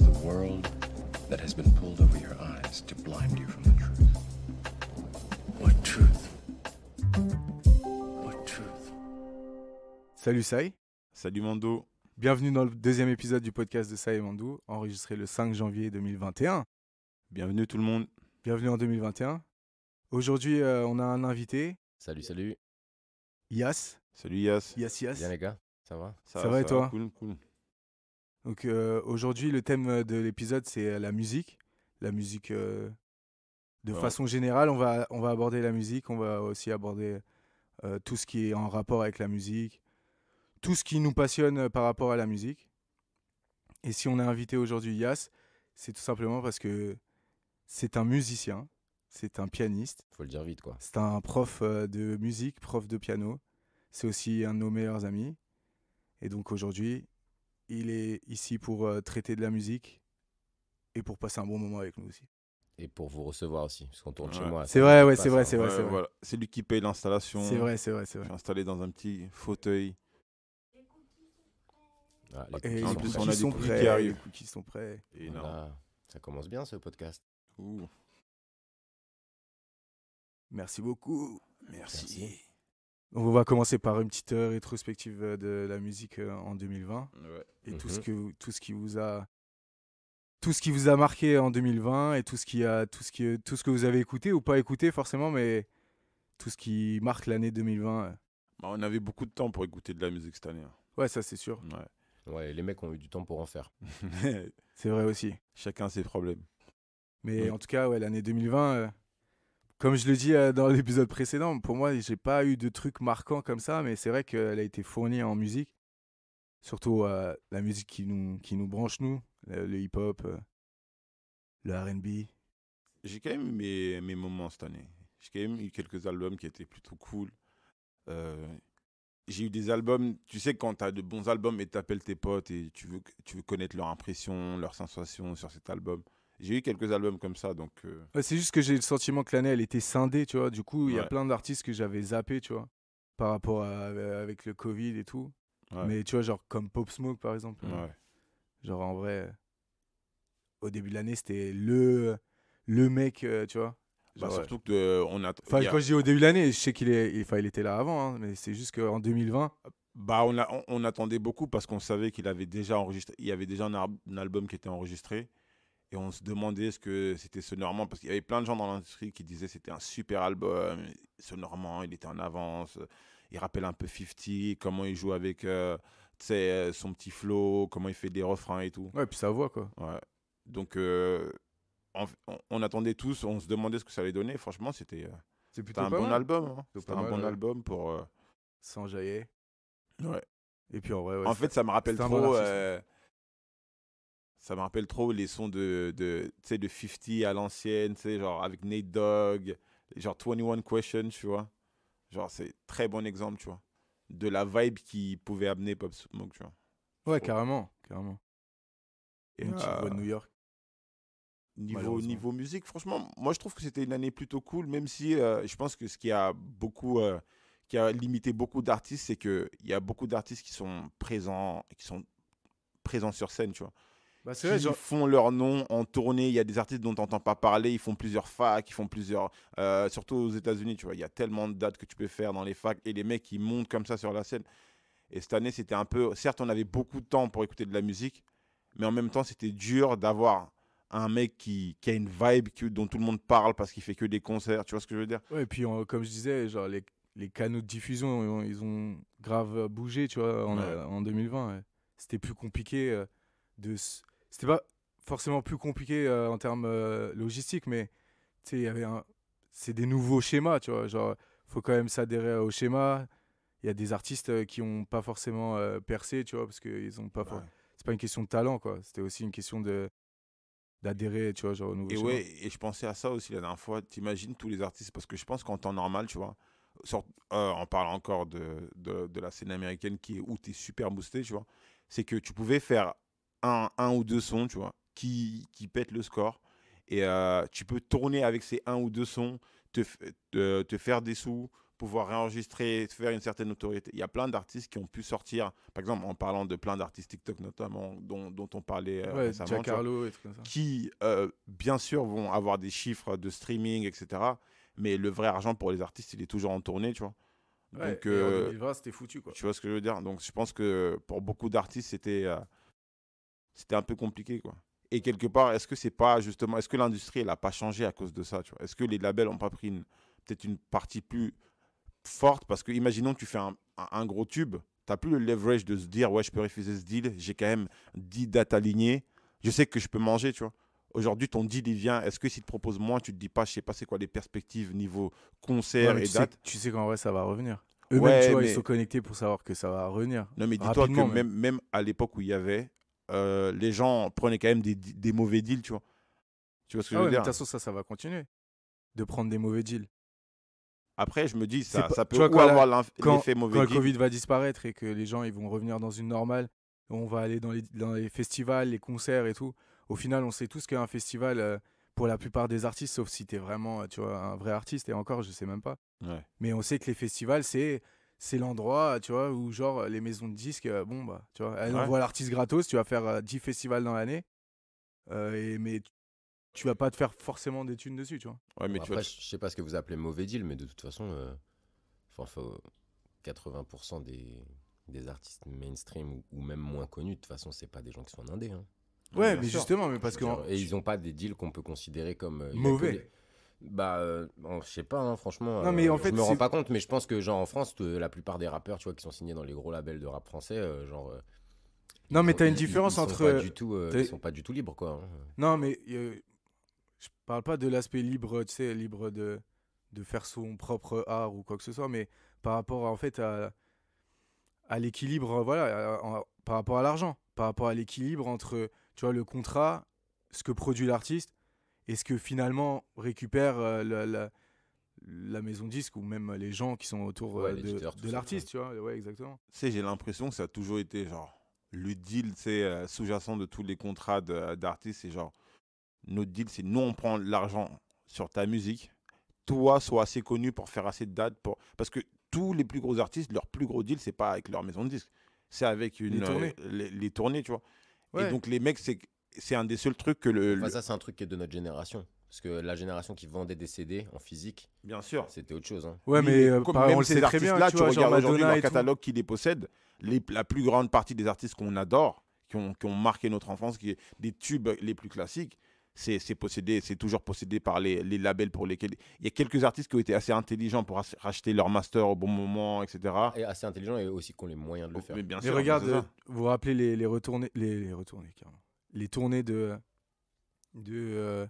the world that has been pulled over your eyes to blind you from the truth. What truth? What truth? Salut Sai. Salut Mando. Bienvenue dans le deuxième épisode du podcast de Sai et Mando, enregistré le 5 janvier 2021. Bienvenue tout le monde. Bienvenue en 2021. Aujourd'hui, euh, on a un invité. Salut, salut. Yas. Salut Yas. Yas, Yas. Bien les gars, ça va Ça, va, et toi Cool, cool. Donc euh, aujourd'hui, le thème euh, de l'épisode, c'est euh, la musique. La musique, de façon générale, on va, on va aborder la musique, on va aussi aborder tout ce qui est en rapport avec la musique, tout ce qui nous passionne par rapport à la musique. Et si on a invité aujourd'hui Yas, c'est tout simplement parce que c'est un musicien, c'est un pianiste. Faut le dire vite, quoi. C'est un prof de musique, prof de piano. C'est aussi un de nos meilleurs amis. Et donc aujourd'hui, il est ici pour euh, traiter de la musique et pour passer un bon moment avec nous aussi. Et pour vous recevoir aussi, parce qu'on tourne chez moi. C'est vrai, c'est vrai, hein. c'est vrai. C'est lui qui paye l'installation. C'est vrai, c'est vrai, c'est vrai. Je installé dans un petit fauteuil. les Les cookies sont prêts. Et Ça commence bien ce podcast. Merci beaucoup. Merci on va commencer par une petite euh, rétrospective euh, de la musique euh, en 2020 et tout ce mhm. que tout ce qui vous a tout ce qui vous a marqué en 2020 et tout ce qui a tout ce qui tout ce que vous avez écouté ou pas écouté forcément mais tout ce qui marque l'année 2020. Bah, on avait beaucoup de temps pour écouter de la musique cette année. Hein. Ouais, ça c'est sûr. Ouais. les mecs ont eu du temps pour en faire. c'est vrai aussi. Chacun ses problèmes. Mais mm. en tout cas, ouais, l'année 2020, comme je le dis euh, dans l'épisode précédent, pour moi, j'ai pas eu de truc marquant comme ça, mais c'est vrai qu'elle a été fournie en musique. Surtout euh, la musique qui nous, qui nous branche, nous, le, hip-hop, euh, le RB. J'ai quand même eu mes, moments cette année. J'ai quand même eu quelques albums qui étaient plutôt cool. j'ai eu des albums, tu sais, quand tu as de bons albums et tu appelles tes potes et tu veux, tu veux connaître leur impression, leur sensation sur cet album, j'ai eu quelques albums comme ça, donc. Euh, c'est juste que j'ai le sentiment que l'année elle était scindée, tu vois. Du coup, il y a plein d'artistes que j'avais zappés, tu vois, par rapport euh, avec le Covid et tout. Mais tu vois, genre comme Pop Smoke par exemple. Euh, genre en vrai, au début de l'année, c'était le le mec, tu vois. Bah, surtout que on Enfin, quand je dis au début de l'année, je sais qu'il est, il, il était là avant, hein, mais c'est juste qu'en 2020. Bah, on, a, on, attendait beaucoup parce qu'on savait qu'il avait déjà enregistré, il y avait déjà un album qui était enregistré. Et on se demandait ce que c'était sonorement, parce qu'il y avait plein de gens dans l'industrie qui disaient c'était un super album, sonorement, il était en avance, il rappelle un peu 50, comment il joue avec euh, euh, son petit flow, comment il fait des refrains et tout. Ouais, et puis sa voix, quoi. Ouais. Donc, euh, on, attendait tous, on se demandait ce que ça allait donner. Franchement, c'était un bon album. C'était un bon hein. album pour. Sans jaillir. Ouais. Et puis en vrai, En fait, ça me rappelle trop. Hein ça me rappelle trop les sons de, de, de 50 à l'ancienne, genre avec Nate Dogg, genre 21 Questions, tu vois. Genre, c'est très bon exemple, tu vois, de la vibe qui pouvait amener Pop Smoke, tu vois. Ouais, carrément, carrément. Et une petite de euh, New York. Niveau, niveau musique, franchement, moi je trouve que c'était une année plutôt cool, même si euh, je pense que ce qui a beaucoup, euh, qui a limité beaucoup d'artistes, c'est qu'il y a beaucoup d'artistes qui sont présents, qui sont présents sur scène, tu vois. Bah, font leur nom en tournée. Il y a des artistes dont on n'entend pas parler. Ils font plusieurs facs, ils font plusieurs. Euh, surtout aux États-Unis, tu vois, il y a tellement de dates que tu peux faire dans les facs et les mecs qui montent comme ça sur la scène. Et cette année, c'était un peu. Certes, on avait beaucoup de temps pour écouter de la musique, mais en même temps, c'était dur d'avoir un mec qui, a une vibe que, dont tout le monde parle parce qu'il fait que des concerts. Tu vois ce que je veux dire Ouais, et puis euh, comme je disais, genre les, canaux de diffusion, ils ont grave bougé, tu vois, en, 2020. Euh, c'était plus compliqué de c'était pas forcément plus compliqué euh, en termes euh, logistiques, mais tu sais, il y avait un. C'est des nouveaux schémas, tu vois. Genre, faut quand même s'adhérer au schéma. Il y a des artistes euh, qui n'ont pas forcément percé, tu vois, parce ils ont pas. Bah c'est pas une question de talent, quoi. C'était aussi une question de d'adhérer, tu vois, genre au nouveau Et ouais, et je pensais à ça aussi la dernière fois. T'imagines tous les artistes, parce que je pense qu'en temps normal, tu vois, sort, parle encore de, de, la scène américaine qui est où super boosté, tu vois, c'est que tu pouvais faire un, ou deux sons, tu vois, qui, qui pètent le score. Et euh, tu peux tourner avec ces un ou deux sons, te, te, faire des sous, pouvoir réenregistrer, te faire une certaine autorité. Il y a plein d'artistes qui ont pu sortir, par exemple, en parlant de plein d'artistes TikTok notamment, dont, on parlait euh, qui, euh, bien sûr, vont avoir des chiffres de streaming, etc. Mais le vrai argent pour les artistes, il est toujours en tournée, tu vois. Donc, c'était foutu, Tu vois ce que je veux dire Donc, je pense que pour beaucoup d'artistes, c'était c'était un peu compliqué, quoi. Et quelque part, est-ce que c'est pas justement, est-ce que l'industrie, n'a pas changé à cause de ça, tu vois Est-ce que les labels n'ont pas pris peut-être une partie plus forte Parce que, imaginons, tu fais un, gros tube, tu n'as plus le leverage de se dire, ouais, je peux refuser ce deal, j'ai quand même 10 dates alignées, je sais que je peux manger, tu vois. Aujourd'hui, ton deal, il vient. Est-ce que s'il te propose moins, tu te dis pas, je sais pas, c'est quoi les perspectives niveau concert et tu sais, Tu sais qu'en vrai, ça va revenir. Eux-mêmes, ils sont connectés pour savoir que ça va revenir. Non, mais dis-toi que même, même à l'époque où il y avait, euh, les gens prenaient quand même des, des, mauvais deals, tu vois. Tu vois ce que ah je veux dire De toute façon, ça, ça va continuer de prendre des mauvais deals. Après, je me dis, ça, ça peut avoir l'effet mauvais Quand le Covid va disparaître et que les gens ils vont revenir dans une normale, on va aller dans les, dans les festivals, les concerts et tout. Au final, on sait tous qu'un festival, euh, pour la plupart des artistes, sauf si tu es vraiment tu vois, un vrai artiste, et encore, je sais même pas. Mais on sait que les festivals, c'est c'est l'endroit, tu vois, où genre euh, les maisons de disques, euh, bon bah, tu vois, elles envoient l'artiste gratos, tu vas faire euh, dix 10 festivals dans l'année, mais tu vas pas te faire forcément des thunes dessus, tu vois. Ouais, mais tu après, je sais pas ce que vous appelez mauvais deal, mais de toute façon, 80% des, des artistes mainstream ou, même moins connus, de toute façon, c'est pas des gens qui sont indés. Hein. Ouais, mais justement, mais parce que. et ils ont pas des deals qu'on peut considérer comme mauvais. Bah, euh, je sais pas, hein, franchement. mais euh, je me rends pas compte, mais je pense que, genre, en France, euh, la plupart des rappeurs, tu vois, qui sont signés dans les gros labels de rap français, euh, genre. non, mais t'as une différence ils, entre. Sont pas du tout, ils sont pas du tout libres, quoi. Hein. Non, mais je parle pas de l'aspect libre, tu sais, libre de, de faire son propre art ou quoi que ce soit, mais par rapport, en fait, à, à l'équilibre, voilà, par rapport à l'argent, par rapport à l'équilibre entre, tu vois, le contrat, ce que produit l'artiste est-ce que finalement récupère euh, la, la, maison disque ou même euh, les gens qui sont autour euh, de, l'artiste, tu vois Ouais, exactement. j'ai l'impression que ça a toujours été genre le deal, c'est sous-jacent de tous les contrats d'artistes, c'est genre notre deal, c'est nous on prend l'argent sur ta musique, toi sois assez connu pour faire assez de dates pour parce que tous les plus gros artistes, leur plus gros deal, c'est pas avec leur maison de disque, c'est avec une, les, tournées. tu vois. Et donc les mecs, c'est c'est un des seuls trucs que le. ça, c'est un truc qui est de notre génération. Parce que la génération qui vendait des CD en physique, bien sûr, c'était autre chose. Hein. Ouais, mais euh, même on Là, tu, vois, regardes aujourd'hui leur catalogue qui les possède, la plus grande partie des artistes qu'on adore, qui ont, marqué notre enfance, qui des tubes les plus classiques, c'est possédé, c'est toujours possédé par les, labels pour lesquels il y a quelques artistes qui ont été assez intelligents pour racheter leur master au bon moment, etc. Et assez intelligents et aussi qui ont les moyens de le oh, faire. Mais bien regarde, euh, vous rappelez les, les retournées, les, retourner carrément les tournées de, de, euh,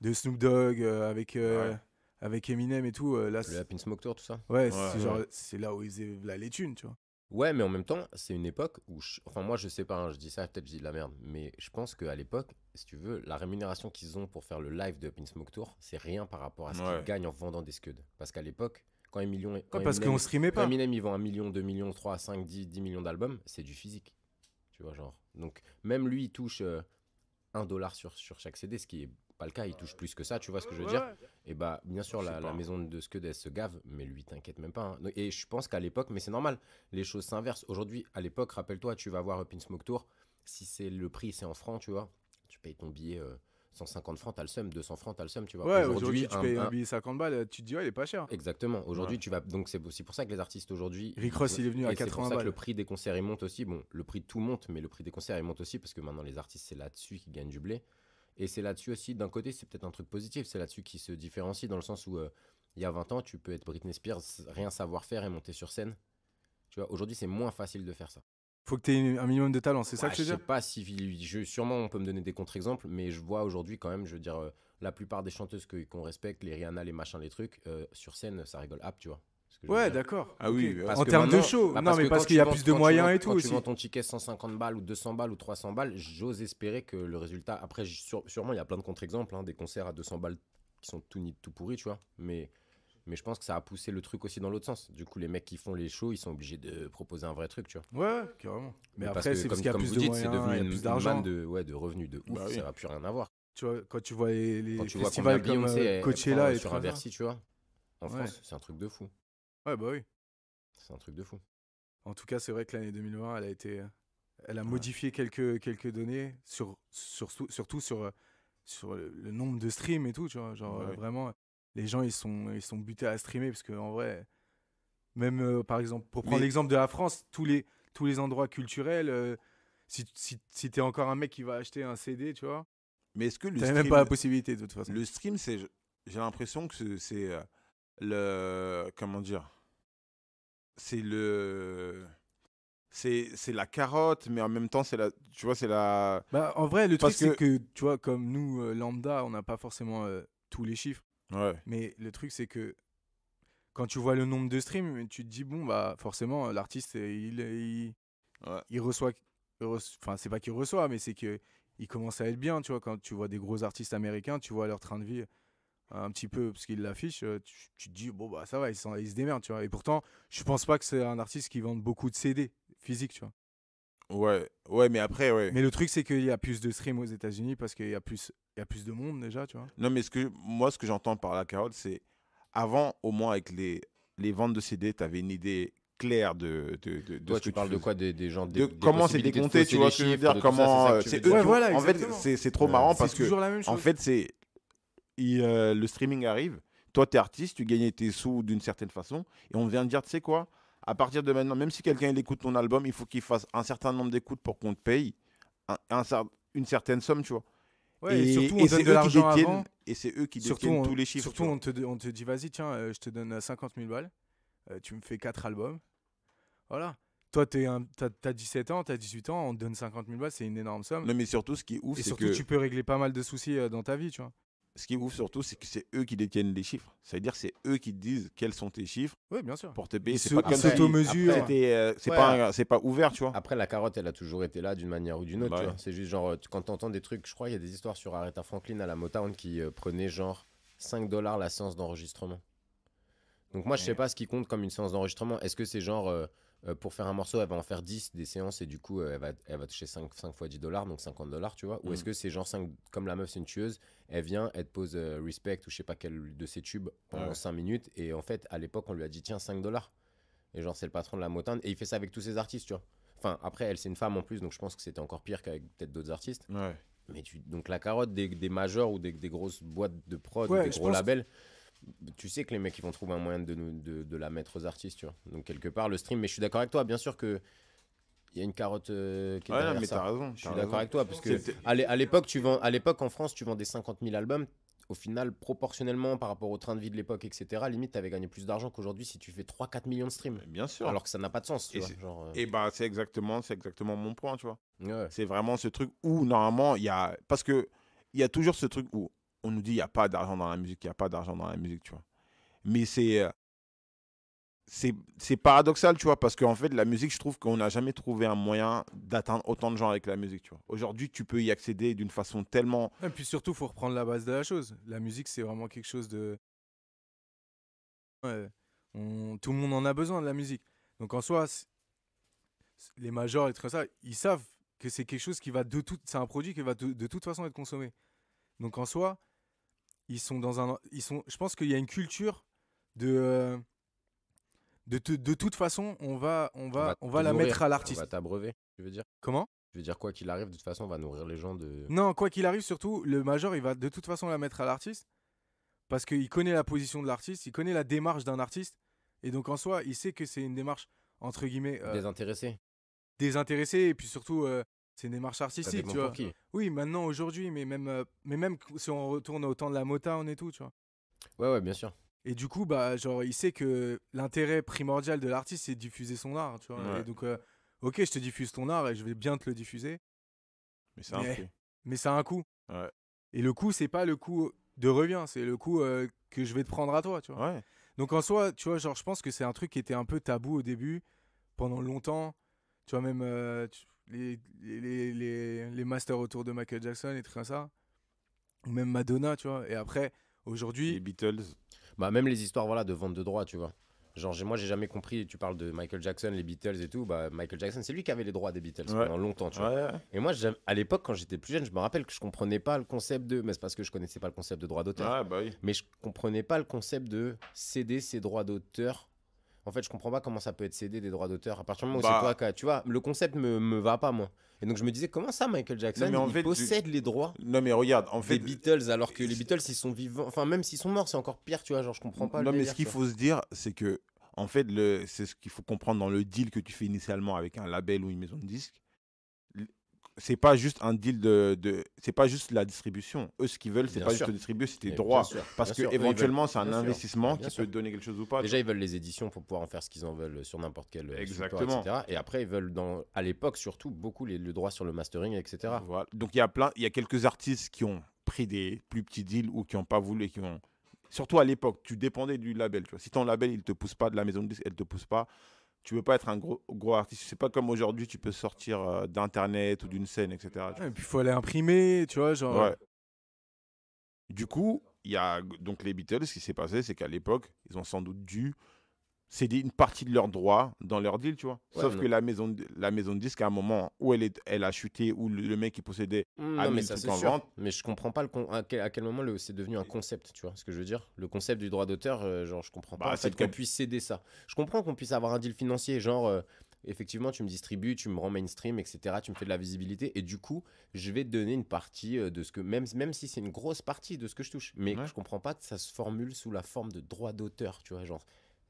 de Snoop Dogg euh, avec. Euh, avec Eminem et tout. Euh, là, le Smoke Tour, tout ça. Ouais, c'est là où ils avaient les thunes, tu vois. Ouais, mais en même temps, c'est une époque où. Je... Enfin, moi, je sais pas, hein, je dis ça, peut-être je dis de la merde, mais je pense qu'à l'époque, si tu veux, la rémunération qu'ils ont pour faire le live de Pin Smoke Tour, c'est rien par rapport à ce qu'ils gagnent en vendant des scuds. Parce qu'à l'époque, quand Eminem. Quand parce qu'on streamait Eminem, ils vendent 1 million, 2 millions, 3, 5, dix 10 millions d'albums, c'est du physique. Tu vois, genre. Donc même lui, il touche euh, un dollar sur, chaque CD, ce qui est pas le cas, il touche plus que ça, tu vois ce que je veux dire Et bah bien sûr, la, maison de Skudès se gave, mais lui, t'inquiète même pas. Hein. Et je pense qu'à l'époque, mais c'est normal, les choses s'inversent. Aujourd'hui, à l'époque, rappelle-toi, tu vas voir Up in Smoke Tour, si c'est le prix, c'est en francs, tu vois, tu payes ton billet. Euh, 150 francs, t'as le seum, 200 francs, t'as le seum, tu vois. Ouais, aujourd'hui, tu payes 50 balles, tu te dis, ouais, il est pas cher. Exactement. Aujourd'hui, tu vas. Donc, c'est aussi pour ça que les artistes aujourd'hui. Rick il est venu à 80 pour ça Que le prix des concerts, il monte aussi. Bon, le prix de tout monte, mais le prix des concerts, il monte aussi parce que maintenant, les artistes, c'est là-dessus qu'ils gagnent du blé. Et c'est là-dessus aussi, d'un côté, c'est peut-être un truc positif, c'est là-dessus qui se différencie dans le sens où. Euh, il y a 20 ans, tu peux être Britney Spears, rien savoir faire et monter sur scène. Tu vois, aujourd'hui, c'est moins facile de faire ça. Faut que tu aies un minimum de talent, c'est ça bah, que je veux dire Je sais pas si. sûrement, on peut me donner des contre-exemples, mais je vois aujourd'hui quand même, je veux dire, euh, la plupart des chanteuses qu'on respecte, les Rihanna, les machins, les trucs, euh, sur scène, ça rigole hop, tu vois. Ouais, d'accord. Ah oui, en termes de show. Bah, non, mais parce qu'il y a plus de moyens et tout quand tu vends ton ticket 150 balles ou 200 balles ou 300 balles, j'ose espérer que le résultat. Après, sûrement, il y a plein de contre-exemples, hein, des concerts à 200 balles qui sont tout, tout pourris, tu vois. Mais mais je pense que ça a poussé le truc aussi dans l'autre sens. Du coup, les mecs qui font les shows, ils sont obligés de proposer un vrai truc, tu vois. Ouais, carrément. Mais, après, c'est parce qu'il y a plus vous de dites, c'est devenu plus d'argent de, ouais, de revenus de ouf, bah ça n'a plus rien à voir. Tu vois, quand tu vois les, les tu festivals vois comme euh, Coachella euh, et sur tu vois, en France, c'est un truc de fou. Ouais, bah oui. C'est un truc de fou. En tout cas, c'est vrai que l'année 2020, elle a été, elle a modifié quelques quelques données sur sur surtout sur sur le, nombre de streams et tout, tu vois, genre bah euh, vraiment les gens ils sont, ils sont butés à streamer parce que en vrai, même euh, par exemple, pour prendre l'exemple de la France, tous les, tous les endroits culturels, euh, si, si, t'es encore un mec qui va acheter un CD, tu vois, mais est-ce que le stream, même pas la possibilité de toute façon. Le stream, c'est, j'ai l'impression que c'est euh, le, comment dire, c'est le c'est la carotte mais en même temps c'est la tu vois c'est la bah, en vrai le truc c'est que... tu vois comme nous lambda on n'a pas forcément tous les chiffres mais le truc, c'est que quand tu vois le nombre de streams, tu te dis, bon, bah, forcément, l'artiste, euh, il, euh, il, reçoit. Enfin, c'est pas qu'il reçoit, mais c'est qu'il commence à être bien, tu vois. Quand tu vois des gros artistes américains, tu vois leur train de vie un petit peu, parce qu'ils l'affichent, euh, tu, te dis, bon, bah, ça va, ils, se démerdent, tu vois. Et pourtant, je pense pas que c'est un artiste qui vende beaucoup de CD physiques, tu vois. Ouais, ouais, mais après, ouais. Mais le truc, c'est qu'il y a plus de streams aux États-Unis parce qu'il y, a plus, il y a plus de monde déjà, tu vois. Non, mais ce que, moi, ce que j'entends par la carotte, c'est avant, au moins, avec les, les ventes de CD, tu avais une idée claire de. de, de, de tu parles de quoi des, des gens de Comment c'est décompté, tu vois ce que je veux dire Comment. C'est euh, eux, en fait, c'est trop marrant parce que. La même chose. En fait, c'est. Euh, le streaming arrive toi, tu es artiste, tu gagnais tes sous d'une certaine façon, et on vient de dire, tu sais quoi, à partir de maintenant, même si quelqu'un écoute ton album, il faut qu'il fasse un certain nombre d'écoutes pour qu'on te paye un, une certaine somme, tu vois. et, surtout, on de l'argent Et c'est eux qui tous les chiffres. Surtout, on te, dit, vas-y, tiens, euh, je te donne 50 euh, 000 balles, euh, tu me fais 4 albums. Voilà. Toi, tu as, as, 17 ans, tu as 18 ans, on te donne 50 000 balles, c'est une énorme somme. Non, mais surtout, ce qui est ouf, c'est que. tu peux régler pas mal de soucis dans ta vie, tu vois ce qui est ouf surtout, c'est que c'est eux qui détiennent les chiffres. C'est-à-dire c'est eux qui disent quels sont tes chiffres. Oui, bien sûr. Pour te c'est pas mesure euh, C'est pas, ouvert, tu vois. Après, la carotte, elle a toujours été là d'une manière ou d'une autre. Bah c'est juste genre, euh, quand t'entends des trucs, je crois, il y a des histoires sur Aretha Franklin à la Motown qui euh, prenait genre 5 dollars la séance d'enregistrement. Donc moi, je sais pas ce qui compte comme une séance d'enregistrement. Est-ce que c'est genre. Euh, pour faire un morceau, elle va en faire 10 des séances et du coup, euh, elle, va, elle va toucher 5, 5 fois 10 dollars, donc 50 dollars, tu vois. Ou mm. est-ce que c'est genre 5, comme la meuf, c'est une tueuse, elle vient, elle te pose euh, respect ou je sais pas quel de ses tubes pendant 5 minutes et en fait, à l'époque, on lui a dit tiens, 5 dollars. Et genre, c'est le patron de la motinde et il fait ça avec tous ses artistes, tu vois. Enfin, après, elle, c'est une femme en plus, donc je pense que c'était encore pire qu'avec peut-être d'autres artistes. Ouais. Mais tu, donc la carotte des, des majors ou des, grosses boîtes de prod des gros labels tu sais que les mecs ils vont trouver un moyen de, de, la mettre aux artistes, tu vois. Donc quelque part le stream, mais je suis d'accord avec toi, bien sûr que il y a une carotte euh, qui est mais ça. raison, je suis d'accord avec toi parce que à l'époque tu vends, à l'époque en France tu vendais 50 000 albums. Au final, proportionnellement par rapport au train de vie de l'époque, etc., limite, t'avais gagné plus d'argent qu'aujourd'hui si tu fais 3-4 millions de streams. Bien sûr. Alors que ça n'a pas de sens. Tu et, vois, euh. et bah, c'est exactement, c'est exactement mon point, tu vois. C'est vraiment ce truc où, normalement, il y a. Parce que il y a toujours ce truc où on nous dit il n'y a pas d'argent dans la musique, il y a pas d'argent dans la musique, tu vois. Mais euh, c'est c'est paradoxal, tu vois, parce qu'en fait, la musique, je trouve qu'on n'a jamais trouvé un moyen d'atteindre autant de gens avec la musique, tu vois. Aujourd'hui, tu peux y accéder d'une façon tellement. Et puis surtout, faut reprendre la base de la chose. La musique, c'est vraiment quelque chose de. Tout le monde en a besoin de la musique. Donc en soi, les majors et tout ça, ils savent que c'est quelque chose qui va de tout. C'est un produit qui va de, de toute façon être consommé. Donc en soi, sont dans un. Ils sont, je pense qu'il y a une culture de. Euh, de, toute façon, on va, on va, on va, la mettre à l'artiste. On va t'abreuver, tu veux dire Comment Je veux dire, quoi qu'il arrive, de toute façon, on va nourrir les gens de. Non, quoi qu'il arrive, surtout, le major, il va de toute façon la mettre à l'artiste. Parce qu'il connaît la position de l'artiste, il connaît la démarche d'un artiste. Et donc, en soi, il sait que c'est une démarche, entre guillemets. Désintéressé. Euh, désintéressée. Désintéressée, et puis surtout, euh, c'est une démarche artistique, tu vois. Oui, maintenant, aujourd'hui, mais même, euh, mais même si on retourne au temps de la Motown et tout, tu vois. Ouais, ouais, bien sûr. Et du coup, bah, genre, il sait que l'intérêt primordial de l'artiste, c'est de diffuser son art, tu vois. donc, euh, ok, je te diffuse ton art et je vais bien te le diffuser. Mais ça a un coût. Mais ça a un coût. Et le coût, c'est pas le coût de revient, c'est le coût euh, que je vais te prendre à toi, tu vois. Ouais. Donc, en soi, tu vois, genre, je pense que c'est un truc qui était un peu tabou au début, pendant longtemps. Tu vois, même, les, les, les, masters autour de Michael Jackson et tout ça. Ou même Madonna, tu vois. Et après, aujourd'hui. Les Beatles. Bah, même les histoires voilà, de vente de droits, tu vois. Genre, moi, j'ai jamais compris. Tu parles de Michael Jackson, les Beatles et tout. Bah, Michael Jackson, c'est lui qui avait les droits des Beatles pendant longtemps, tu vois. Et moi, à l'époque, quand j'étais plus jeune, je me rappelle que je comprenais pas le concept de. Mais c'est parce que je connaissais pas le concept de droit d'auteur. Bah mais je comprenais pas le concept de céder ses droits d'auteur en fait, je comprends pas comment ça peut être cédé des droits d'auteur. À partir du moment où c'est bah. toi, tu vois, le concept me, me va pas, moi. Et donc, je me disais, comment ça, Michael Jackson, il possède les droits Non, mais regarde, en fait. Les Beatles, alors que euh, les Beatles, ils sont vivants. Enfin, même s'ils sont morts, c'est encore pire, tu vois. Genre, je comprends pas. mais ce qu'il faut se dire, c'est que, en fait, c'est ce qu'il faut comprendre dans le deal que tu fais initialement avec un label ou une maison de disques c'est pas juste un deal de, de c'est pas juste la distribution. Eux, ce qu'ils veulent, c'est pas juste distribuer, c'est tes droits. parce que éventuellement, c'est un investissement qui peut donner quelque chose ou pas. Déjà, ils veulent les éditions pour pouvoir en faire ce qu'ils en veulent sur n'importe quel euh, Exactement. etc. Et après, ils veulent, dans, à l'époque, surtout beaucoup les, le droit sur le mastering, etc. Voilà. Donc, il y a plein, il y a quelques artistes qui ont pris des plus petits deals ou qui ont pas voulu, qui ont, surtout à l'époque, tu dépendais du label. Si ton label, il te pousse pas de la maison de disque, elle te pousse pas tu peux pas être un gros, gros artiste. C'est pas comme aujourd'hui, tu peux sortir euh, d'internet ou d'une scène, etc. et puis il faut aller imprimer, tu vois, genre. Euh. Du coup, il y a donc les Beatles. Ce qui s'est passé, c'est qu'à l'époque, ils ont sans doute dû c'est une partie de leurs droits dans leur deal, tu vois. Sauf que la maison, de, la maison disque, à un moment où elle, est, elle a chuté, où le, mec qui possédait a mmh, mis mais tout en vente. Mais je comprends pas le à, quel, moment c'est devenu un concept, tu vois ce que je veux dire. Le concept du droit d'auteur, euh, genre, je comprends pas bah, qu'on puisse céder ça. Je comprends qu'on puisse avoir un deal financier, genre. Euh, effectivement, tu me distribues, tu me rends mainstream, etc. Tu me fais de la visibilité. Et du coup, je vais te donner une partie euh, de ce que, même, même si c'est une grosse partie de ce que je touche. Mais je comprends pas que ça se formule sous la forme de droit d'auteur, tu vois. Genre,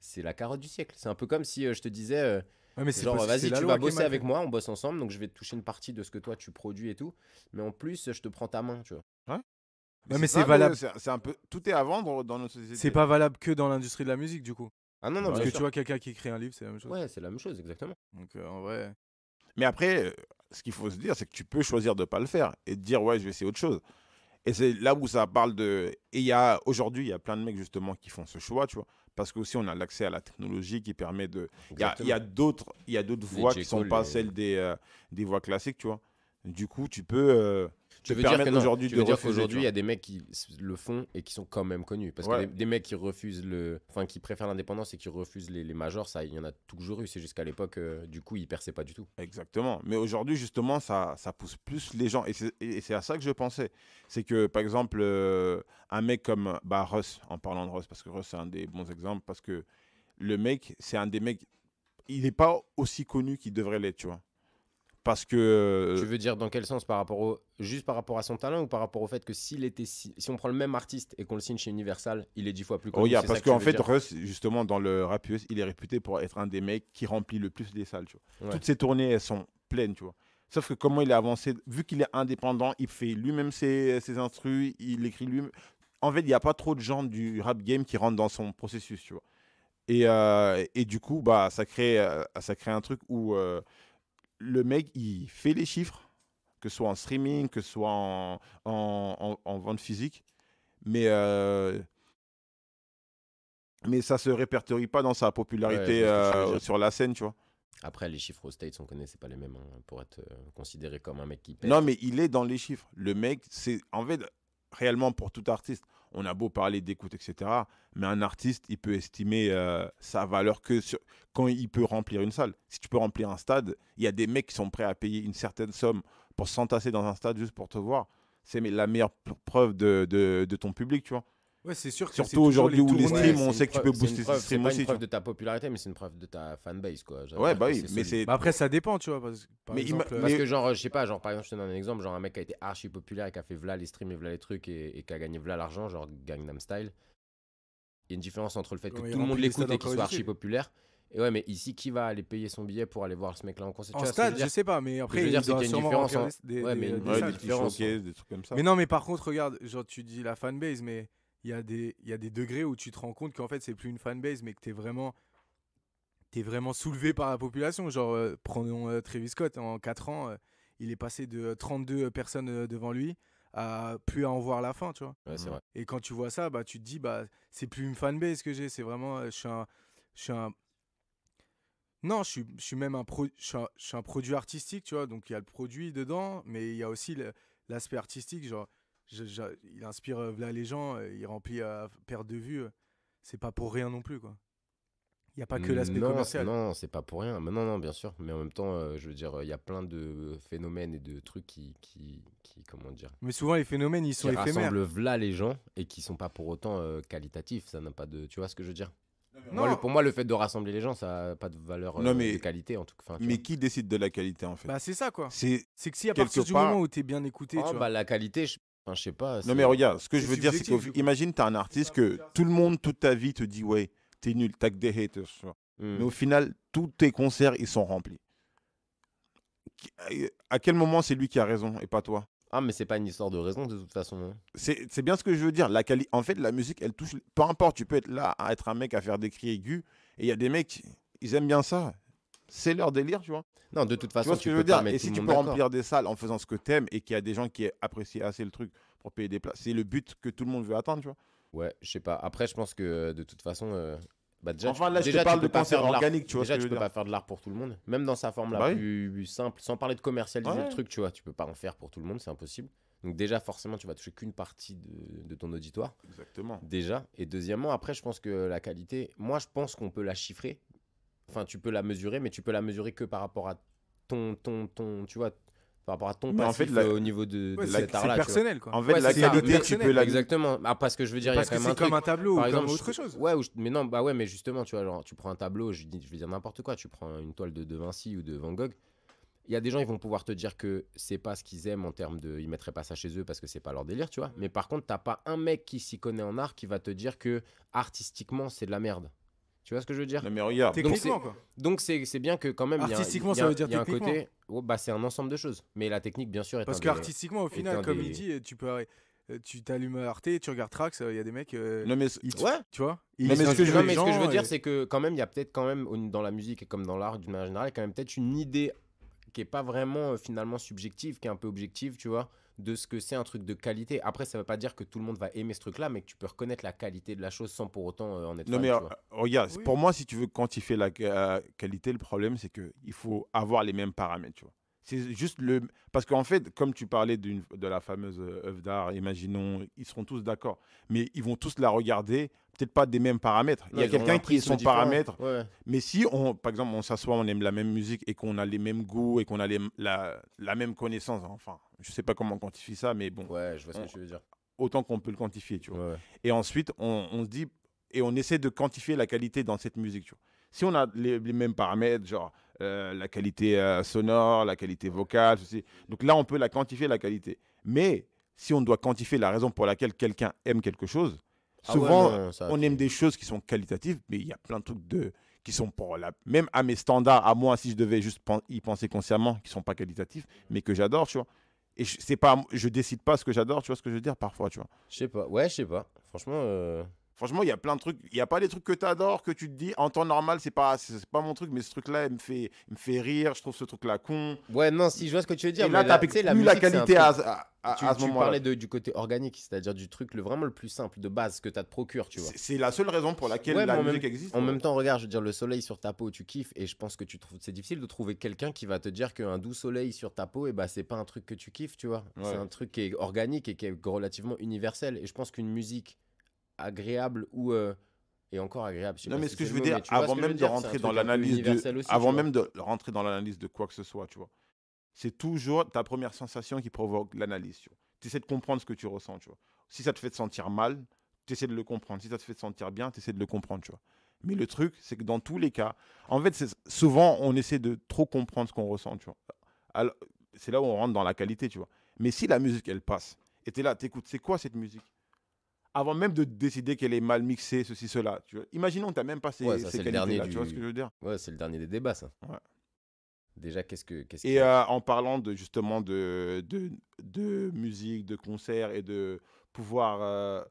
c'est la carotte du siècle. C'est un peu comme si euh, je te disais, euh, ouais, mais genre, euh, vas-y, tu vas bosser avec moi, on bosse ensemble, donc je vais te toucher une partie de ce que toi tu produis et tout. Mais en plus, je te prends ta main, tu vois. Ouais. Mais, c'est valable. C'est un peu tout est à vendre dans notre société. C'est pas valable que dans l'industrie de la musique, du coup. Ah non, non, parce que tu vois quelqu'un qui écrit un livre, c'est la même chose. Ouais, c'est la même chose, exactement. Donc en vrai. Mais après, ce qu'il faut se dire, c'est que tu peux choisir de pas le faire et de dire ouais, je vais essayer autre chose. Et c'est là où ça parle de. Et il y a aujourd'hui, il y a plein de mecs justement qui font ce choix, tu vois parce qu'aussi on a l'accès à la technologie qui permet de. Il y a, d'autres voies qui ne sont pas celles euh, des, euh, des voies classiques, tu vois. Du coup, tu peux euh, tu veux dire qu'aujourd'hui, il y a des mecs qui le font et qui sont quand même connus. Parce que des, mecs qui refusent le. Enfin, qui préfèrent l'indépendance et qui refusent les, majors, ça, il y en a toujours eu. C'est jusqu'à l'époque, euh, du coup, ils perçaient pas du tout. Exactement. Mais aujourd'hui, justement, ça, ça pousse plus les gens. Et c'est à ça que je pensais. C'est que, par exemple, euh, un mec comme bah, Russ, en parlant de Russ, parce que Russ, c'est un des bons exemples, parce que le mec, c'est un des mecs. Il n'est pas aussi connu qu'il devrait l'être, tu vois. Parce que. Euh, tu veux dire dans quel sens par rapport au... Juste par rapport à son talent ou par rapport au fait que s'il était. Si... si on prend le même artiste et qu'on le signe chez Universal, il est dix fois plus connu. Oh, parce qu'en fait, Russ, justement, dans le rap US, il est réputé pour être un des mecs qui remplit le plus des salles. Tu vois. Toutes ses tournées, elles sont pleines, tu vois. Sauf que comment il a avancé, vu qu'il est indépendant, il fait lui-même ses, ses instrus, il écrit lui-même. En fait, il n'y a pas trop de gens du rap game qui rentrent dans son processus, tu vois. Et, euh, et, du coup, bah, ça crée, euh, ça crée un truc où le mec, il fait les chiffres, que ce soit en streaming, que ce soit en, en, en, vente physique, mais, euh, mais ça se répertorie pas dans sa popularité euh, sur la scène, tu vois. Après, les chiffres aux States, on connaît, c'est pas les mêmes hein, pour être euh, considéré comme un mec qui pète. Non, mais il est dans les chiffres. Le mec, c'est en fait réellement pour tout artiste on a beau parler d'écoute, etc. Mais un artiste, il peut estimer euh, sa valeur que quand il peut remplir une salle. Si tu peux remplir un stade, il y a des mecs qui sont prêts à payer une certaine somme pour s'entasser dans un stade juste pour te voir. C'est la meilleure preuve de ton public, tu vois. Ouais, c'est sûr que Surtout aujourd'hui où les streams, on sait que tu peux booster tes streams aussi. C'est une preuve de ta popularité, mais c'est une preuve de ta fanbase, quoi. Ouais, bah oui, mais c'est. Bah, après, ça dépend, tu vois. Parce, euh, parce que, genre, je sais pas, genre, par exemple, je te donne un exemple, genre, un mec qui a été archi populaire et qui a fait v'la les streams et v'la les trucs et, qui a gagné v'la l'argent, genre Gangnam Style. Il y a une différence entre le fait que tout le monde l'écoute et qu'il soit archi populaire. Et ouais, mais ici, qui va aller payer son billet pour aller voir ce mec-là en concert En stade, je sais pas, mais après, il y a une différence. ouais, mais des, trucs Mais non, mais par contre, regarde, genre, tu dis la fanbase, mais il y, a des, y a des degrés où tu te rends compte qu'en fait, c'est plus une fanbase, mais que tu es vraiment vraiment soulevé par la population. Genre, euh, prenons euh, Travis Scott, en 4 ans, euh, il est passé de 32 personnes devant lui à plus à en voir la fin, tu vois. Et quand tu vois ça, bah, tu te dis, bah, c'est plus une fanbase que j'ai, c'est vraiment, je suis un... Non, je suis, même un, un, produit artistique, tu vois, donc il y a le produit dedans, mais il y a aussi l'aspect artistique, genre, il inspire euh, là, les gens, euh, il remplit à euh, perte de vue. C'est pas pour rien non plus, quoi. Il n'y a pas que l'aspect commercial. Non, c'est pas pour rien. Mais non, non, bien sûr. Mais en même temps, je veux dire, il y a plein de phénomènes et de trucs qui, qui, comment dire. Mais souvent, les phénomènes, ils sont qui éphémères. rassemblent là les gens et qui sont pas pour autant qualitatifs. Ça n'a pas de. Tu vois ce que je veux dire pour moi, le fait de rassembler les gens, ça n'a pas de valeur mais, de qualité en tout cas. mais qui décide de la qualité en fait bah, C'est ça quoi. C'est que si à partir du moment où tu es bien écouté. Oh, tu bah, la qualité, je sais pas. Non, mais regarde, ce que je veux dire, c'est que, imagine, t'as un artiste que tout le monde, toute ta vie, te dit, ouais, t'es nul, t'as que des haters. Hmm. Mais au final, tous tes concerts, ils sont remplis. Euh, à quel moment c'est lui qui a raison et pas toi Ah, mais c'est pas une histoire de raison, de toute façon. Hein. C'est bien ce que je veux dire. La En fait, la musique, elle touche. Peu importe, tu peux être là, à être un mec à faire des cris aigus, et il y a des mecs, ils aiment bien ça c'est leur délire, tu vois. Non, de toute façon, tu, ce que veux dire. Et si tu peux remplir des salles en faisant ce que t'aimes et qu'il y a des gens qui apprécient assez le truc pour payer des places, c'est le but que tout le monde veut atteindre, tu vois. Ouais, je sais pas. Après, je pense que euh, de toute façon, euh, bah, déjà, tu, je de organique, tu vois. peux pas faire de l'art pour tout le monde, même dans sa forme bah la plus, simple, sans parler de commercialiser le truc, tu vois. Tu peux pas en faire pour tout le monde, c'est impossible. Donc déjà, forcément, tu vas toucher qu'une partie de, ton auditoire. Exactement. Déjà. Et deuxièmement, après, je pense que la qualité, moi, je pense qu'on peut la chiffrer Enfin, tu peux la mesurer, mais tu peux la mesurer que par rapport à ton, ton, ton, tu vois, par rapport à ton en fait, euh, au niveau de, ouais, C'est personnel, quoi. En fait, la qualité, tu peux la... Exactement. Ah, parce que je veux dire, il y a quand même un comme un tableau ou comme autre chose. Ouais, mais non, bah ouais, mais justement, tu vois, genre, tu prends un tableau, je, dis, je veux dire n'importe quoi, tu prends une toile de De Vinci ou de Van Gogh, il y a des gens, ils vont pouvoir te dire que c'est pas ce qu'ils aiment en termes de. Ils mettraient pas ça chez eux parce que c'est pas leur délire, tu vois. Mais par contre, t'as pas un mec qui s'y connaît en art qui va te dire que artistiquement, c'est de la merde. Tu vois ce que je veux dire Non, mais regarde. Techniquement, quoi. Donc, c'est bien que quand même. Artistiquement, ça veut dire techniquement. un côté. Oh, bah, c'est un ensemble de choses. Mais la technique, bien sûr. Est Parce que artistiquement, au final, comme il dit, euh, tu peux. Euh, tu t'allumes Arte, tu regardes Trax, euh, il y a des mecs. ouais Tu vois non, mais, ce que, je, veux, mais ce que je veux dire, c'est que quand même, il y a peut-être quand même, dans la musique et comme dans l'art d'une manière générale, quand même peut-être une idée qui est pas vraiment finalement subjective, qui est un peu objective, tu vois de ce que c'est un truc de qualité. Après, ça ne veut pas dire que tout le monde va aimer ce truc-là, mais que tu peux reconnaître la qualité de la chose sans pour autant euh, en être. Non, mais euh, oh, regarde, pour moi, si tu veux quantifier la euh, qualité, le problème, c'est qu'il faut avoir les mêmes paramètres, C'est juste le. Parce qu'en fait, comme tu parlais de la fameuse œuvre d'art, imaginons, ils seront tous d'accord, mais ils vont tous la regarder peut-être pas des mêmes paramètres. Il y a quelqu'un qui est son paramètre. Mais si, on, par exemple, on s'assoit, on aime la même musique et qu'on a les mêmes goûts et qu'on a les, la, même connaissance, hein, enfin, je sais pas comment on quantifie ça, mais bon. je dire. Autant qu'on peut le quantifier, tu vois. Et ensuite, on, se dit, et on essaie de quantifier la qualité dans cette musique, tu vois. Si on a les, mêmes paramètres, genre euh, la qualité euh, sonore, la qualité vocale, ceci. donc là, on peut la quantifier, la qualité. Mais si on doit quantifier la raison pour laquelle quelqu'un aime quelque chose, ah Souvent, on aime des choses qui sont qualitatives, mais il y a plein de trucs de, qui sont pas là. Même à mes standards, à moi, si je devais juste y penser consciemment, qui sont pas qualitatifs, mais que j'adore, tu vois. Et je, c'est pas, je décide pas ce que j'adore, tu vois ce que je veux dire, parfois, tu vois. Je sais pas, ouais, je sais pas. Franchement. Euh, Franchement, il y a plein de trucs. Il n'y a pas des trucs que tu adores, que tu te dis en temps normal, c'est pas, c'est pas mon truc, mais ce truc-là, il me fait, me fait rire. Je trouve ce truc-là con. Ouais, non, si je vois ce que tu veux dire. Et là, tu la, qualité à, ce tu, là tu parlais du côté organique, c'est-à-dire du truc le, vraiment le plus simple de base que tu te procures, tu vois. C'est la seule raison pour laquelle la musique existe. En même temps, regarde, je veux dire, le soleil sur ta peau, tu kiffes, et je pense que tu c'est difficile de trouver quelqu'un qui va te dire qu'un doux soleil sur ta peau, et eh c'est pas un truc que tu kiffes, tu vois. C'est un truc qui est organique et qui est relativement universel. Et je pense qu'une musique agréable ou euh, et encore agréable. Non, mais ce que je veux dire, avant même de rentrer dans l'analyse de, avant même de rentrer dans l'analyse de quoi que ce soit, tu vois, c'est toujours ta première sensation qui provoque l'analyse. Tu essaies de comprendre ce que tu ressens, tu vois. Si ça te fait te sentir mal, tu essaies de le comprendre. Si ça te fait te sentir bien, tu essaies de le comprendre, tu vois. Mais le truc, c'est que dans tous les cas, en fait, souvent on essaie de trop comprendre ce qu'on ressent, tu vois. C'est là où on rentre dans la qualité, tu vois. Mais si la musique, elle passe, et tu es là, t'écoutes, c'est quoi cette musique avant même de décider qu'elle est mal mixée, ceci, cela. Tu Imaginons, tu n'as même pas ces, qualités tu vois ce que je veux dire Ouais, c'est le dernier des débats, ça. Déjà, qu'est-ce que... et euh, en parlant de, justement de, de, musique, de concerts et de pouvoir, euh,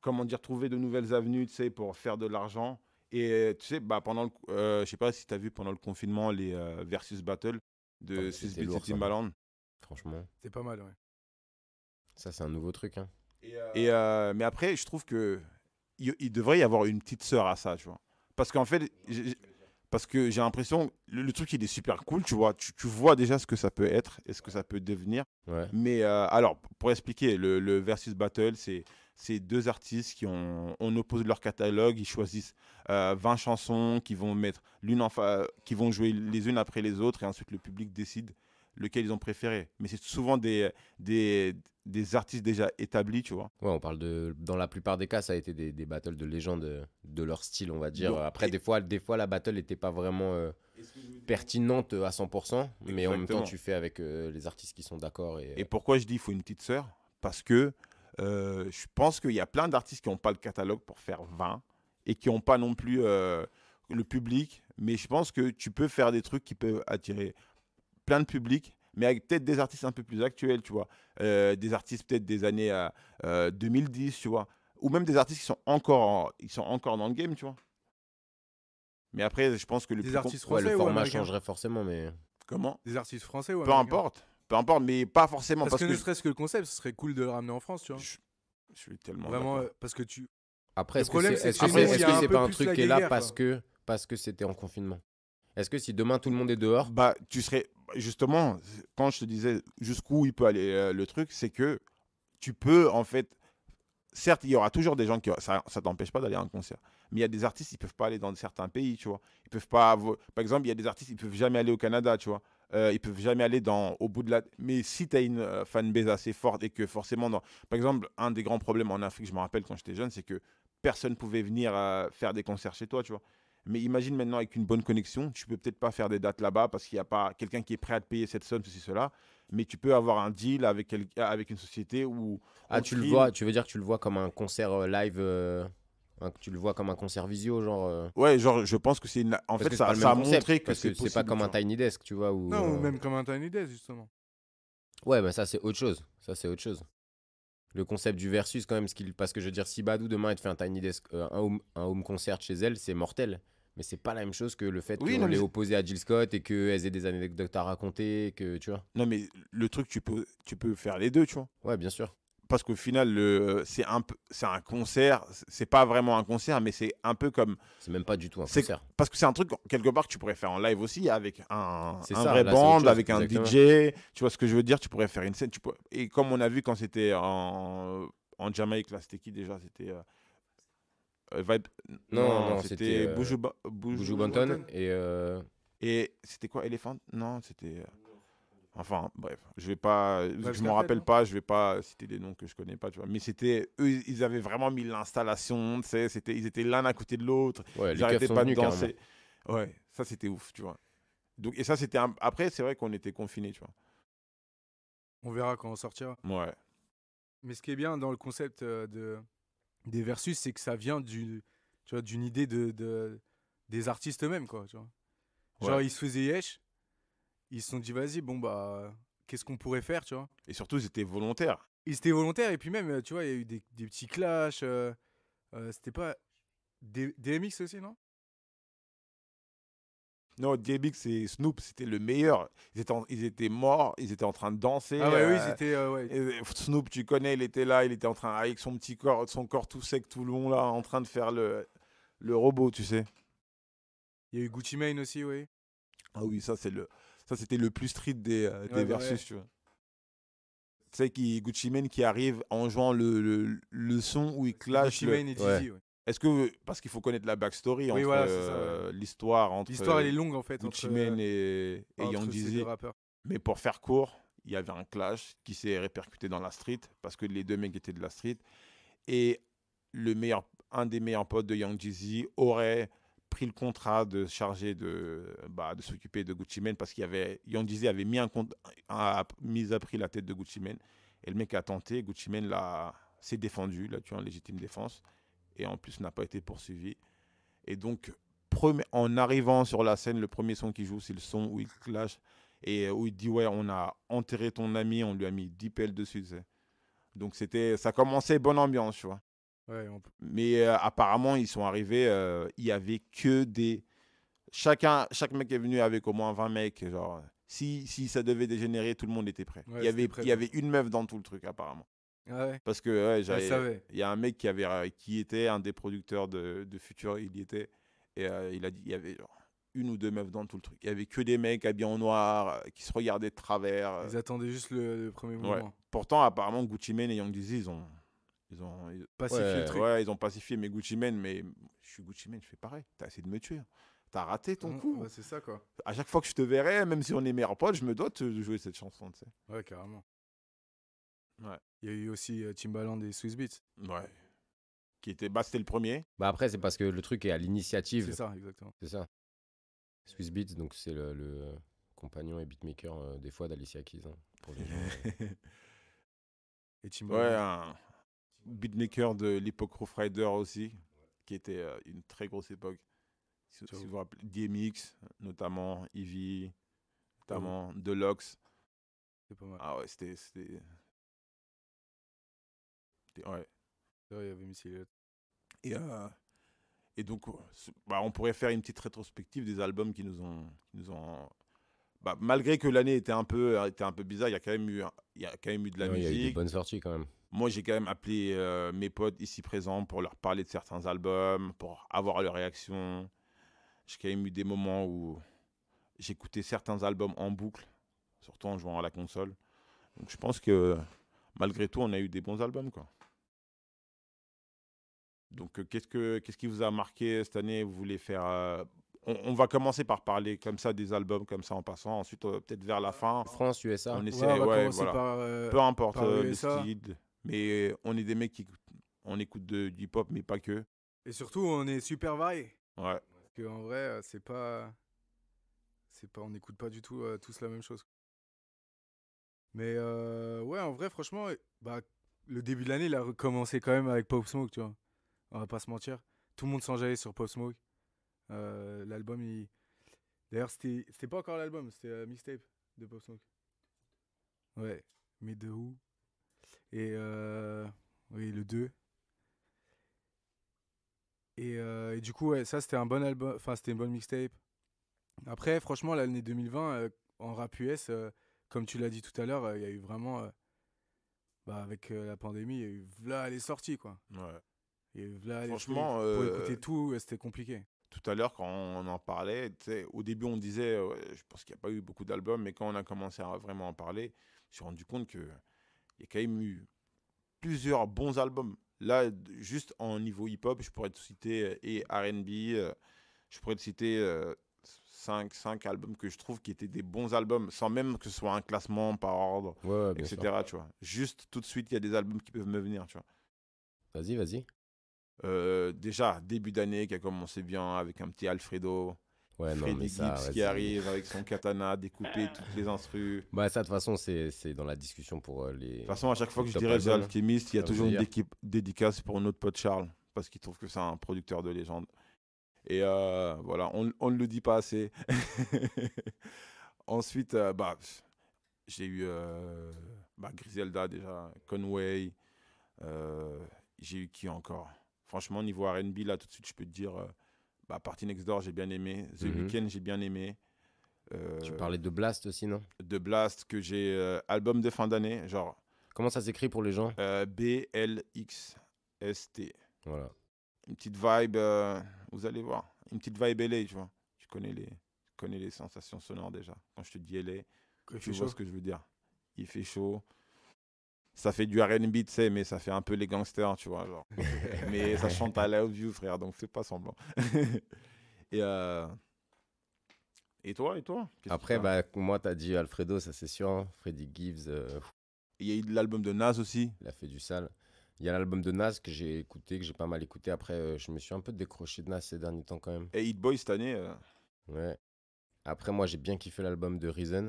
comment dire, trouver de nouvelles avenues, tu pour faire de l'argent. Et tu sais, bah, pendant euh, je sais pas si tu as vu pendant le confinement les versus battle de Swiss ah, Beat Franchement. C'est pas mal, ouais. Ça, c'est un nouveau truc, hein. Euh, euh, mais après, je trouve que il, devrait y avoir une petite sœur à ça, tu vois. Parce qu'en fait, parce que j'ai l'impression, le, truc il est super cool, tu vois. Tu, vois déjà ce que ça peut être et ce que ça peut devenir. Mais euh, alors, pour expliquer, le, versus battle, c'est deux artistes qui ont, on oppose leur catalogue, ils choisissent 20 chansons qui vont mettre l'une qui vont jouer les unes après les autres et ensuite le public décide lequel ils ont préféré. Mais c'est souvent des, des, artistes déjà établis, tu vois. Ouais, on parle de. Dans la plupart des cas, ça a été des, battles de légende euh, de leur style, on va dire. Après, des, fois, des fois, la battle n'était pas vraiment euh, pertinente euh, à 100%, mais en même temps, tu fais avec les artistes qui sont d'accord. Et, et pourquoi je dis il faut une petite sœur Parce que je pense qu'il y a plein d'artistes qui n'ont pas le catalogue pour faire 20 et qui n'ont pas non plus le public. Mais je pense que tu peux faire des trucs qui peuvent attirer plein de publics, mais avec peut-être des artistes un peu plus actuels, tu vois. Euh, des artistes peut-être des années euh, 2010, euh, tu vois. Ou même des artistes qui sont encore, ils sont encore dans le game, tu vois. Mais après, je pense que le, artistes le format changerait forcément, mais. Comment Des artistes français ou Peu importe, peu importe, mais pas forcément. Parce, que, ne serait-ce que le concept, ce serait cool de le ramener en France, tu vois. Je, suis tellement. Vraiment, euh, parce que tu. Après, est-ce que c'est -ce pas un truc qui est là parce que parce que c'était en confinement est-ce que si demain tout le monde est dehors Bah, tu serais justement quand je te disais jusqu'où il peut aller euh, le truc, c'est que tu peux en fait. Certes, il y aura toujours des gens qui ça, ça t'empêche pas d'aller à un concert. Mais il y a des artistes, ils peuvent pas aller dans certains pays, tu vois. Ils peuvent pas. Par exemple, il y a des artistes, ils peuvent jamais aller au Canada, tu vois. Euh, ils peuvent jamais aller dans, au bout de la. Mais si tu as une euh, fanbase assez forte et que forcément, dans... par exemple, un des grands problèmes en Afrique, je me rappelle quand j'étais jeune, c'est que personne pouvait venir faire des concerts chez toi, tu vois. Mais imagine maintenant avec une bonne connexion, tu peux peut-être pas faire des dates là-bas parce qu'il n'y a pas quelqu'un qui est prêt à te payer cette somme, ceci, cela. Mais tu peux avoir un deal avec, avec une société où. Ah, tu le vois, tu veux dire que tu le vois comme un concert euh, live euh, Tu le vois comme un concert visio, genre. Euh. Ouais, genre, je pense que c'est. En fait, ça, ça a montré que c'est pas comme un Tiny Desk, tu vois. non, ou même comme un Tiny Desk, justement. Ouais, mais bah, ça, c'est autre chose. Ça, c'est autre chose. Le concept du versus, quand même, parce que je veux dire, si Badou demain, elle te fait un Tiny Desk, un home concert chez elle, c'est mortel mais c'est pas la même chose que le fait qu'on l'ait opposé à Jill Scott et qu'elles aient des anecdotes à raconter, que tu vois. Non, mais le truc, tu peux, tu peux faire les deux, tu vois. Ouais, bien sûr. Parce qu'au final, le, c'est un, c'est un concert. C'est pas vraiment un concert, mais c'est un peu comme. C'est même pas du tout un concert. Parce que c'est un truc quelque part que tu pourrais faire en live aussi avec un, un vrai band, avec un DJ. Tu vois ce que je veux dire Tu pourrais faire une scène. Tu peux Et comme on a vu quand c'était en, en Jamaïque, là, c'était qui déjà C'était euh, euh, non, non, c'était euh, Boujou Banton et. Euh, et c'était quoi Elephant Non, c'était. Enfin, bref, je vais pas, je m'en rappelle pas, je vais pas citer des noms que je connais pas, tu vois. Mais c'était, eux, ils avaient vraiment mis l'installation, tu sais, c'était, ils étaient l'un à côté de l'autre, ouais, ils pas de danser. Ouais, ça c'était ouf, tu vois. Donc et ça c'était, après c'est vrai qu'on était confinés, tu vois. On verra quand on sortira. Ouais. Mais ce qui est bien dans le concept de des versus, c'est que ça vient d'une idée de, des artistes eux-mêmes, quoi. Genre, ils se faisaient yesh, ils se sont dit, vas-y, bon, bah, qu'est-ce qu'on pourrait faire, tu vois. Et surtout, ils étaient volontaires. Ils étaient volontaires, et puis même, tu vois, il y a eu des, petits clashs. Euh, euh, c'était pas. des DMX aussi, non non, DMX et Snoop, c'était le meilleur. Ils étaient, ils étaient morts, ils étaient en train de danser. Ah oui, ils euh, étaient. Euh, euh, Snoop, tu connais, il était là, il était en train, avec son petit corps, son corps tout sec, tout long, là, en train de faire le, le robot, tu sais. Il y a eu Gucci Mane aussi, oui. Ah oui, ça, c'est le. Ça, c'était le plus street des, des bah versus, tu vois. sais, Gucci Mane qui arrive en jouant le, le, son où il clash. Gucci Mane est est-ce que parce qu'il faut connaître la backstory entre euh, l'histoire entre l'histoire elle est longue en fait entre euh, et, et Jeezy. Mais pour faire court, il y avait un clash qui s'est répercuté dans la street parce que les deux mecs étaient de la street et le meilleur un des meilleurs potes de Young Jeezy aurait pris le contrat de charger de bah, de s'occuper de Gucci Mane parce qu'il y avait Young Jeezy avait mis un compte mis à prix la tête de Gucci Mane et le mec a tenté Gucci Mane l'a s'est défendu, là tué en légitime défense et en plus n'a pas été poursuivi. Et donc, en arrivant sur la scène, le premier son qu'il joue, c'est le son où il clash et euh, où il dit Ouais, on a enterré ton ami, on lui a mis 10 pelles dessus. Donc, c'était, ça commençait bonne ambiance, tu vois. Mais euh, apparemment, ils sont arrivés, euh, il n'y avait que des. Chacun, chaque mec est venu avec au moins 20 mecs. Genre, si, si ça devait dégénérer, tout le monde était prêt. il, y avait, prêt, il y avait une meuf dans tout le truc, apparemment. Ah Parce que ah, il y a un mec qui avait, euh, qui était un des producteurs de, Futur il y était, et euh, il a dit, il y avait une ou deux meufs dans tout le truc. Il y avait que des mecs habillés en noir euh, qui se regardaient de travers. Ils attendaient juste le, premier moment. Pourtant, apparemment, Gucci Mane et Young Dizzy, ils ont, ils ont, ils ont pacifié le truc. ils ont pacifié mais Gucci Mane, mais je suis Gucci Mane, je fais pareil. T'as essayé de me tuer. T'as raté ton mmh, coup. c'est ça quoi. À chaque fois que je te verrai, même si on est meilleurs potes, je me dois de jouer cette chanson, tu sais. Ouais, carrément. Il y a eu aussi euh, Timbaland et Swiss Beats. Ouais. Qui était, bah, c'était le premier. Bah après, c'est parce que le truc est à l'initiative. C'est ça, exactement. C'est ça. Swiss Beats, donc c'est le, le, euh, compagnon et beatmaker euh, des fois d'Alicia Keys. Hein, et Timbaland. Ouais, un beatmaker de l'époque Roof Rider aussi, qui était une très grosse époque. Si, vous vous rappelez, DMX, notamment, Ivy, notamment, Deluxe. C'est pas mal. Ah ouais, c'était Ouais. Et, euh, et donc, euh, bah, on pourrait faire une petite rétrospective des albums qui nous ont. nous ont bah, malgré que l'année était un peu euh, était un peu bizarre, il y a quand même eu il y a quand même eu de la musique. Il y a eu des bonnes sorties quand même. Moi, j'ai quand même appelé mes potes ici présents pour leur parler de certains albums, pour avoir leur réaction. J'ai quand même eu des moments où j'écoutais certains albums en boucle, surtout en jouant à la console. Donc je pense que malgré tout, on a eu des bons albums quoi. Donc, euh, qu'est-ce, que, qu'est-ce qui vous a marqué cette année Vous voulez faire. Euh, on, va commencer par parler comme ça des albums, comme ça en passant. Ensuite, euh, peut-être vers la fin. France, USA. On essaie, Peu importe le style. Mais on est des mecs qui on écoute du hip-hop, mais pas que. Et surtout, on est super variés. Ouais. Parce en vrai, c'est pas. C'est pas, on n'écoute pas du tout tous la même chose. Mais ouais, en vrai, franchement, bah, le début de l'année, il a recommencé quand même avec Pop Smoke, tu vois on va pas se mentir. Tout le monde s'en jallait sur Pop Smoke. Euh, l'album, il... D'ailleurs, c'était, c'était pas encore l'album, c'était la mixtape de Pop Smoke. Ouais, mais de où Et euh, oui, le 2. Euh, et, du coup, ouais, ça c'était un bon album, enfin c'était une bonne mixtape. Après, franchement, l'année 2020, en rap US, comme tu l'as dit tout à l'heure, il y a eu vraiment. Bah, avec la pandémie, il y a eu est sorties, quoi. Ouais franchement, euh, écouter tout, euh, c'était compliqué tout à l'heure, quand on en parlait, au début, on disait, euh, je pense qu'il n'y a pas eu beaucoup d'albums, mais quand on a commencé à vraiment en parler, je suis rendu compte qu'il y a quand même eu plusieurs bons albums. Là, juste en niveau hip-hop, je pourrais te citer et RB, je pourrais te citer 5, 5 albums que je trouve qui étaient des bons albums, sans même que ce soit un classement par ordre, etc. Tu vois. Juste tout de suite, il y a des albums qui peuvent me venir. Vas-y, vas-y. Euh, déjà, début d'année qui a commencé bien avec un petit Alfredo. Freddy Gibbs qui arrive avec son katana découper ah. toutes les instrus. Bah ça de toute façon c'est dans la discussion pour euh, les. De toute façon à chaque fois que je dirais The Alchemist, il y a toujours une équipe dédicace pour notre pote Charles parce qu'il trouve que c'est un producteur de légende. Et euh, voilà, on, ne le dit pas assez. Ensuite, bah, j'ai eu bah, Griselda déjà, Conway, j'ai eu qui encore Franchement, niveau RB, là, tout de suite, je peux te dire euh, bah, Party Next Door, j'ai bien aimé. The weekend mhm. Weeknd, j'ai bien aimé. Euh, tu parlais de Blast aussi, non De Blast, que j'ai euh, album de fin d'année, genre. Comment ça s'écrit pour les gens B-L-X-S-T. Voilà. Une petite vibe, vous allez voir. Une petite vibe LA, tu vois. Tu connais les, connais les sensations sonores déjà. Quand je te dis LA, que tu vois ce que je veux dire. Il fait chaud ça fait du RB, tu sais, mais ça fait un peu les gangsters, tu vois. Genre. mais ça chante à Love frère, donc c'est pas semblant. et, euh, et toi, et toi Après, bah, moi, t'as dit Alfredo, ça c'est sûr. Hein. Freddy Gibbs. Euh, Il y a eu l'album de Nas aussi. Il a fait du sale. Il y a l'album de Nas que j'ai écouté, que j'ai pas mal écouté. Après, euh, je me suis un peu décroché de Nas ces derniers temps quand même. Et Hit Boy cette année. Ouais. Après, moi, j'ai bien kiffé l'album de Reason.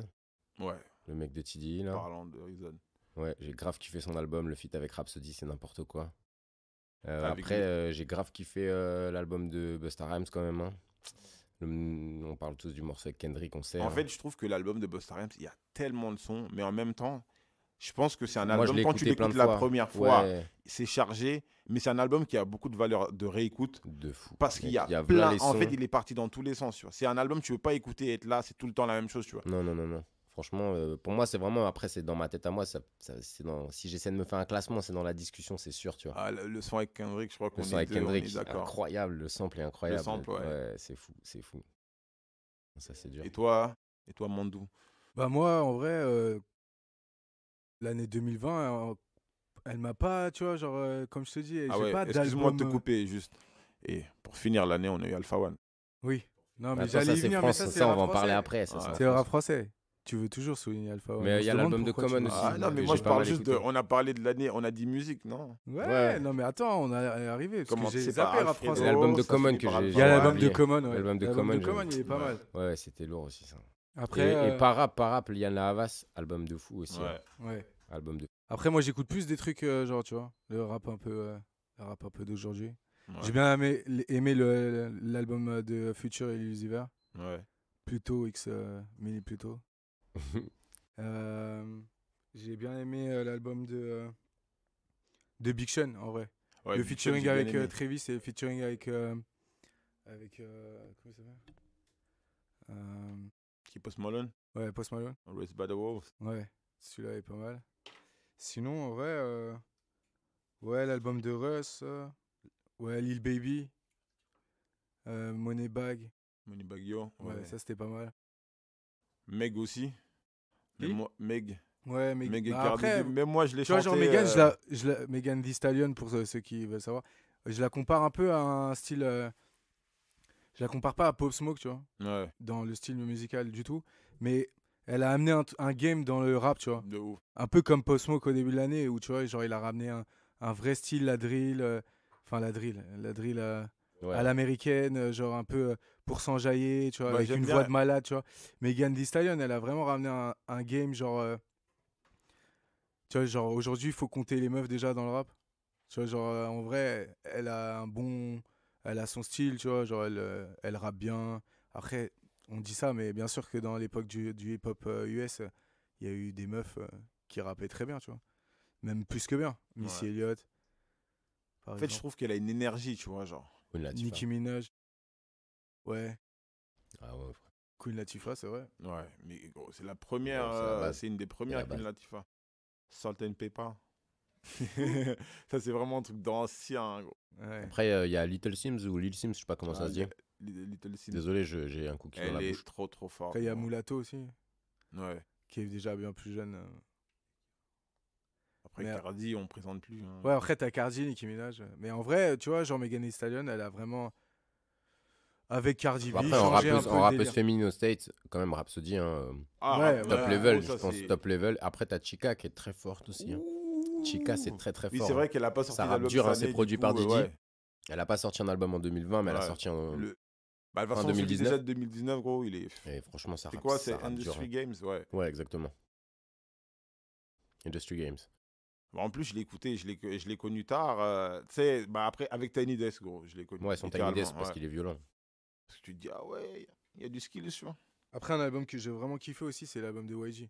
Ouais. Le mec de TDI, là. Parlant de Reason. Ouais, j'ai grave kiffé son album, le feat avec Rhapsody, c'est n'importe quoi. Euh, ah, après, euh, j'ai grave kiffé euh, l'album de Busta Rhymes quand même. Hein. on parle tous du morceau avec Kendrick, on sait. En hein. fait, je trouve que l'album de Busta Rhymes, il y a tellement de sons, mais en même temps, je pense que c'est un album, quand tu l'écoutes la première fois, c'est chargé, mais c'est un album qui a beaucoup de valeur de réécoute. De fou. Parce qu'il y a, plein. en fait, il est parti dans tous les sens. C'est un album, tu ne veux pas écouter et être là, c'est tout le temps la même chose, tu vois. Non, non, non, non. Franchement, euh, pour moi, c'est vraiment. Après, c'est dans ma tête à moi. Ça, c'est dans, si j'essaie de me faire un classement, c'est dans la discussion, c'est sûr, tu vois. Ah, le, son avec Kendrick, je crois qu'on est, avec Kendrick, avec Kendrick, d'accord. Incroyable, le sample est incroyable. Le sample, ouais. c'est fou, c'est fou. Ça, c'est dur. Et toi, et toi, Mandou Bah moi, en vrai, euh, l'année 2020, elle, m'a pas, tu vois, genre, euh, comme je te dis, ah ouais, pas Excuse-moi de te couper, juste. Et pour finir l'année, on a eu Alpha One. Oui. Non, bah, mais j'allais y venir, mais ça, on va en parler après. c'est le rap français. Tu veux toujours souligner Alpha Mais il y a l'album de Common aussi. Ah non, mais moi je parle juste de. On a parlé de l'année, on a dit musique, non ouais, non, mais attends, on est arrivé. Comment c'est pas L'album de Common que j'ai. Il y a l'album de Common, ouais. L'album de Common, il est pas mal. Ouais, c'était lourd aussi ça. Après, et, euh... il Parap, Parap, Liana Havas, album de fou aussi. Ouais. Hein. ouais. Album de... Après, moi, j'écoute plus des trucs, euh, genre, tu vois, le rap un peu, euh, un peu d'aujourd'hui. J'ai bien aimé, aimé l'album euh, de Future et l'Illusiver. Ouais. Pluto X Mini Plutôt. Euh, j'ai bien aimé euh, l'album de, euh, de Big Sean, en vrai. le featuring avec Travis et le featuring avec. avec. comment ça va Qui Post Malone Ouais, Post Malone. Always by the Wolves. Ouais, celui-là est pas mal. Sinon, en vrai. Ouais, l'album de Russ. ouais, Lil Baby. Euh, Money Moneybag Yo. ouais ça c'était pas mal. Meg aussi. Meg. Ouais, Meg. Bah, après, mais moi, je l'ai chanté. genre vois, euh... Megan Thee Stallion, pour euh, ceux qui veulent savoir, je la compare un peu à un style. Euh, je la compare pas à Pop Smoke, tu vois. Ouais. Dans le style musical du tout. Mais elle a amené un, game dans le rap, tu vois. De ouf. Un peu comme Pop Smoke au début de l'année, où tu vois, genre, il a ramené un, un vrai style, la drill. Euh, enfin, la drill. La drill. à l'américaine, genre un peu pour s'enjailler, tu vois, avec une voix de malade, tu vois. Mais Gandhi Stallion, elle a vraiment ramené un, game genre. Euh, tu vois, genre aujourd'hui, il faut compter les meufs déjà dans le rap. Tu vois, genre euh, en vrai, elle a un bon. Elle a son style, tu vois, genre elle, euh, elle rappe bien. Après, on dit ça, mais bien sûr que dans l'époque du, hip-hop US, il y a eu des meufs qui rappaient très bien, tu vois. Même plus que bien. Missy Elliott. En fait, je trouve qu'elle a une énergie, tu vois, genre. Nicki Minaj. Ouais. Ah Queen Latifah, c'est vrai Ouais, mais c'est la première, euh, c'est, une des premières Queen Latifah. Salt and Pepper. ça, c'est vraiment un truc d'ancien, hein, Après, il euh, y a Little Sims ou Lil Sims, je sais pas comment ah, ça se dit. Little Sims. Désolé, j'ai un cookie qui dans la est trop, trop fort. Après, il y a Mulatto aussi. Ouais. Qui est déjà bien plus jeune. Euh. Après, Cardi, on présente plus. Hein. Ouais, après, t'as Cardi, Nicki Minaj. Mais en vrai, tu vois, genre Megan Stallion, elle a vraiment avec Cardi B. Après, en rappeuse, en rappeuse féminine au States, quand même Rhapsody, hein, euh, ah, top level, ah, je pense, top Après, t'as Chica qui est très forte aussi. Hein. Chica, c'est très très fort. Oui, c'est vrai hein. qu'elle a pas sorti album. Ça rappe dur, c'est produit par euh, Didi. Elle a pas sorti un album en 2020, mais elle a sorti en, en 2019. 2019, gros, il est. Et franchement, ça. C'est quoi, c'est Industry hein. Games, ouais. Ouais, exactement. Industry Games. en plus, je l'ai écouté, je l'ai connu tard. Euh, bah, après, avec Tiny Desk, gros, je l'ai connu. Ouais, son Tiny Desk, parce qu'il est violent. Parce que tu te dis, ah ouais, il y a du skill, tu Après, un album que j'ai vraiment kiffé aussi, c'est l'album de YG.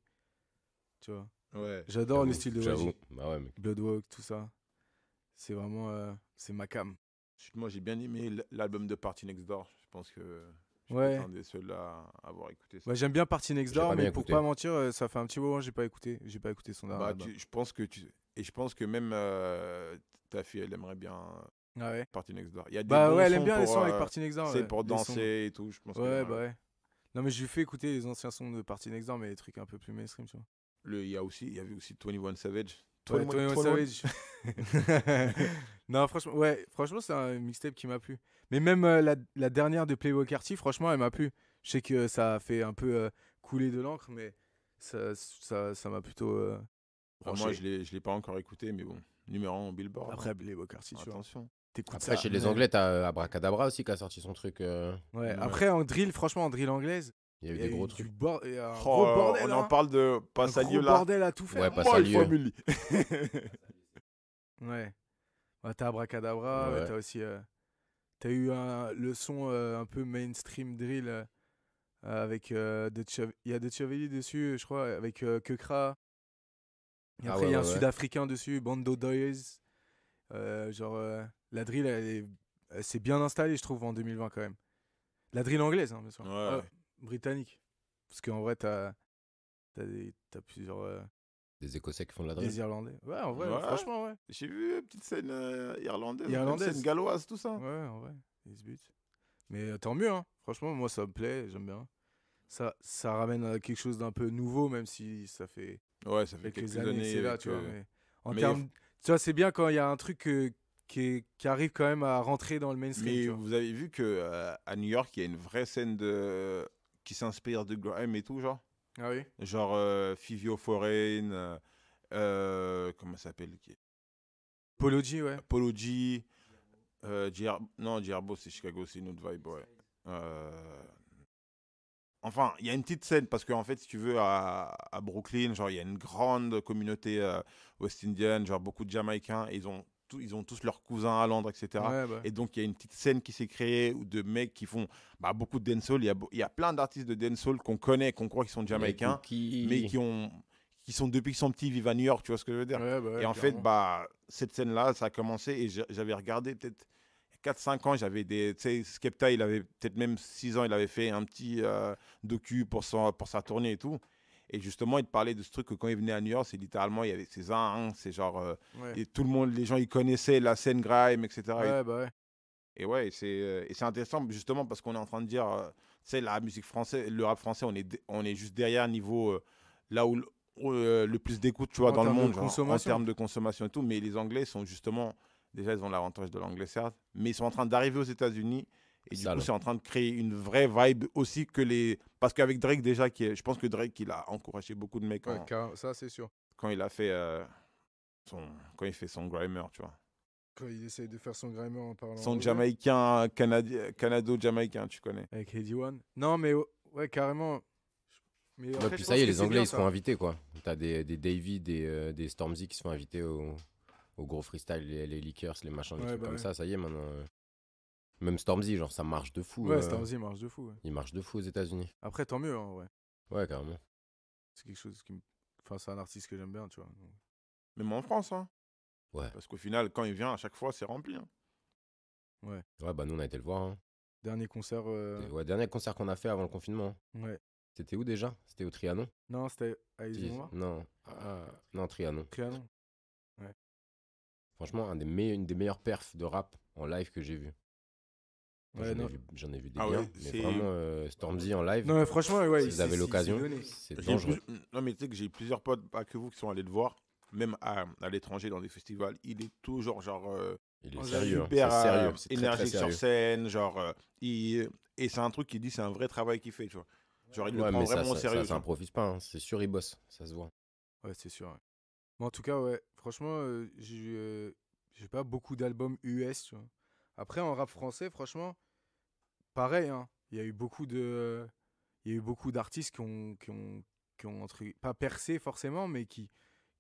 Tu vois Ouais. J'adore le style de YG. Bah ouais, mec. Bloodwalk, tout ça. C'est vraiment. Euh, c'est ma cam. Moi, j'ai bien aimé l'album de Party Next Door. Je pense que. ouais. suis un des seuls à avoir écouté ça. j'aime bien Party Next Door, mais pour pas mentir, euh, ça fait un petit moment que j'ai pas écouté. J'ai pas écouté son bah, album. je pense que tu. Et je pense que même euh, ta fille, elle aimerait bien ah ouais. Party Next Door. bah ouais, elle aime bien les sons avec euh, Party Next Door. C'est pour danser et tout, je pense. Ouais, bah ouais. Non, mais je lui fais écouter les anciens sons de Party Next Door, mais les trucs un peu plus mainstream, tu vois. il y a aussi, il y avait aussi 21 Savage. 21, Savage. non, franchement, ouais, franchement, c'est un mixtape qui m'a plu. Mais même euh, la, la, dernière de Playboy Carty, franchement, elle m'a plu. Je sais que ça a fait un peu euh, couler de l'encre, mais ça m'a ça, plutôt. franchement je ne l'ai pas encore écouté, mais bon, numéro 1 en Billboard. Après, Playboy Carty, tu vois. Attention. T'écoutes après, chez les Anglais, t'as euh, Abracadabra aussi qui a sorti son truc. Euh, ouais, après en drill, franchement, en drill anglaise, Il y a eu des gros trucs. Oh, bordel. on hein. en parle de Un Passalio lieu, là. bordel à tout faire. Ouais, pas Moi, il Ouais. Bah, t'as Abracadabra, Ouais. ouais, t'as aussi. euh, t'as eu un, le son euh, un peu mainstream drill avec. de Il y a De Chavelli dessus, je crois, avec euh, Kekra. Et ah après, il y a un Sud-Africain dessus, Bando Doyes. genre la drill, elle, s'est bien installée, je trouve, en 2020 quand même. La drill anglaise, hein, bien sûr. Ah, britannique. Parce qu'en vrai, t'as as, plusieurs. Euh, des Écossais qui font la drill. Des Irlandais. Ouais, en vrai, franchement, ouais. J'ai vu une petite scène euh, irlandaise, galloise, tout ça. Ouais, en vrai, Mais euh, tant mieux, hein. franchement, moi ça me plaît, j'aime bien. Ça, ça ramène à quelque chose d'un peu nouveau, même si ça fait, ouais, ça fait quelques, années, tu vois. tu vois, c'est bien quand il y a un truc que, qui, arrive quand même à rentrer dans le mainstream. Mais vous avez vu que euh, à New York, il y a une vraie scène de qui s'inspire de Graham et tout, genre. Ah oui. Genre euh, Fivio Foreign, euh, euh, comment s'appelle Polo G, ouais. Polo G, non, Gierbo, c'est Chicago, c'est une autre vibe, ouais. Enfin, il y a une petite scène parce qu'en en fait, si tu veux, à, à Brooklyn, genre, il y a une grande communauté West indienne, genre beaucoup de Jamaïcains, ils ont ils ont tous leurs cousins à Londres, etc. Bah. Et donc, il y a une petite scène qui s'est créée de mecs qui font bah, beaucoup de dancehall. Il y a, y a, plein d'artistes de dancehall qu'on connaît, qu'on croit qu'ils sont jamaïcains, mais qui ont qui sont depuis qu'ils sont petits vivent à New York, tu vois ce que je veux dire bah Et en fait, bah cette scène-là, ça a commencé et j'avais regardé peut-être 4-5 ans, j'avais des. Tu sais, Skepta, il avait peut-être même 6 ans, il avait fait un petit euh, docu pour, pour sa tournée et tout. Et justement, il te parlait de ce truc que quand il venait à New York, c'est littéralement, il y avait ces uns, c'est genre. Euh, et tout le monde, les gens, ils connaissaient la scène grime, etc. Ouais, et, bah ouais. et ouais, c'est, euh, et c'est intéressant, justement, parce qu'on est en train de dire, c'est euh, tu sais, la musique française, le rap français, on est, on est juste derrière niveau là où le plus d'écoute, tu vois, dans le monde, en termes de consommation et tout. Mais les Anglais sont justement. Déjà, ils ont l'avantage de l'anglais, certes, mais ils sont en train d'arriver aux États-Unis et du coup, c'est en train de créer une vraie vibe aussi que les. Parce qu'avec Drake, déjà, qui est... je pense que Drake, il a encouragé beaucoup de mecs. Ça, c'est sûr. Quand il a fait euh, son. Quand il fait son grimer, tu vois. Quand il essaye de faire son grimer en parlant. Son Jamaïcain, Canadi... Canado-Jamaïcain, tu connais. Avec Eddie One. Non, mais ouais, carrément. ça y est, les Anglais, ils se font invités, quoi. T'as des, des des, euh, des Stormzy qui se font inviter au, au gros freestyle, les, les, les machins, des trucs bah comme ça. Ça y est, maintenant. Euh. Même Stormzy, genre, ça marche de fou. Ouais, euh. Stormzy marche de fou. Il marche de fou aux États-Unis. Après, tant mieux, hein, ouais. Ouais, carrément. C'est quelque chose qui me. Enfin, c'est un artiste que j'aime bien, tu vois. Même en France, hein. Ouais. Parce qu'au final, quand il vient, à chaque fois, c'est rempli. Hein. Ouais. Ouais, bah nous, on a été le voir. Hein. Dernier concert. Euh, ouais, dernier concert qu'on a fait avant le confinement. Hein. Ouais. C'était où déjà C'était au Trianon Non, c'était à Noir. Non, ah. non Trianon. Trianon. Ouais. Franchement, un des une des meilleures perfs de rap en live que j'ai vu. J'en ai, vu des ah biens, mais vraiment euh, Stormzy en live. Non, franchement, ouais, si vous avez l'occasion, c'est dangereux. Non, mais tu sais que j'ai plusieurs potes, pas que vous, qui sont allés le voir, même à, à l'étranger dans des festivals. Il est toujours genre. Euh, il est sérieux, hein. super sérieux, euh, énergique sur scène, genre. il... Et c'est un truc qu'il dit, c'est un vrai travail qu'il fait, tu vois. Genre, il le prend vraiment au sérieux. Ça, ça, improvise pas, hein. c'est sûr, il bosse, ça se voit. Ouais, c'est sûr. Mais en tout cas, ouais, franchement, j'ai pas beaucoup d'albums US, tu vois. Après, en rap français, franchement, pareil, hein. il y a eu beaucoup de. Il y a eu beaucoup d'artistes qui ont, qui ont, qui ont pas percé forcément, mais qui,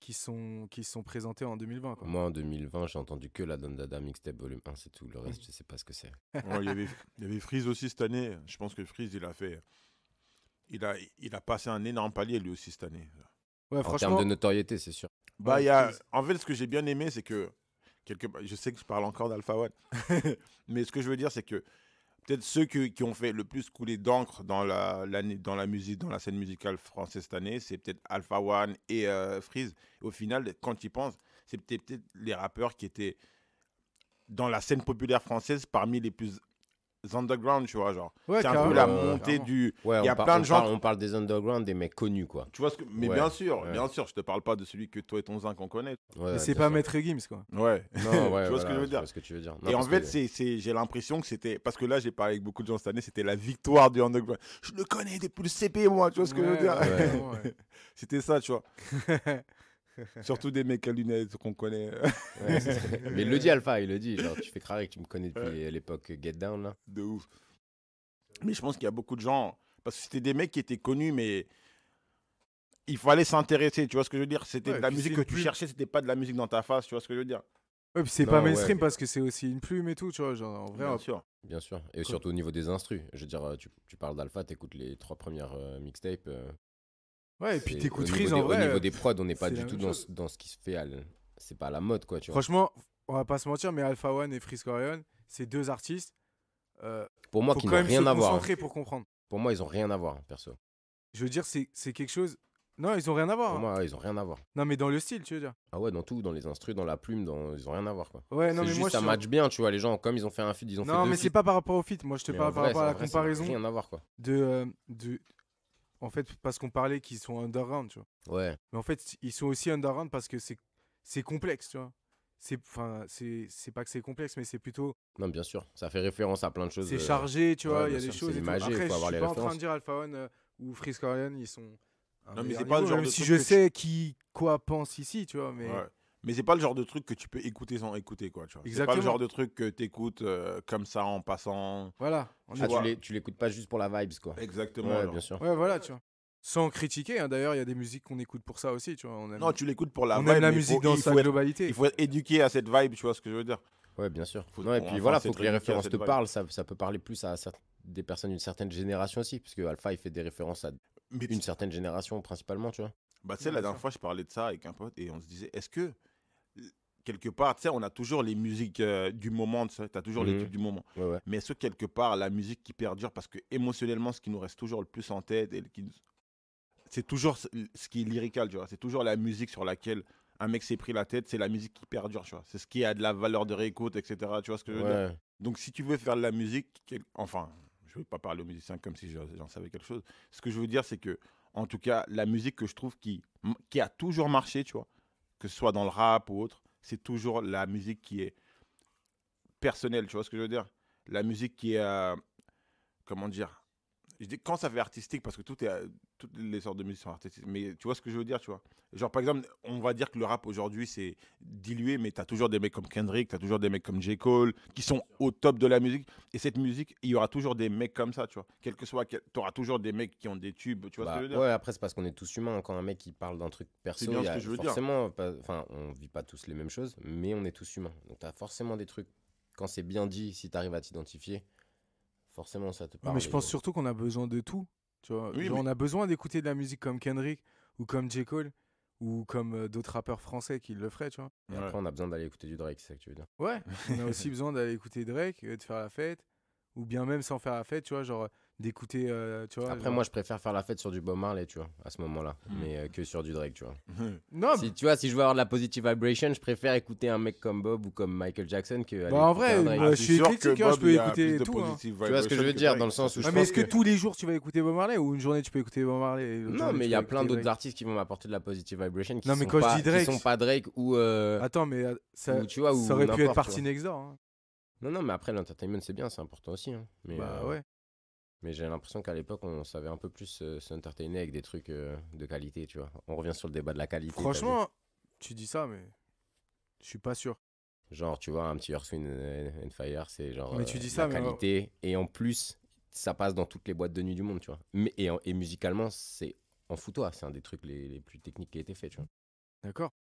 qui sont, qui sont présentés en 2020. Quoi. Moi, en 2020, j'ai entendu que la Dada Mixtape Volume 1, c'est tout. Le reste, mm. je sais pas ce que c'est. Il y avait, y Freeze aussi cette année. Je pense que Freeze, il a fait. Il a, il a passé un énorme palier lui aussi cette année. Ouais, en termes de notoriété, c'est sûr. Bah, y a, en fait, ce que j'ai bien aimé, c'est que je sais que je parle encore d'Alpha One, mais ce que je veux dire, c'est que peut-être ceux qui ont fait le plus couler d'encre dans la, dans la musique, dans la scène musicale française cette année, c'est peut-être Alpha One et euh, Freeze. Au final, quand tu y penses, c'est peut-être les rappeurs qui étaient dans la scène populaire française parmi les plus underground, tu vois, genre. c'est un peu la montée du. Il y a plein de gens. on parle des underground, des mecs connus, quoi. Tu vois ce que. Mais bien sûr, bien sûr, je te parle pas de celui que toi et ton zinc on connaît. c'est pas Maître Gims, quoi. Ouais. tu vois ce que je veux dire. tu veux dire. et en fait, j'ai l'impression que c'était. Parce que là, j'ai parlé avec beaucoup de gens cette année, c'était la victoire du underground. Je le connais depuis le CP, moi, tu vois ce que je veux dire. c'était ça, tu vois. Surtout des mecs à lunettes qu'on connaît. mais il le dit, Alpha, il le dit. Genre, tu fais craquer que tu me connais depuis l'époque Get Down. Là. De ouf. Mais je pense qu'il y a beaucoup de gens. Parce que c'était des mecs qui étaient connus, mais il fallait s'intéresser. Tu vois ce que je veux dire C'était de la musique que tu cherchais, c'était pas de la musique dans ta face. Tu vois ce que je veux dire puis c'est pas mainstream parce que c'est aussi une plume et tout. Tu vois, vrai. Bien sûr. Bien sûr. Et surtout au niveau des instrus. Je veux dire, euh, tu, tu parles d'Alpha, écoutes les trois premières euh, mixtapes. Euh, Ouais, et puis t'écoutes Freeze en vrai. Au niveau euh, des prods, on n'est pas du tout dans, dans, ce qui se fait. C'est pas la mode, quoi. Tu Franchement, on va pas se mentir, mais Alpha One et Freeze Corion, c'est deux artistes. Euh, pour moi, qui n'ont rien à voir. Hein. pour comprendre. Pour moi, ils ont rien à voir, perso. Je veux dire, c'est quelque chose. Non, ils ont rien à voir. Pour hein. moi, ils ont rien à voir. Non, mais dans le style, tu veux dire. Ah ouais, dans tout, dans les instrus, dans la plume, ils ont rien à voir, quoi. Ouais, non, mais juste, moi, ça match bien, tu vois, les gens, comme ils ont fait un feat, ils ont non, fait. Non, mais c'est pas par rapport au feat, moi, je te parle par rapport à la comparaison. Rien à voir, quoi. de, euh, en fait, parce qu'on parlait qu'ils sont underground, tu vois. Ouais. Mais en fait, ils sont aussi underground parce que c'est, c'est complexe, tu vois. C'est, enfin, c'est, pas que c'est complexe, mais c'est plutôt. Non, bien sûr, ça fait référence à plein de choses. C'est euh, chargé, tu vois, il y a des choses. Imagé, Après, faut je suis pas en train de dire Alpha One euh, ou Freeze Corleone, ils sont. Non, mais c'est pas genre Si je sais qui, quoi pense ici, tu vois, mais. Mais c'est pas le genre de truc que tu peux écouter sans écouter, quoi. Tu vois. C'est pas le genre de truc que t'écoutes écoutes euh, comme ça en passant. Voilà. Tu, ah, tu l'écoutes pas juste pour la vibes, quoi. Exactement. bien sûr. Ouais, voilà, tu vois. Sans critiquer, hein. d'ailleurs, il y a des musiques qu'on écoute pour ça aussi, tu vois. On Non, tu l'écoutes pour la On Aime la musique dans sa globalité. il faut être éduqué à cette vibe, tu vois ce que je veux dire. Ouais, bien sûr. non, et puis voilà, faut que les références te parlent, ça, ça, peut parler plus à des personnes d'une certaine génération aussi, parce que Alpha, il fait des références à une certaine génération principalement, tu vois. Bah, tu sais, la dernière fois, je parlais de ça avec un pote et on se disait, est-ce que quelque part, tu sais, on a toujours les musiques euh, du moment, tu as toujours les mmh. tubes du moment. Mais ce quelque part, la musique qui perdure, parce que émotionnellement, ce qui nous reste toujours le plus en tête, et qui... c'est toujours ce qui est lyrical, tu vois. C'est toujours la musique sur laquelle un mec s'est pris la tête, c'est la musique qui perdure, tu vois. C'est ce qui a de la valeur de réécoute, etc. Tu vois ce que je veux dire Donc, si tu veux faire de la musique, enfin, je ne vais pas parler aux musiciens comme si j'en savais quelque chose. Ce que je veux dire, c'est que, en tout cas, la musique que je trouve qui, qui a toujours marché, tu vois, que ce soit dans le rap ou autre, c'est toujours la musique qui est personnelle, tu vois ce que je veux dire La musique qui est, euh, comment dire Je quand ça fait artistique, parce que tout est, euh, toutes les sortes de musiques artistiques. Mais tu vois ce que je veux dire, tu vois. Genre, par exemple, on va dire que le rap aujourd'hui, c'est dilué, mais tu as toujours des mecs comme Kendrick, tu as toujours des mecs comme J. Cole, qui sont au top de la musique. Et cette musique, il y aura toujours des mecs comme ça, tu vois. Quel que soit, tu auras toujours des mecs qui ont des tubes, tu vois bah après, c'est parce qu'on est tous humains. Quand un mec, il parle d'un truc perso, ce que je veux forcément, enfin, on vit pas tous les mêmes choses, mais on est tous humains. Donc, tu as forcément des trucs, quand c'est bien dit, si tu arrives à t'identifier forcément ça te parle. Mais je pense surtout qu'on a besoin de tout. Tu vois, on a besoin d'écouter de la musique comme Kendrick ou comme J. Cole ou comme euh, d'autres rappeurs français qui le feraient, tu vois. Et après, on a besoin d'aller écouter du Drake, c'est ça que tu veux dire Ouais, on a aussi besoin d'aller écouter Drake, Et euh, de faire la fête, ou bien même sans faire la fête, tu vois, genre d'écouter, euh, tu vois. Après, moi, je préfère faire la fête sur du Bob Marley, tu vois, à ce moment-là, mm. mais euh, que sur du Drake, tu vois. non, si, tu vois, si je veux avoir de la positive vibration, je préfère écouter un mec comme Bob ou comme Michael Jackson que. Bah, en vrai, bah, je suis que je peux écouter tout. Tu vois ce que je veux dire, dans le sens où je Mais est-ce que... tous les jours tu vas écouter Bob Marley ou une journée tu peux écouter Bob Marley Non, mais il y a plein d'autres artistes qui vont m'apporter de la positive vibration qui ne sont pas Drake ou. Euh, Attends, mais ça aurait pu être partie next hein. Non, non, mais après, l'entertainment, c'est bien, c'est important aussi. Hein. Mais, bah ouais. Mais j'ai l'impression qu'à l'époque, on savait un peu plus euh, s'entertainer avec des trucs euh, de qualité, tu vois. On revient sur le débat de la qualité. Franchement, tu dis ça, mais je suis pas sûr. Genre, tu vois, un petit Earth, and Fire, c'est genre mais tu euh, dis ça, qualité. Et en plus, ça passe dans toutes les boîtes de nuit du monde, tu vois. Mais, et, musicalement, c'est en fout-toi, C'est un des trucs les, les, plus techniques qui a été fait, tu vois. D'accord.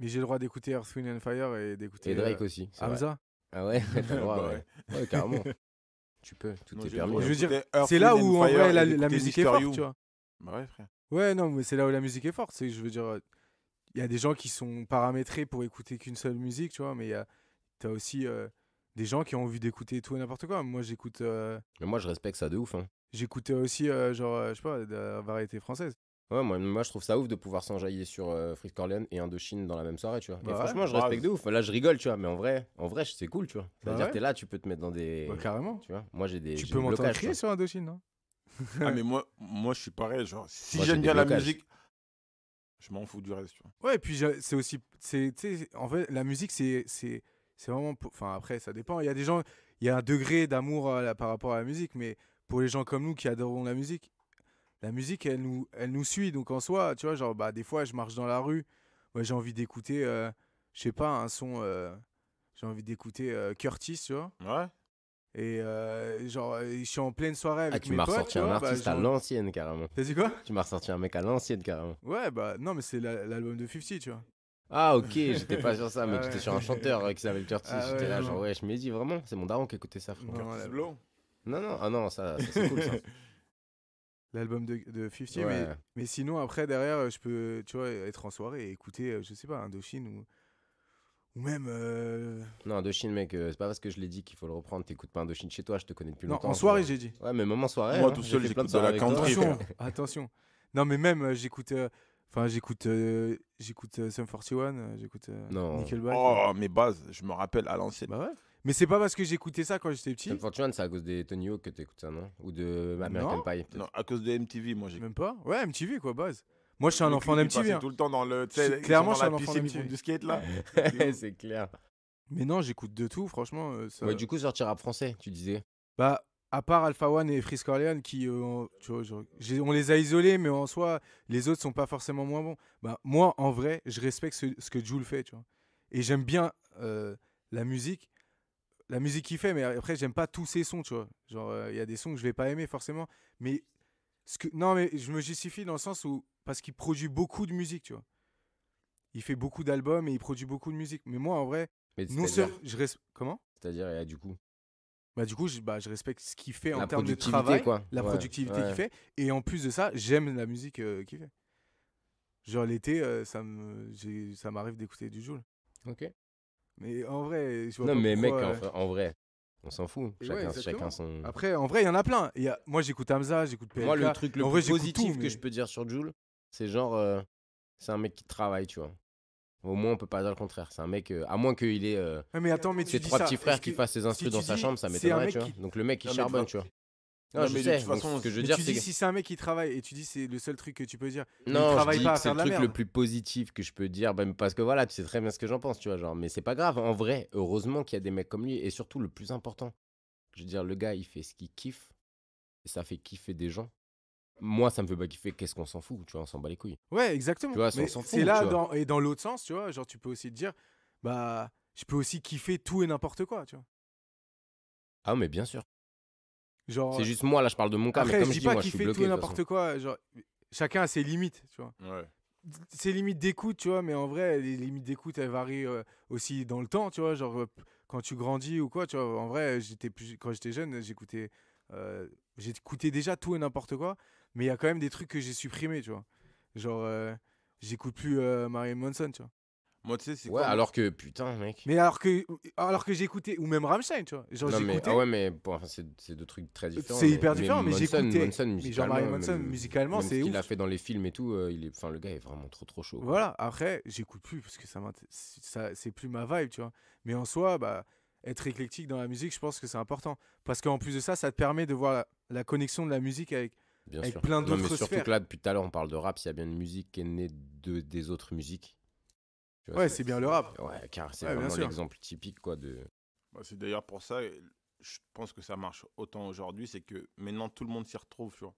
Mais j'ai le droit d'écouter Earth, and Fire et d'écouter... Drake aussi. Hamza ça Ah ouais, droit, bah ouais. ouais. carrément. Tu peux, tout est permis. Hein. c'est là où en vrai la, musique est forte, tu vois. ouais, non, mais c'est là où la musique est forte. je veux dire, il y a des gens qui sont paramétrés pour écouter qu'une seule musique, tu vois, mais tu as aussi euh, des gens qui ont envie d'écouter tout et n'importe quoi. Moi, j'écoute. Euh, mais moi, je respecte ça de ouf. Hein. J'écoutais aussi, euh, genre, je sais pas, de la variété française. Ouais, moi, moi je trouve ça ouf de pouvoir s'enjailler sur euh, Fritz Corleone et Indochine dans la même soirée, tu vois. Bah franchement, je respecte de ouf. Là, je rigole, tu vois, mais en vrai, en vrai, c'est cool, tu vois. Bah C'est-à-dire, que t'es là, tu peux te mettre dans des. Bah, carrément. Tu moi j'ai des. Tu peux m'entendre crier sur Indochine, non hein. ah, mais moi, moi, je suis pareil. si j'aime bien la musique, je m'en fous du reste, Ouais, et puis c'est aussi. En fait, la musique, c'est vraiment. Enfin, après, ça dépend. Il y a des gens. Il y a un degré d'amour euh, par rapport à la musique, mais pour les gens comme nous qui adorons la musique, la musique, elle nous, elle nous suit. Donc en soi, tu vois, genre, bah, des fois, je marche dans la rue, j'ai envie d'écouter, euh, je sais pas, un son, euh, j'ai envie d'écouter euh, Curtis, tu vois. Ouais. Et genre, je suis en pleine soirée ah, avec ah, tu m'as ressorti un artiste bah, à l'ancienne, carrément. T'as dit quoi Tu m'as ressorti un mec à l'ancienne, carrément. Ouais, bah, non, mais c'est l'album de 50, tu vois. Ah ok, j'étais pas sur ça, mais ah j'étais étais sur un chanteur qui s'appelait Curtis. Ah j'étais là genre ouais, je me dis vraiment, c'est mon daron qui écoutait ça. Frère. Non, non, non, ah non, ça c'est cool ça. l'album de, de 50, mais, sinon, après, derrière, je peux, tu être en soirée et écouter, euh, je sais pas, Indochine ou. Ou même. Euh, non, Indochine, mec, euh, c'est pas parce que je l'ai dit qu'il faut le reprendre. T'écoutes pas Indochine chez toi, je te connais depuis non, longtemps. en soirée, j'ai dit. Ouais, mais même en soirée. Moi, hein. tout seul, j'écoute la Attention, Non, mais même, j'écoute. Enfin, j'écoute, j'écoute Sum 41, j'écoute Nickelback. Oh, mais... mes bases, je me rappelle à l'ancienne. Bah ouais. Mais c'est pas parce que j'écoutais ça quand j'étais petit. c'est à cause des Tony Hawk que t'écoutes ça, non Ou de American non. Pie Non, à cause de MTV, moi j'ai. Même pas Ouais, MTV quoi, base. Moi je suis un enfant d'MTV. Hein. tout le temps dans le. Clairement, je suis un enfant d'MTV. du skate là. c'est clair. Mais non, j'écoute de tout, franchement. Euh, ouais, du coup, sortir rap français, tu disais Bah, à part Alpha One et Frisk Orleans, qui, euh, on les a isolés, mais en soi, les autres sont pas forcément moins bons. Bah, moi, en vrai, je respecte ce, ce que Jules fait, tu vois. Et j'aime bien euh, la musique, la musique qu'il fait, mais après, j'aime pas tous ses sons, tu vois. Genre, euh, il y a des sons que je vais pas aimer forcément, mais ce que, non, mais je me justifie dans le sens où parce qu'il produit beaucoup de musique, tu vois. Il fait beaucoup d'albums et il produit beaucoup de musique. Mais moi, en vrai, mais non je res... comment C'est-à-dire, et du coup. Bah du coup, je, bah, je respecte ce qu'il fait en termes de travail, quoi. la productivité qu'il fait, et en plus de ça, j'aime la musique euh, qu'il fait. Genre l'été, euh, ça me, ça m'arrive d'écouter du Joule. Ok. Mais en vrai, vois Non, mais mec, euh, en, vrai, on s'en fout. Chacun, chacun, son. Après, en vrai, il y en a plein. Y a... Moi, j'écoute Hamza, j'écoute PLK. Moi, le truc le plus positif que je peux dire sur Jules, c'est genre. Euh, c'est un mec qui travaille, tu vois. Au moins, on peut pas dire le contraire. C'est un mec, euh, à moins qu'il ait. Euh, mais attends, mais tu trois petits frères qui fassent ses instruments dans sa chambre, ça m'étonnerait, tu vois. Donc le mec, il charbonne, tu vois. Non, mais de toute façon, ce que je veux dire, tu que... si c'est un mec qui travaille et tu dis c'est le seul truc que tu peux dire. Non, travaille pas c'est le truc le plus positif que je peux dire, même parce que voilà, tu sais très bien ce que j'en pense, tu vois, genre. Mais c'est pas grave. En vrai, heureusement qu'il y a des mecs comme lui et surtout le plus important, je veux dire, le gars, il fait ce qu'il kiffe et ça fait kiffer des gens. Moi, ça me fait pas kiffer. Qu'est-ce qu'on s'en fout, tu vois, on s'en bat les couilles. Ouais, exactement. Tu vois, c'est là et dans l'autre sens, tu vois, genre tu peux aussi te dire, bah, je peux aussi kiffer tout et n'importe quoi, tu vois. Ah mais bien sûr c'est juste moi, là, je parle de mon cas, mais comme je, dis pas qu'il fait tout n'importe quoi. Genre, chacun a ses limites, tu vois. Ses limites d'écoute, tu vois, mais en vrai, les limites d'écoute, elles varient euh, aussi dans le temps, tu vois. Genre, euh, quand tu grandis ou quoi, tu vois. En vrai, j'étais plus... quand j'étais jeune, j'écoutais, euh, j'écoutais déjà tout et n'importe quoi, mais il y a quand même des trucs que j'ai supprimés, tu vois. Genre, j'écoute plus Marianne Monson tu vois. Moi, tu sais, c'est ouais, alors que putain, mec. Mais alors que, alors que j'écoutais, ou même Rammstein, tu vois. Genre, non, mais, ah ouais, mais c'est deux trucs très différents. C'est hyper différent, mais j'écoutais. mais Jean-Marie Manson, musicalement, c'est ouf. Ce qu'il a fait dans les films et tout, euh, il est, enfin, le gars est vraiment trop trop chaud. Voilà, après, j'écoute plus parce que ça, ça c'est plus ma vibe, tu vois. Mais en soi, bah, être éclectique dans la musique, je pense que c'est important. Parce qu'en plus de ça, ça te permet de voir la, connexion de la musique avec, avec plein d'autres sphères. Surtout que là, depuis tout à l'heure, on parle de rap, s'il y a bien une musique qui est née de, des autres musiques ouais, c'est bien le rap. Ouais, car c'est vraiment l'exemple typique quoi de. Bah, c'est d'ailleurs pour ça, je pense que ça marche autant aujourd'hui, c'est que maintenant tout le monde s'y retrouve, tu vois.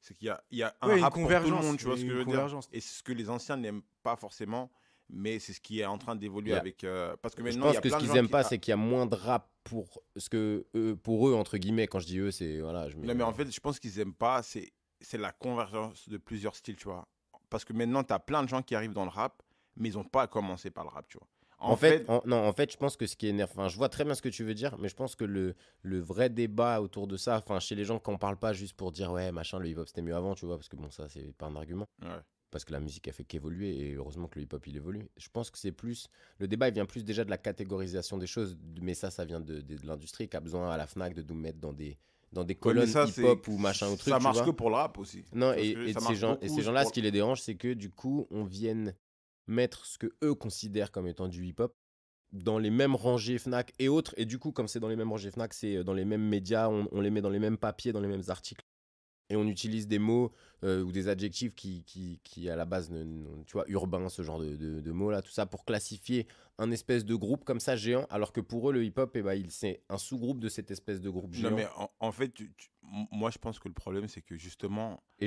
C'est qu'il y a, un rap pour tout le monde, tu vois ce que Et c'est ce que les anciens n'aiment pas forcément, mais c'est ce qui est en train d'évoluer avec. Euh, parce que maintenant, je pense y a que ce qu'ils aiment pas, c'est qu'il y a moins de rap pour ce que eux, pour eux entre guillemets. Quand je dis eux, c'est voilà. Je Non, mais euh, en fait, je pense qu'ils aiment pas, c'est c'est la convergence de plusieurs styles, tu vois. Parce que maintenant, tu as plein de gens qui arrivent dans le rap mais ils n'ont pas commencé par le rap, tu vois. En, fait, non, en fait, je pense que ce qui énerve, enfin, je vois très bien ce que tu veux dire, mais je pense que le, le vrai débat autour de ça, enfin, chez les gens qu'on parle pas juste pour dire ouais, machin, le hip-hop c'était mieux avant, tu vois, parce que bon, ça c'est pas un argument. Ouais parce que la musique a fait qu'évoluer et heureusement que le hip-hop il évolue. Je pense que c'est plus le débat il vient plus déjà de la catégorisation des choses, mais ça ça vient de, de, l'industrie qui a besoin à la Fnac de nous mettre dans des dans des colonnes hip-hop ou machin ou truc. Ça marche que pour le rap aussi. Non et, et, ces gens, et, ces gens là ce qui les dérange c'est que du coup on vienne mettre ce que eux considèrent comme étant du hip-hop dans les mêmes rangées Fnac et autres. Et du coup, comme c'est dans les mêmes rangées Fnac, c'est euh, dans les mêmes médias, on, les met dans les mêmes papiers, dans les mêmes articles. Et on utilise des mots euh, ou des adjectifs qui, qui, à la base, tu vois, urbain, ce genre de, mots-là, tout ça pour classifier un espèce de groupe comme ça géant, alors que pour eux, le hip-hop, et eh ben, c'est un sous-groupe de cette espèce de groupe géant. Non, mais en, fait, tu moi, je pense que le problème, c'est que justement. Et,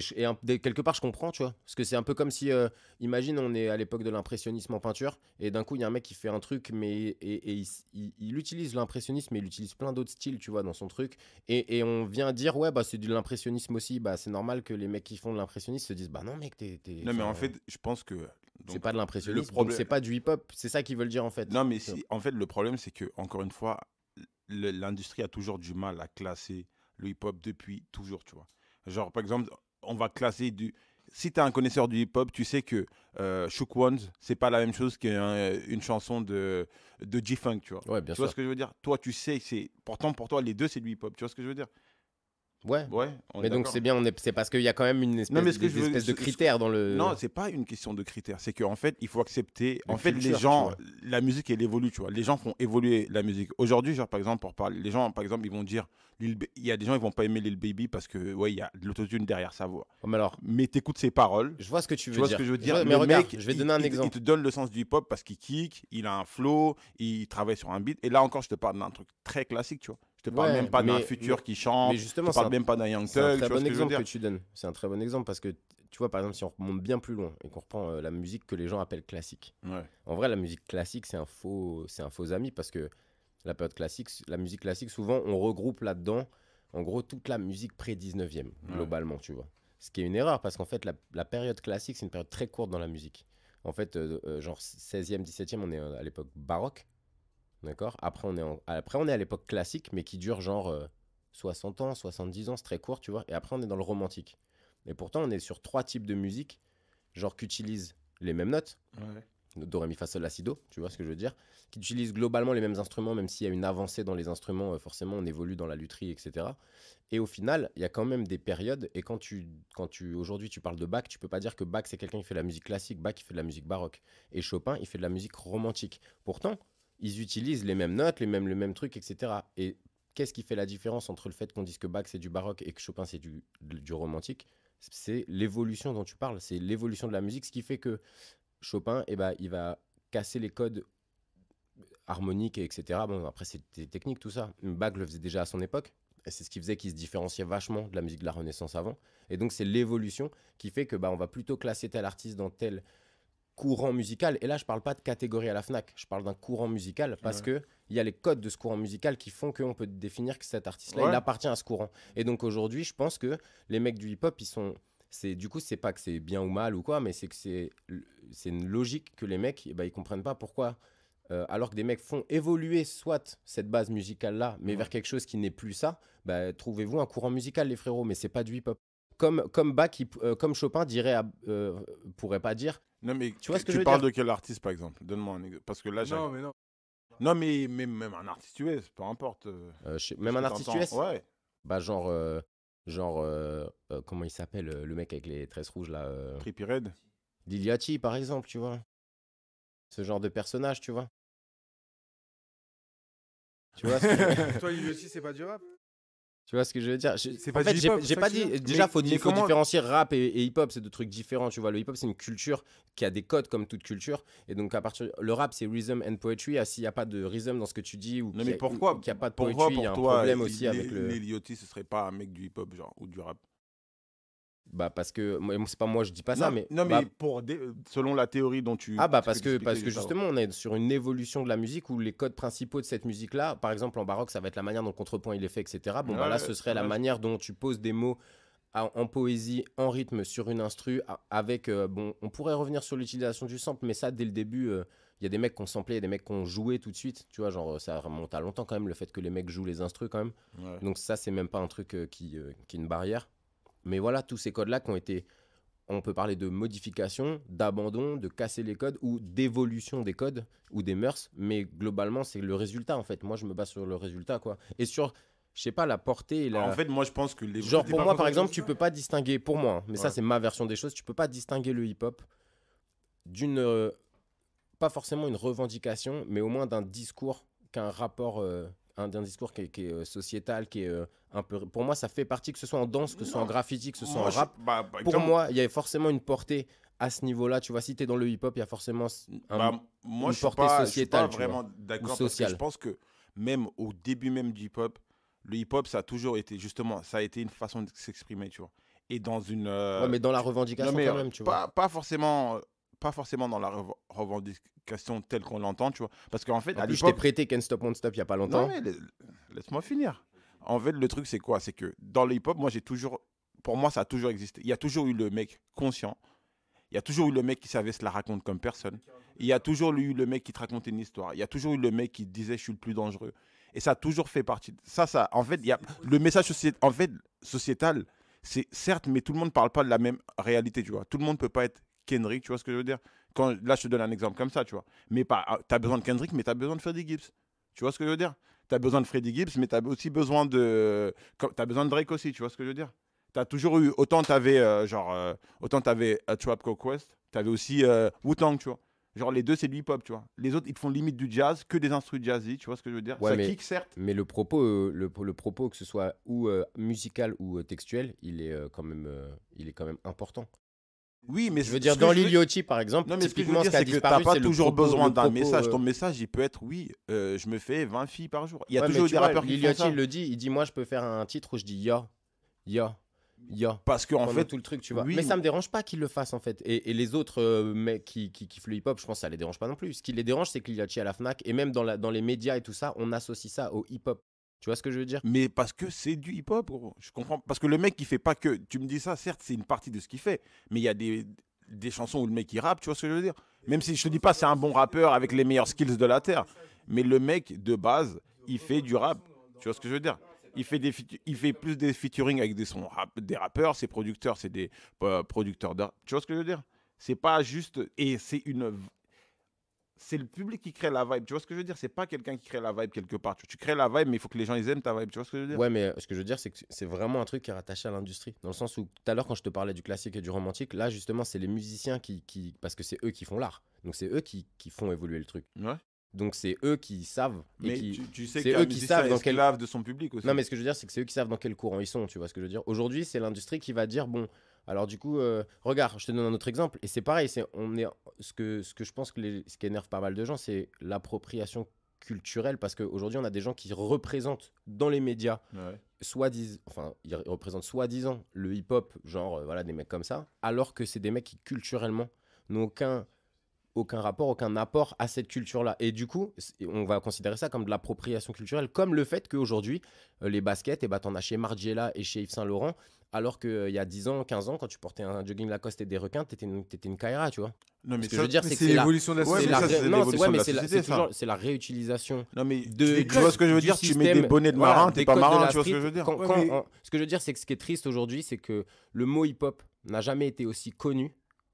quelque part, je comprends, tu vois. Parce que c'est un peu comme si, euh, imagine, on est à l'époque de l'impressionnisme en peinture, et d'un coup, il y a un mec qui fait un truc, mais et, il, utilise l'impressionnisme, mais il utilise plein d'autres styles, tu vois, dans son truc. Et, on vient dire, ouais, bah, c'est de l'impressionnisme aussi. Bah, c'est normal que les mecs qui font de l'impressionnisme se disent, bah non, mec, t'es. non, mais en fait, je pense que. C'est pas de l'impressionnisme, problème... c'est pas du hip-hop, c'est ça qu'ils veulent dire en fait. Non, mais si, en fait, le problème, c'est que, encore une fois, l'industrie a toujours du mal à classer le hip-hop depuis toujours, tu vois. Genre, par exemple, on va classer du. Si tu es un connaisseur du hip-hop, tu sais que euh, Shook Ones, c'est pas la même chose qu'une euh, chanson de, de G-Funk, tu vois. Ouais, bien tu sûr. vois ce que je veux dire Toi, tu sais, c'est pourtant pour toi, les deux, c'est du hip-hop, tu vois ce que je veux dire Ouais. mais donc c'est bien, c'est parce qu'il y a quand même une espèce, de critère dans le. Non, c'est pas une question de critère C'est qu'en fait, il faut accepter. en fait, les gens, la musique, elle évolue, tu vois. Les gens font évoluer la musique. Aujourd'hui, genre, par exemple, pour parler, les gens, par exemple, ils vont dire. Il y a des gens, ils vont pas aimer Lil Baby parce que, ouais, il y a de l'autotune derrière sa voix. mais alors. Mais t'écoutes ses paroles. Je vois ce que tu veux tu vois ce que je veux dire. mais mec, je vais donner un exemple. Il te donne le sens du hip-hop parce qu'il kick, il a un flow, il travaille sur un beat. Et là encore, je te parle d'un truc très classique, tu vois te parle même pas d'un futur qui chante. Mais justement, pas d'un Young C'est un très bon exemple que, tu donnes. C'est un très bon exemple parce que tu vois, par exemple, si on remonte bien plus loin et qu'on reprend euh, la musique que les gens appellent classique. En vrai, la musique classique, c'est un faux, un faux ami parce que la période classique, la musique classique, souvent, on regroupe là-dedans, en gros, toute la musique pré 19e globalement, tu vois. Ce qui est une erreur parce qu'en fait, la, période classique, c'est une période très courte dans la musique. En fait, euh, euh, genre 16e, 17e, on est à l'époque baroque. D'accord après, on est est à l'époque classique, mais qui dure genre 60 euh, ans, 70 ans, c'est très court, tu vois. Et après, on est dans le romantique. Et pourtant, on est sur trois types de musique, genre qu'utilisent les mêmes notes. Ouais. Do, ré, mi, fa, sol, la, si, do, tu vois ce que je veux dire Qui utilisent globalement les mêmes instruments, même s'il y a une avancée dans les instruments, euh, forcément, on évolue dans la lutherie, etc. Et au final, il y a quand même des périodes. Et quand tu, quand tu aujourd'hui, tu parles de Bach, tu peux pas dire que Bach, c'est quelqu'un qui fait de la musique classique, Bach, il fait de la musique baroque. Et Chopin, il fait de la musique romantique. Pourtant, ils utilisent les mêmes notes, les mêmes, le même truc, etc. Et qu'est-ce qui fait la différence entre le fait qu'on dise que Bach c'est du baroque et que Chopin c'est du, romantique C'est l'évolution dont tu parles, c'est l'évolution de la musique, ce qui fait que Chopin, eh ben, il va casser les codes harmoniques, etc. Bon, après c'est techniques, tout ça. Bach le faisait déjà à son époque, c'est ce qui faisait qu'il se différenciait vachement de la musique de la Renaissance avant. Et donc c'est l'évolution qui fait que bah, on va plutôt classer tel artiste dans tel courant musical. Et là, je parle pas de catégorie à la FNAC, je parle d'un courant musical parce que il y a les codes de ce courant musical qui font qu'on peut définir que cet artiste-là, il appartient à ce courant. Et donc aujourd'hui, je pense que les mecs du hip-hop, ils sont. C'est, du coup, c'est pas que c'est bien ou mal ou quoi, mais c'est que c'est, c'est une logique que les mecs, eh ben, ils comprennent pas pourquoi. Euh, alors que des mecs font évoluer soit cette base musicale là, mais vers quelque chose qui n'est plus ça, bah, trouvez-vous un courant musical, les frérots, mais c'est pas du hip-hop comme, euh, comme Chopin dirait, euh, pourrait pas dire. Non, mais tu, vois ce que parles de quel artiste, par exemple Donne-moi un exemple. Parce que là, Non, mais non. Non, mais, même un artiste US, peu importe. Euh, même un artiste US Ouais. Bah, genre. genre comment il s'appelle le mec avec les tresses rouges là Trippy Red par exemple tu vois ce genre de personnage tu vois tu vois toi Liliati c'est pas durable. Tu vois ce que je veux dire en fait, j'ai pas dit. Déjà, il faut, différencier rap et, hip-hop, c'est deux trucs différents. Tu vois, le hip-hop, c'est une culture qui a des codes comme toute culture. Et donc, à partir. Le rap, c'est rhythm and poetry. Ah, s'il n'y a pas de rhythm dans ce que tu dis, ou qu'il n'y a, pourquoi, a pas de poetry, il y a un problème aussi avec le. ce serait pas un mec du hip-hop, genre, ou du rap bah parce que c'est pas moi je dis pas ça mais non mais bah pour selon la théorie dont tu ah bah parce que parce que justement on est sur une évolution de la musique où les codes principaux de cette musique là par exemple en baroque ça va être la manière dont le contrepoint il est fait etc bon bah, là ce serait la manière dont tu poses des mots en poésie en rythme sur une instru avec euh, bon on pourrait revenir sur l'utilisation du sample mais ça dès le début euh, il y a des mecs qui ont samplé, y des mecs qui ont joué tout de suite, tu vois, genre ça remonte à longtemps quand même le fait que les mecs jouent les instrus quand même. Donc ça c'est même pas un truc euh, qui, qui est une barrière. Mais voilà, tous ces codes-là qui ont été on peut parler de modification, d'abandon, de casser les codes ou d'évolution des codes ou des mœurs, mais globalement, c'est le résultat en fait. Moi, je me base sur le résultat quoi. Et sur je sais pas la portée et la... En fait, moi je pense que les Genre pour moi par exemple, tu peux pas distinguer pour moi, hein, mais ça c'est ma version des choses, tu peux pas distinguer le hip-hop d'une euh, pas forcément une revendication, mais au moins d'un discours qu'un rapport euh, d'un discours qui est, euh, sociétal, qui est euh, un peu. Pour moi, ça fait partie que ce soit en danse, que ce soit en graffiti, que ce soit en rap. Bah, bah, pour moi, il y a forcément une portée à ce niveau-là. Tu vois, si tu es dans le hip-hop, il y a forcément bah, une portée sociétale. Je suis vraiment d'accord je pense que même au début même du hip-hop, le hip-hop, ça a toujours été justement, ça a été une façon de s'exprimer, tu vois. Et dans une. Euh, mais dans la revendication quand même, tu vois. Pas forcément pas forcément dans la revendication telle qu'on l'entend, tu vois. Parce qu'en fait, en je t'ai prêté Can't Stop Won't Stop il y a pas longtemps. laisse-moi finir. En fait, le truc, c'est quoi C'est que dans le hip-hop, moi, j'ai toujours. Pour moi, ça a toujours existé. Il y a toujours eu le mec conscient. Il y a toujours eu le mec qui savait se la raconter comme personne. Il y a toujours eu le mec qui te racontait une histoire. Il y a toujours eu le mec qui disait je suis le plus dangereux. Et ça a toujours fait partie. Ça, ça. En fait, y le message sociétal, c'est certes, mais tout le monde ne parle pas de la même réalité, tu vois. Tout le monde ne peut pas être Kendrick, tu vois ce que je veux dire Quand, Là, je te donne un exemple comme ça, tu vois. Mais pas, ah, t'as besoin de Kendrick, mais t'as besoin de Freddie Gibbs. Tu vois ce que je veux dire T'as besoin de Freddie Gibbs, mais t'as aussi besoin de. T'as besoin de Drake aussi, tu vois ce que je veux dire T'as toujours eu. Autant t'avais, euh, genre. Euh, autant t'avais A Trap tu t'avais aussi euh, Wu-Tang, tu vois. Genre les deux, c'est du hip-hop, tu vois. Les autres, ils font limite du jazz, que des instruments jazzy, tu vois ce que je veux dire Ça kick, certes. Mais le propos, le, propos que ce soit ou musical ou textuel, il est, quand même, il est quand même important. Oui, mais je veux dire, dans Yachty par exemple, typiquement, ce, que pas toujours besoin d'un message. Ton euh, message, il peut être oui, euh, je me fais 20 filles par jour. Il y a toujours des rappeurs qui font le dit, il dit moi, je peux faire un titre où je dis ya, ya. Ya. Parce que en fait tout le truc, tu vois. mais ça me dérange pas qu'il le fasse en fait. Et, les autres euh, mecs qui, qui, kiffent le hip-hop, je pense que ça les dérange pas non plus. Ce qui les dérange, c'est que Yachty à la Fnac et même dans les médias et tout ça, on associe ça au hip-hop. Tu vois ce que je veux dire Mais parce que c'est du hip-hop, Je comprends. Parce que le mec, il fait pas que. Tu me dis ça, certes, c'est une partie de ce qu'il fait. Mais il y a des, chansons où le mec, il rappe, tu vois ce que je veux dire Même si je te dis pas, c'est un bon rappeur avec les meilleurs skills de la Terre. Mais le mec, de base, il fait du rap. Tu vois ce que je veux dire il fait, des, il fait plus des featuring avec des, sons rap, des rappeurs, ses producteurs, c'est des euh, producteurs d'art, Tu vois ce que je veux dire C'est pas juste. Et c'est une, c'est le public qui crée la vibe. Tu vois ce que je veux dire C'est pas quelqu'un qui crée la vibe quelque part. Tu, crées la vibe, mais il faut que les gens aiment ta vibe. Tu vois ce que je veux dire Ouais, mais euh, ce que je veux dire, c'est que c'est vraiment un truc qui est rattaché à l'industrie. Dans le sens où tout à l'heure, quand je te parlais du classique et du romantique, là justement, c'est les musiciens qui, parce que c'est eux qui font l'art. Donc c'est eux qui, font évoluer le truc. Donc c'est eux qui savent. mais Tu, sais c'est eux qui savent dans quel de son public aussi. Non, mais ce que je veux dire, c'est que c'est eux qui savent dans quel courant ils sont. Tu vois ce que je veux dire Aujourd'hui, c'est l'industrie qui va dire bon, alors du coup, euh, regarde, je te donne un autre exemple. Et c'est pareil, c'est on est ce que ce que je pense que les, ce qui énerve pas mal de gens, c'est l'appropriation culturelle parce qu'aujourd'hui on a des gens qui représentent dans les médias soit disent enfin ils représentent soi-disant le hip-hop genre euh, voilà des mecs comme ça alors que c'est des mecs qui culturellement n'ont aucun aucun rapport, aucun apport à cette culture-là. Et du coup, on va considérer ça comme de l'appropriation culturelle, comme le fait qu'aujourd'hui, euh, les baskets, et eh bah, ben, t'en as chez Margiela et chez Yves Saint-Laurent, alors qu'il euh, il y a 10 ans, 15 ans, quand tu portais un jogging Lacoste et des requins, t'étais une, étais une Kaira, tu vois. Non, mais ce que je veux dire, c'est l'évolution de la société. c'est la, réutilisation. Non, mais tu, vois ce que je veux dire Tu mets des bonnets de marin, t'es pas marin, tu vois ce que je veux dire Ce que je veux dire, c'est que ce qui est triste aujourd'hui, c'est que le mot hip-hop n'a jamais été aussi connu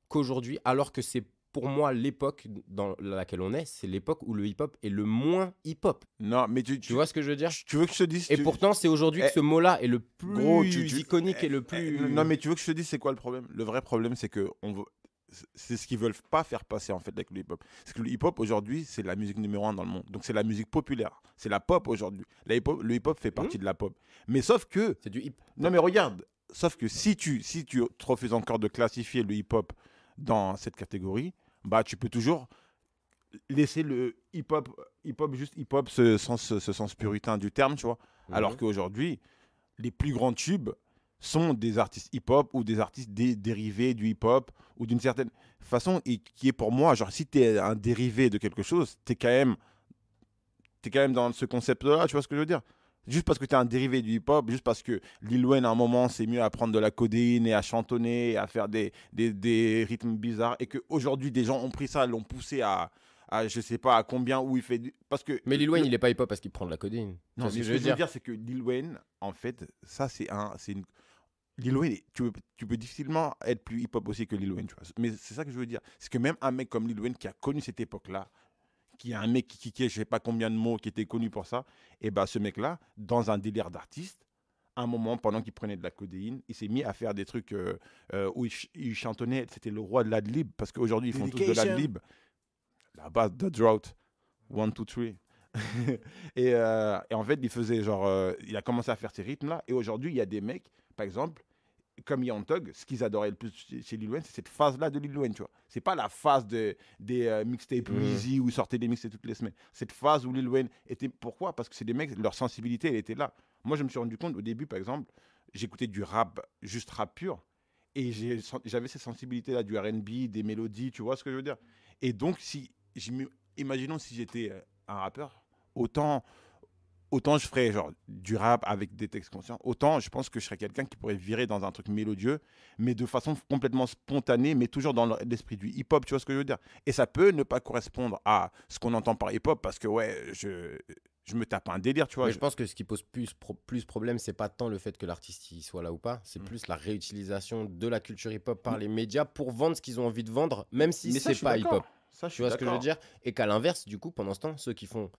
qu'aujourd'hui, alors que c'est pour moi, l'époque dans laquelle on est, c'est l'époque où le hip-hop est le moins hip-hop. Non, mais tu, vois ce que je veux dire Tu veux que je te dise Et pourtant, c'est aujourd'hui que eh, ce mot-là est le plus iconique eh, et le plus. Eh, non, mais tu veux que je te dise c'est quoi le problème Le vrai problème, c'est que on veut... c'est ce qu'ils veulent pas faire passer en fait avec le hip-hop. C'est que le hip-hop aujourd'hui, c'est la musique numéro un dans le monde. Donc c'est la musique populaire, c'est la pop aujourd'hui. le hip-hop fait partie hmm de la pop. Mais sauf que. C'est du hip. Non, mais regarde. Sauf que si tu, si tu te refuses encore de classifier le hip-hop dans cette catégorie, bah, tu peux toujours laisser le hip-hop, hip-hop juste hip-hop, ce sens, ce sens puritain du terme, tu vois. Alors mhm. qu'aujourd'hui, les plus grands tubes sont des artistes hip-hop ou des artistes dérivés du hip-hop ou d'une certaine façon et qui est pour moi, genre, si t'es un dérivé de quelque chose, t'es es quand même dans ce concept-là, tu vois ce que je veux dire juste parce que tu es un dérivé du hip-hop, juste parce que Lil Wayne, à un moment, c'est mieux à prendre de la codéine et à chantonner, et à faire des, des, des rythmes bizarres, et qu'aujourd'hui, des gens ont pris ça, l'ont poussé à, à, je sais pas à combien, où il fait. Parce que Mais Lil Wayne, il est pas hip-hop parce qu'il prend de la codéine. Non, ce que, je veux dire, dire c'est que Lil Wayne, en fait, ça, c'est un. une... Lil Wayne, tu peux, tu peux difficilement être plus hip-hop aussi que Lil Wayne, tu vois. Mais c'est ça que je veux dire. C'est que même un mec comme Lil Wayne qui a connu cette époque-là, il y a un mec qui kickait, je ne sais pas combien de mots, qui était connu pour ça, et ben ce mec-là, dans un délire d'artiste, un moment, pendant qu'il prenait de la codéine, il s'est mis à faire des trucs euh, euh, où il, chantonnait. C'était le roi de l'adlib, parce qu'aujourd'hui, ils font tous de l'adlib. La base de Drought, One, Two, Three. et, euh, et, en fait, il faisait genre. il a commencé à faire ces rythmes-là. Et aujourd'hui, il y a des mecs, par exemple, comme Young Thug, ce qu'ils adoraient le plus chez Lil Wayne, c'est cette phase-là de Lil Wayne, tu vois. C'est pas la phase de, des euh, mixtapes mmh. easy où sortaient des mixtapes toutes les semaines. Cette phase où Lil Wayne était. Pourquoi Parce que c'est des mecs, leur sensibilité, elle était là. Moi, je me suis rendu compte au début, par exemple, j'écoutais du rap, juste rap pur, et j'avais cette sensibilité-là du RB, des mélodies, tu vois ce que je veux dire. Et donc, si, imaginons si j'étais euh, un rappeur, autant autant je ferais genre du rap avec des textes conscients, autant je pense que je serais quelqu'un qui pourrait virer dans un truc mélodieux, mais de façon complètement spontanée, mais toujours dans l'esprit du hip-hop, tu vois ce que je veux dire Et ça peut ne pas correspondre à ce qu'on entend par hip-hop, parce que ouais, je, je me tape un délire, tu vois. je pense que ce qui pose plus, plus problème, c'est pas tant le fait que l'artiste y soit là ou pas, c'est mm. plus la réutilisation de la culture hip-hop par mm. les médias pour vendre ce qu'ils ont envie de vendre, même si c'est pas hip-hop. Ça, je tu vois ce que je veux dire Et qu'à l'inverse, du coup, pendant ce temps, ceux qui font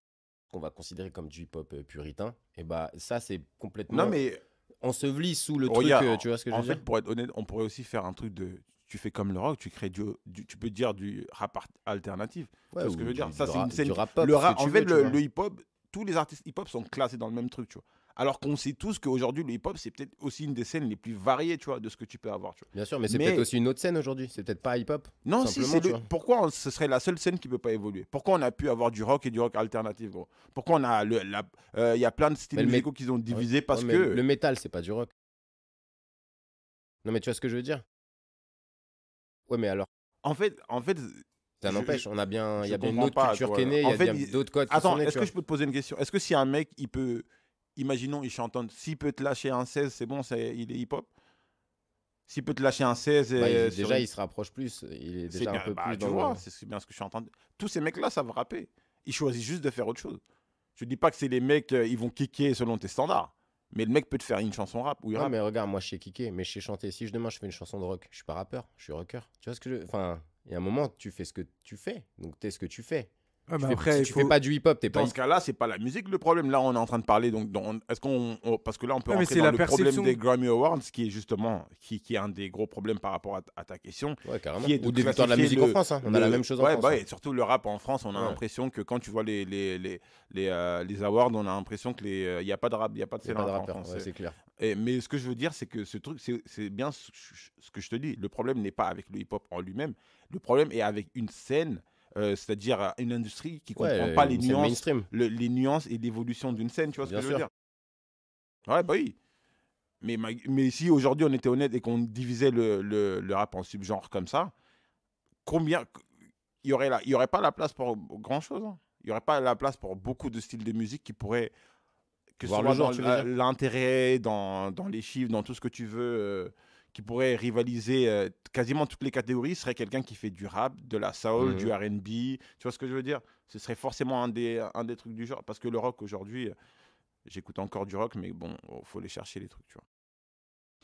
qu'on va considérer comme du hip-hop euh, puritain, et bah ça c'est complètement. Non mais enseveli sous le truc, euh, tu vois ce que je veux dire En fait, pour être honnête, on pourrait aussi faire un truc de tu fais comme le rock, tu crées du, tu peux dire du rap alternatif. ce que je veux dire, ça c'est le rap, en fait, le hip-hop, tous les artistes hip-hop sont classés dans le même truc, tu vois. Alors qu'on sait tous qu'aujourd'hui, le hip-hop, c'est peut-être aussi une des scènes les plus variées, tu vois, de ce que tu peux avoir. Bien sûr, mais c'est peut-être aussi une autre scène aujourd'hui. C'est peut-être pas hip-hop. Non, si, c'est Pourquoi ce serait la seule scène qui ne peut pas évoluer Pourquoi on a pu avoir du rock et du rock alternatif, gros Pourquoi on a le, la, euh, il y a plein de styles musicaux qui qu'ils ont divisés parce que le métal, c'est pas du rock. Non, mais tu vois ce que je veux dire Ouais, mais alors. En fait, en fait, ça n'empêche, on a bien, il y a bien une autre culture qui née, il y a d'autres codes. Attends, est-ce que je peux te poser une question Est-ce que si un mec, il peut, imaginons, il chante S'il peut te lâcher un 16, c'est bon, c'est, il est hip-hop. S'il peut te lâcher un 16. et, déjà, il se rapproche plus. Il est, déjà un peu bah, plus. Tu vois, c'est bien ce que je suis en train de... Tous ces mecs-là savent rapper. Ils choisissent juste de faire autre chose. Je ne dis pas que c'est les mecs, euh, ils vont kicker selon tes standards. Mais le mec peut te faire une chanson rap ou non, mais regarde, moi je suis kicker, mais je sais chanté Si je, demain je fais une chanson de rock, je suis pas rappeur, je suis rocker. Tu vois ce que Enfin, il y a un moment, tu fais ce que tu fais. Donc, t'es ce que tu fais. Ah bah après, fais, tu fais pas du hip-hop, t'es pas. Dans ce cas-là, c'est pas la musique le problème. Là, on est en train de parler. Donc, est-ce qu'on, parce que là, on peut ah, rentrer dans le problème des Grammy Awards, qui est justement, qui, est un des gros problèmes par rapport à, ta question. Ouais, carrément. Ou des victoires de la musique en France. Hein. On a la même chose en et bah hein. surtout le rap en France, on a l'impression que quand tu vois les les les les, euh, les awards, on a l'impression que les, euh, il y a pas de rap, il y a pas de, de rap en c'est clair. Et, mais ce que je veux dire, c'est que ce truc, c'est bien ce que je te dis. Le problème n'est pas avec le hip-hop en lui-même. Le problème est avec une scène euh, c'est-à-dire une industrie qui ne comprend euh, pas les nuances, les nuances et l'évolution d'une scène, tu vois ce que je veux dire Ouais, bah oui. Mais, mais si aujourd'hui on était honnête et qu'on divisait le, le, le, rap en subgenres comme ça, combien il y aurait là, il y aurait pas la place pour grand chose. Hein. Il n'y y aurait pas la place pour beaucoup de styles de musique qui pourraient que ce soit l'intérêt dans, dans, les chiffres, dans tout ce que tu veux. Euh, qui pourrait rivaliser euh, quasiment toutes les catégories serait quelqu'un qui fait du rap, de la soul, du mhm. RB. Tu vois ce que je veux dire Ce serait forcément un des, un des trucs du genre. Parce que le rock aujourd'hui, euh, j'écoute encore du rock, mais bon, oh, faut les chercher les trucs, tu vois.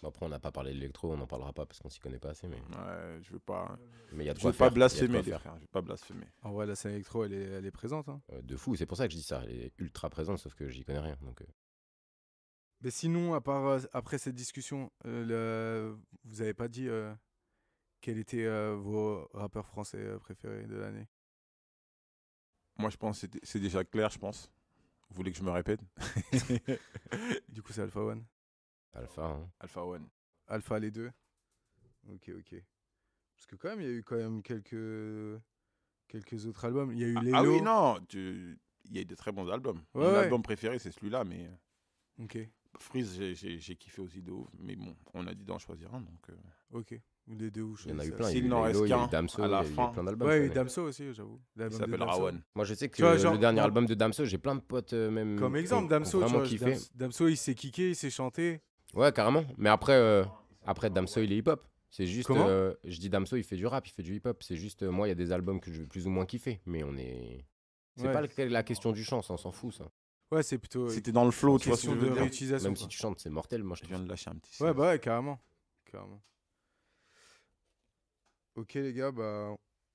Après, on n'a pas parlé de l'électro, on n'en parlera pas parce qu'on s'y connaît pas assez. Mais... Ouais, je veux pas. veux pas blasphémer, Je veux pas blasphémer. En vrai, la scène électro, elle est, elle est présente. Hein. Euh, de fou, c'est pour ça que je dis ça. Elle est ultra présente, sauf que j'y connais rien. Donc, mais sinon, à part, euh, après cette discussion, euh, vous n'avez pas dit euh, quels étaient vos rappeurs français préférés de l'année Moi, je pense que c'est déjà clair, je pense. Vous voulez que je me répète Du coup, c'est Alpha One hein. Alpha, One. Alpha, les deux Ok, ok. Parce que quand même, il y a eu quand même quelques, quelques autres albums. Il y a eu ah, Ah oui, non tu... Il y a eu de très bons albums. L'album album préféré, c'est celui-là, mais... Ok. Freeze, j'ai kiffé aussi de ouf, mais bon, on a dit d'en choisir un, donc. Euh. Ok. Les deux, ou. il y en a eu plein. il n'en reste qu'un, à Il y a plein d'albums. Ouais, il y a eu Damso aussi, j'avoue. Il s'appelle Rawan. Moi, je sais que vois, le dernier album de Damso, j'ai plein de potes, euh, même. Comme exemple, Damso, tu kiffé. Damso, il s'est kické, il s'est chanté. Ouais, carrément. Mais après, euh, après Damso, il est hip-hop. C'est juste. je dis Damso, il fait du rap, il fait du hip-hop. C'est juste, moi, il y a des albums que je vais plus ou moins kiffer. Mais on est. C'est pas la question du chant, on s'en fout, ça. Ouais, c'est plutôt. C'était dans le flow, tu vois. de réutilisation. Même si tu chantes, c'est mortel. Moi, je, viens de lâcher un petit. Ouais, bah ouais, carrément. carrément. Ok, les gars, bah,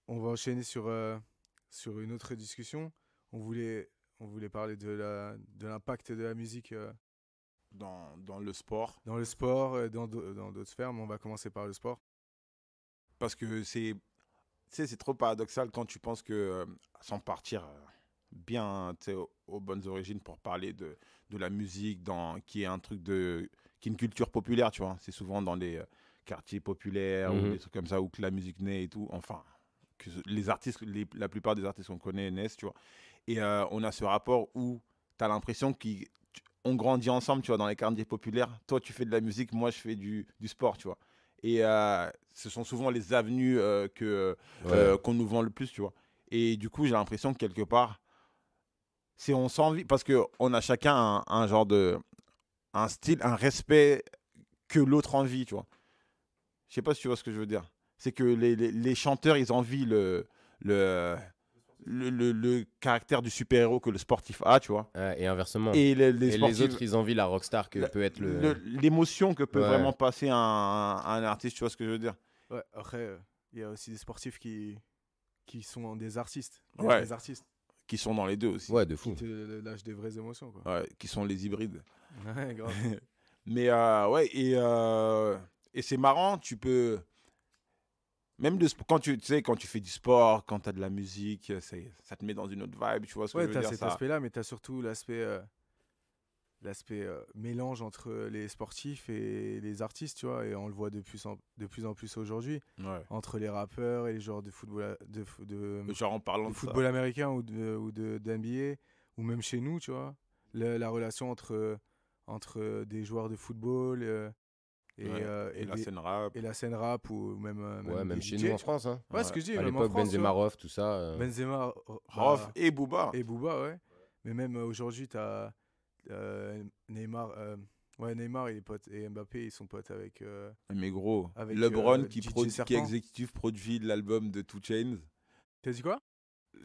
on va enchaîner sur, euh, sur une autre discussion. On voulait, on voulait parler de l'impact de, de la musique euh, dans, dans, le sport. Dans le sport, et dans d'autres sphères, mais on va commencer par le sport. Parce que c'est. c'est trop paradoxal quand tu penses que, euh, sans partir bien aux bonnes origines pour parler de, de la musique, dans, qui est un truc de. qui est une culture populaire, tu vois. C'est souvent dans les euh, quartiers populaires ou mhm. des trucs comme ça où que la musique naît et tout. Enfin, que les artistes, la plupart des artistes qu'on connaît naissent, tu vois. Et euh, on a ce rapport où tu as l'impression qu'on grandit ensemble, tu vois, dans les quartiers populaires. Toi, tu fais de la musique, moi, je fais du, du sport, tu vois. Et euh, ce sont souvent les avenues que qu'on nous vend le plus, tu vois. Et du coup, j'ai l'impression que quelque part, c'est on s'envie, parce qu'on a chacun un, genre de. un style, un respect que l'autre envie, tu vois. Je sais pas si tu vois ce que je veux dire. C'est que les, les, les, chanteurs, ils envient le. le le, le, caractère du super-héros que le sportif a, tu vois. et inversement. Et, les, autres, ils envient la rockstar que peut être le. L'émotion que peut vraiment passer un, un, artiste, tu vois ce que je veux dire. Ouais, après, euh, il y a aussi des sportifs qui, qui sont des artistes. Des artistes qui sont dans les deux aussi. Ouais, de fou. Qui te des vraies émotions. Quoi. Ouais, qui sont les hybrides. Ouais, grave. Mais euh, ouais, et, euh, et c'est marrant, tu peux. Même de, quand tu, sais, quand tu fais du sport, quand tu as de la musique, ça te met dans une autre vibe, tu vois ce que je veux dire. Ouais, cet aspect-là, mais t'as surtout l'aspect. Euh, l'aspect euh, mélange entre les sportifs et les artistes, tu vois, et on le voit de plus en, de plus, en plus aujourd'hui, entre les rappeurs et les joueurs de football, euh, de, de genre en parlant de, football américain ou de, ou de ou même chez nous, tu vois, la, relation entre, entre des joueurs de football euh, et, la scène rap. Et la scène rap, ou même. même chez nous en France. Hein. Ouais, ce que je dis. À l'époque, Benzema Rof, tout ça. Benzema oh, bah, Rof et Booba. Et Booba, ouais. Mais même aujourd'hui, tu as euh, Neymar. Euh, ouais, Neymar, il est Et Mbappé, ils sont potes avec. Euh, mais gros, LeBron euh, qui, qui exécutif produit l'album de Two Chains. T'as dit quoi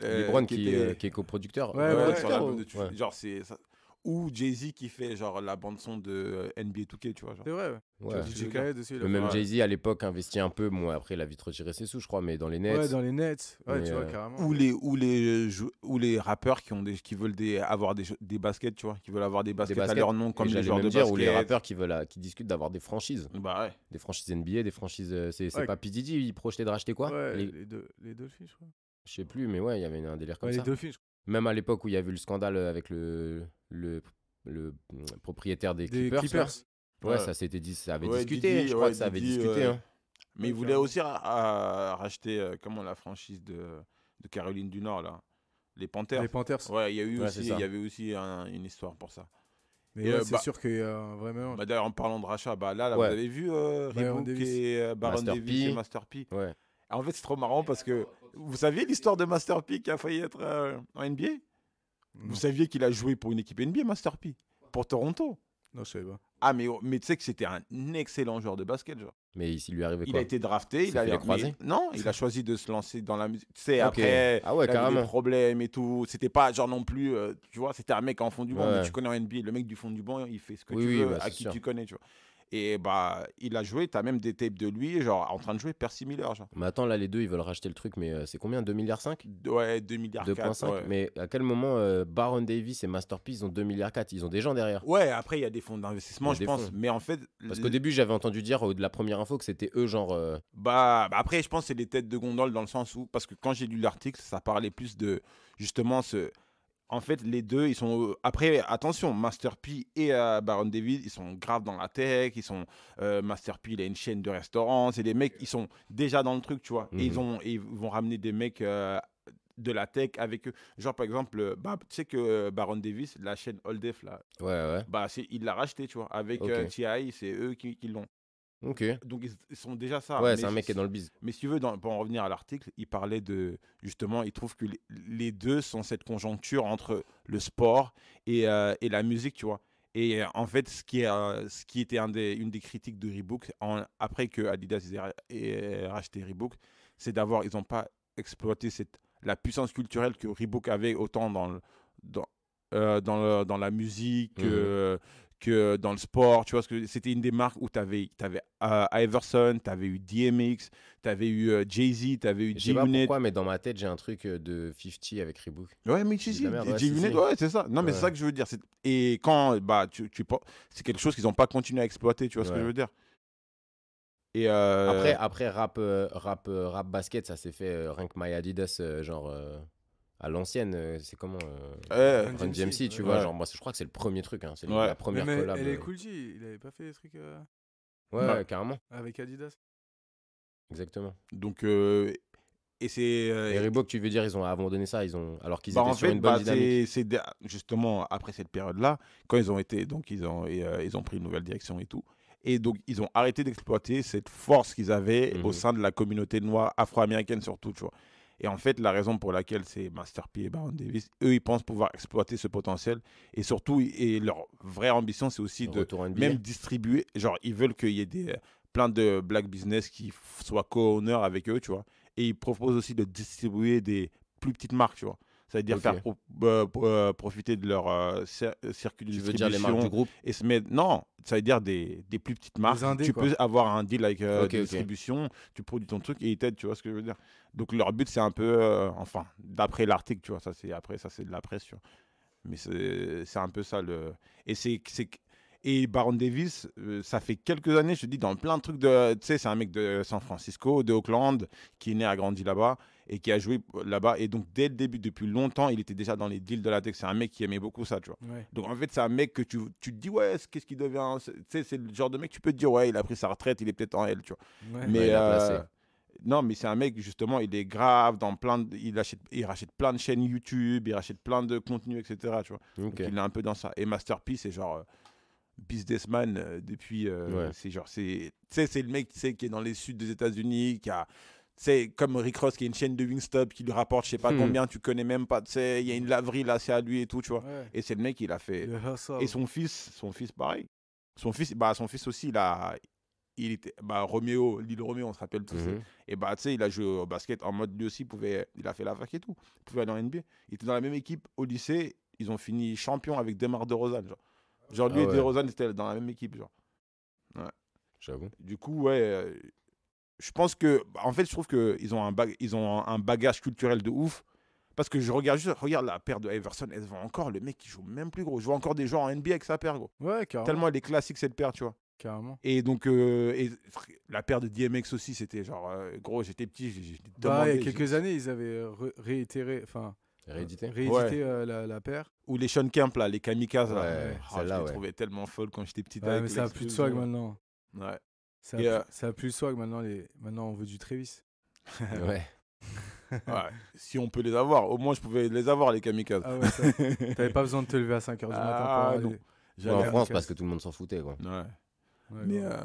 LeBron qui, est coproducteur. sur l'album de Genre, c'est. Ça ou Jay-Z qui fait genre la bande son de euh, NBA 2K, tu vois. Genre. C'est vrai. Ouais. Le même Jay-Z à l'époque investit un peu, moi après il a vite retiré ses sous, je crois, mais dans les nets. Ouais, dans les nets. Ouais, tu vois euh, carrément. Ou les ou les ou les rappeurs qui ont des qui veulent des avoir des, des baskets, tu vois, qui veulent avoir des baskets, à leur nom comme les joueurs de dire, Ou les rappeurs qui veulent euh, qui discutent d'avoir des franchises. Bah ouais. Des franchises NBA, des franchises. C'est, pas P.D.D., il projetait de racheter quoi les... les... deux Dolphins, je crois. Je sais plus, mais ouais, il y avait un délire comme ça. Les Dolphins, même à l'époque où il y avait eu le scandale euh, avec le, le, le euh, propriétaire des, Clippers. Ouais, ça s'était dit, ça avait discuté, je crois que ça avait discuté. Hein. Mais il voulait aussi racheter euh, comment la franchise de, de, Caroline du Nord là, les Panthers. Les Panthers. Ouais, il y a eu aussi, il y avait aussi une histoire pour ça. Mais c'est bah sûr qu'il y a vraiment… Bah, d'ailleurs, en parlant de rachat, bah, là, vous avez vu Baron Davis et Master P. En fait, c'est trop marrant parce que vous saviez l'histoire de Master P qui a failli être euh, en NBA Vous saviez qu'il a joué pour une équipe NBA, Master P Pour Toronto Non, je savais pas. Ah, oh, mais, tu sais que c'était un excellent joueur de basket, genre. Mais il lui arrivait quoi Il a été drafté, il a croisé. Non, il a choisi de se lancer dans la musique. Tu sais, après, ah il a des problèmes et tout. C'était pas genre non plus, euh, tu vois, c'était un mec en fond du banc. Mais tu connais en NBA, le mec du fond du banc, il fait ce que tu veux, bah, à qui tu connais, tu vois. Et bah, il a joué, t'as même des tapes de lui, genre en train de jouer Percy Miller. Genre. Mais attends, là, les deux, ils veulent racheter le truc, mais euh, c'est combien 2,5 milliards 5 Ouais, 2 milliards 2,5. Mais à quel moment euh, Baron Davis et Masterpiece ont 2 milliards 4 Ils ont des gens derrière. Ouais, après, il y a des fonds d'investissement, je pense. Mais en fait. Parce qu'au début, j'avais entendu dire euh, de la première info que c'était eux, genre. Bah, bah, après, je pense c'est les têtes de gondole dans le sens où. Parce que quand j'ai lu l'article, ça parlait plus de justement ce en fait, les deux, ils sont. Euh, après, attention, Master P et euh, Baron Davis, ils sont graves dans la tech. Ils sont. Euh, Master P, il a une chaîne de restaurants. C'est des mecs, ils sont déjà dans le truc, tu vois. Et ils, mhm. ont, ils vont ramener des mecs. de la tech avec eux. Genre, par exemple, bah, tu sais que Baron Davis, la chaîne All Def, là, Bah, il l'a racheté, tu vois, avec TI, c'est eux qui l'ont. Donc ils, sont déjà ça. Ouais, c'est un mec qui est dans le biz. Mais si tu veux, pour en revenir à l'article, il parlait de justement, il trouve que les, deux sont cette conjoncture entre le sport et, euh, la musique, tu vois. Et euh, en fait, ce qui, est, euh, ce qui était une des critiques de Reebok, après que Adidas ait racheté Reebok, c'est d'avoir, ils n'ont pas exploité cette, la puissance culturelle que Reebok avait autant dans, dans, dans, dans, la musique, mmh que dans le sport, tu vois, ce que c'était une des marques où tu avais, avais à euh, Iverson, tu avais eu DMX, tu avais eu euh, Jay-Z, tu avais eu J-Unit. Je sais pas pourquoi, mais dans ma tête, j'ai un truc euh, de 50 avec Reebok. Ouais, mais jay ouais, c'est ça. Non, mais c'est ça que je veux dire. Et quand, bah, tu, tu... c'est quelque chose qu'ils n'ont pas continué à exploiter, tu vois ce que je veux dire et après, après rap, rap, rap basket, ça s'est fait rank my Adidas, genre à l'ancienne, euh, c'est comment euh, ouais, Run tu vois, genre moi, je crois que c'est le premier truc, hein, c'est la première collab. mais collab. est euh. cool, G, il avait pas fait des trucs. Euh, bah. Ouais, carrément. Avec Adidas. Exactement. Donc et c'est et Reebok, tu veux dire, ils ont abandonné ça, ils ont alors qu'ils bah, étaient sur une bah, bonne dynamique. C'est justement après cette période-là, quand ils ont été donc ils ont ils ont pris une nouvelle direction et tout. Et donc, ils ont arrêté d'exploiter cette force qu'ils avaient au mmh sein de la communauté noire afro-américaine, surtout, tu vois. Et en fait, la raison pour laquelle c'est Master et Baron Davis, eux, ils pensent pouvoir exploiter ce potentiel. Et surtout, et leur vraie ambition, c'est aussi de même distribuer. Genre, ils veulent qu'il y ait des, euh, plein de black business qui soient co-owners avec eux, tu vois. Et ils proposent aussi de distribuer des plus petites marques, tu vois. Ça veut dire faire euh, euh, profiter de leur euh, circuit tu Veux dire les marques du groupe et se mettre... Non, ça veut dire des, des, plus petites marques. tu peux avoir un deal avec distribution, tu produis ton truc et ils t'aident, tu vois ce que je veux dire. Donc leur but, c'est un peu, enfin, d'après l'article, tu vois, ça c'est après, ça c'est de la pression. Mais c'est un peu ça le. Et c'est. Et Baron Davis, ça fait quelques années, je te dis, dans plein de trucs de. Tu sais, c'est un mec de San Francisco, de Oakland, qui est né, a grandi là-bas et qui a joué là-bas. Et donc, dès le début, depuis longtemps, il était déjà dans les deals de la tech. C'est un mec qui aimait beaucoup ça, tu vois. Donc, en fait, c'est un mec que tu, tu te dis, ouais, qu'est-ce qu'il devient Tu sais, c'est le genre de mec, tu peux te dire, ouais, il a pris sa retraite, il est peut-être en L, tu vois. mais. Euh, non, mais c'est un mec, justement, il est grave dans plein de, il, achète, il rachète plein de chaînes YouTube, il rachète plein de contenus, etc. Tu vois. Donc, il est un peu dans ça. Et Masterpiece, c'est genre euh, businessman euh, depuis. c'est genre C'est genre, sais, c'est le mec qui est dans les suds des États-Unis, qui a c'est comme Rick Ross qui a une chaîne de Wingstop qui lui rapporte je sais pas hmm. combien, tu connais même pas, tu sais, il y a une laverie là, c'est à lui et tout, tu vois. Et c'est le mec, il a fait. Et son fils, son fils pareil. Son fils, bah son fils aussi, il a, il était, bah Romeo Lille Roméo, on se rappelle tous. Mhm. Et bah tu sais, il a joué au basket en mode lui aussi pouvait, il a fait la fac et tout, il pouvait aller en NBA. Il était dans la même équipe au lycée, ils ont fini champion avec Demar DeRozan, genre. Genre ah lui et ouais. et étaient dans la même équipe, genre. Ouais. J'avoue. Du coup, ouais. Euh, je pense que, bah, en fait, je trouve qu'ils ont, un ils ont un bagage culturel de ouf. Parce que je regarde juste, regarde la paire de Everson, elle vont vend encore, le mec qui joue même plus gros. Je vois encore des joueurs en NBA avec sa paire, gros. Ouais, carrément. Tellement elle est classique cette paire, tu vois. Carrément. Et donc, euh, et la paire de DMX aussi, c'était genre, euh, gros, j'étais petit, j'ai bah, Il y a quelques années, ils avaient réitéré, enfin. Réédité. Euh, réédité la, paire. Ou les Sean Kemp, là, les kamikazes. là. Oh, je les trouvais tellement folle quand j'étais petit. Ouais, mais ça a plus de swag maintenant. Ouais. Ça, a, plus le que maintenant. Les... Maintenant, on veut du Travis. ouais. ouais. Si on peut les avoir, au moins je pouvais les avoir, les kamikazes. Ah ouais, T'avais pas besoin de te lever à 5h du matin pour ah, Aller... Bah, en France parce que tout le monde s'en foutait. Quoi. Ouais. Euh,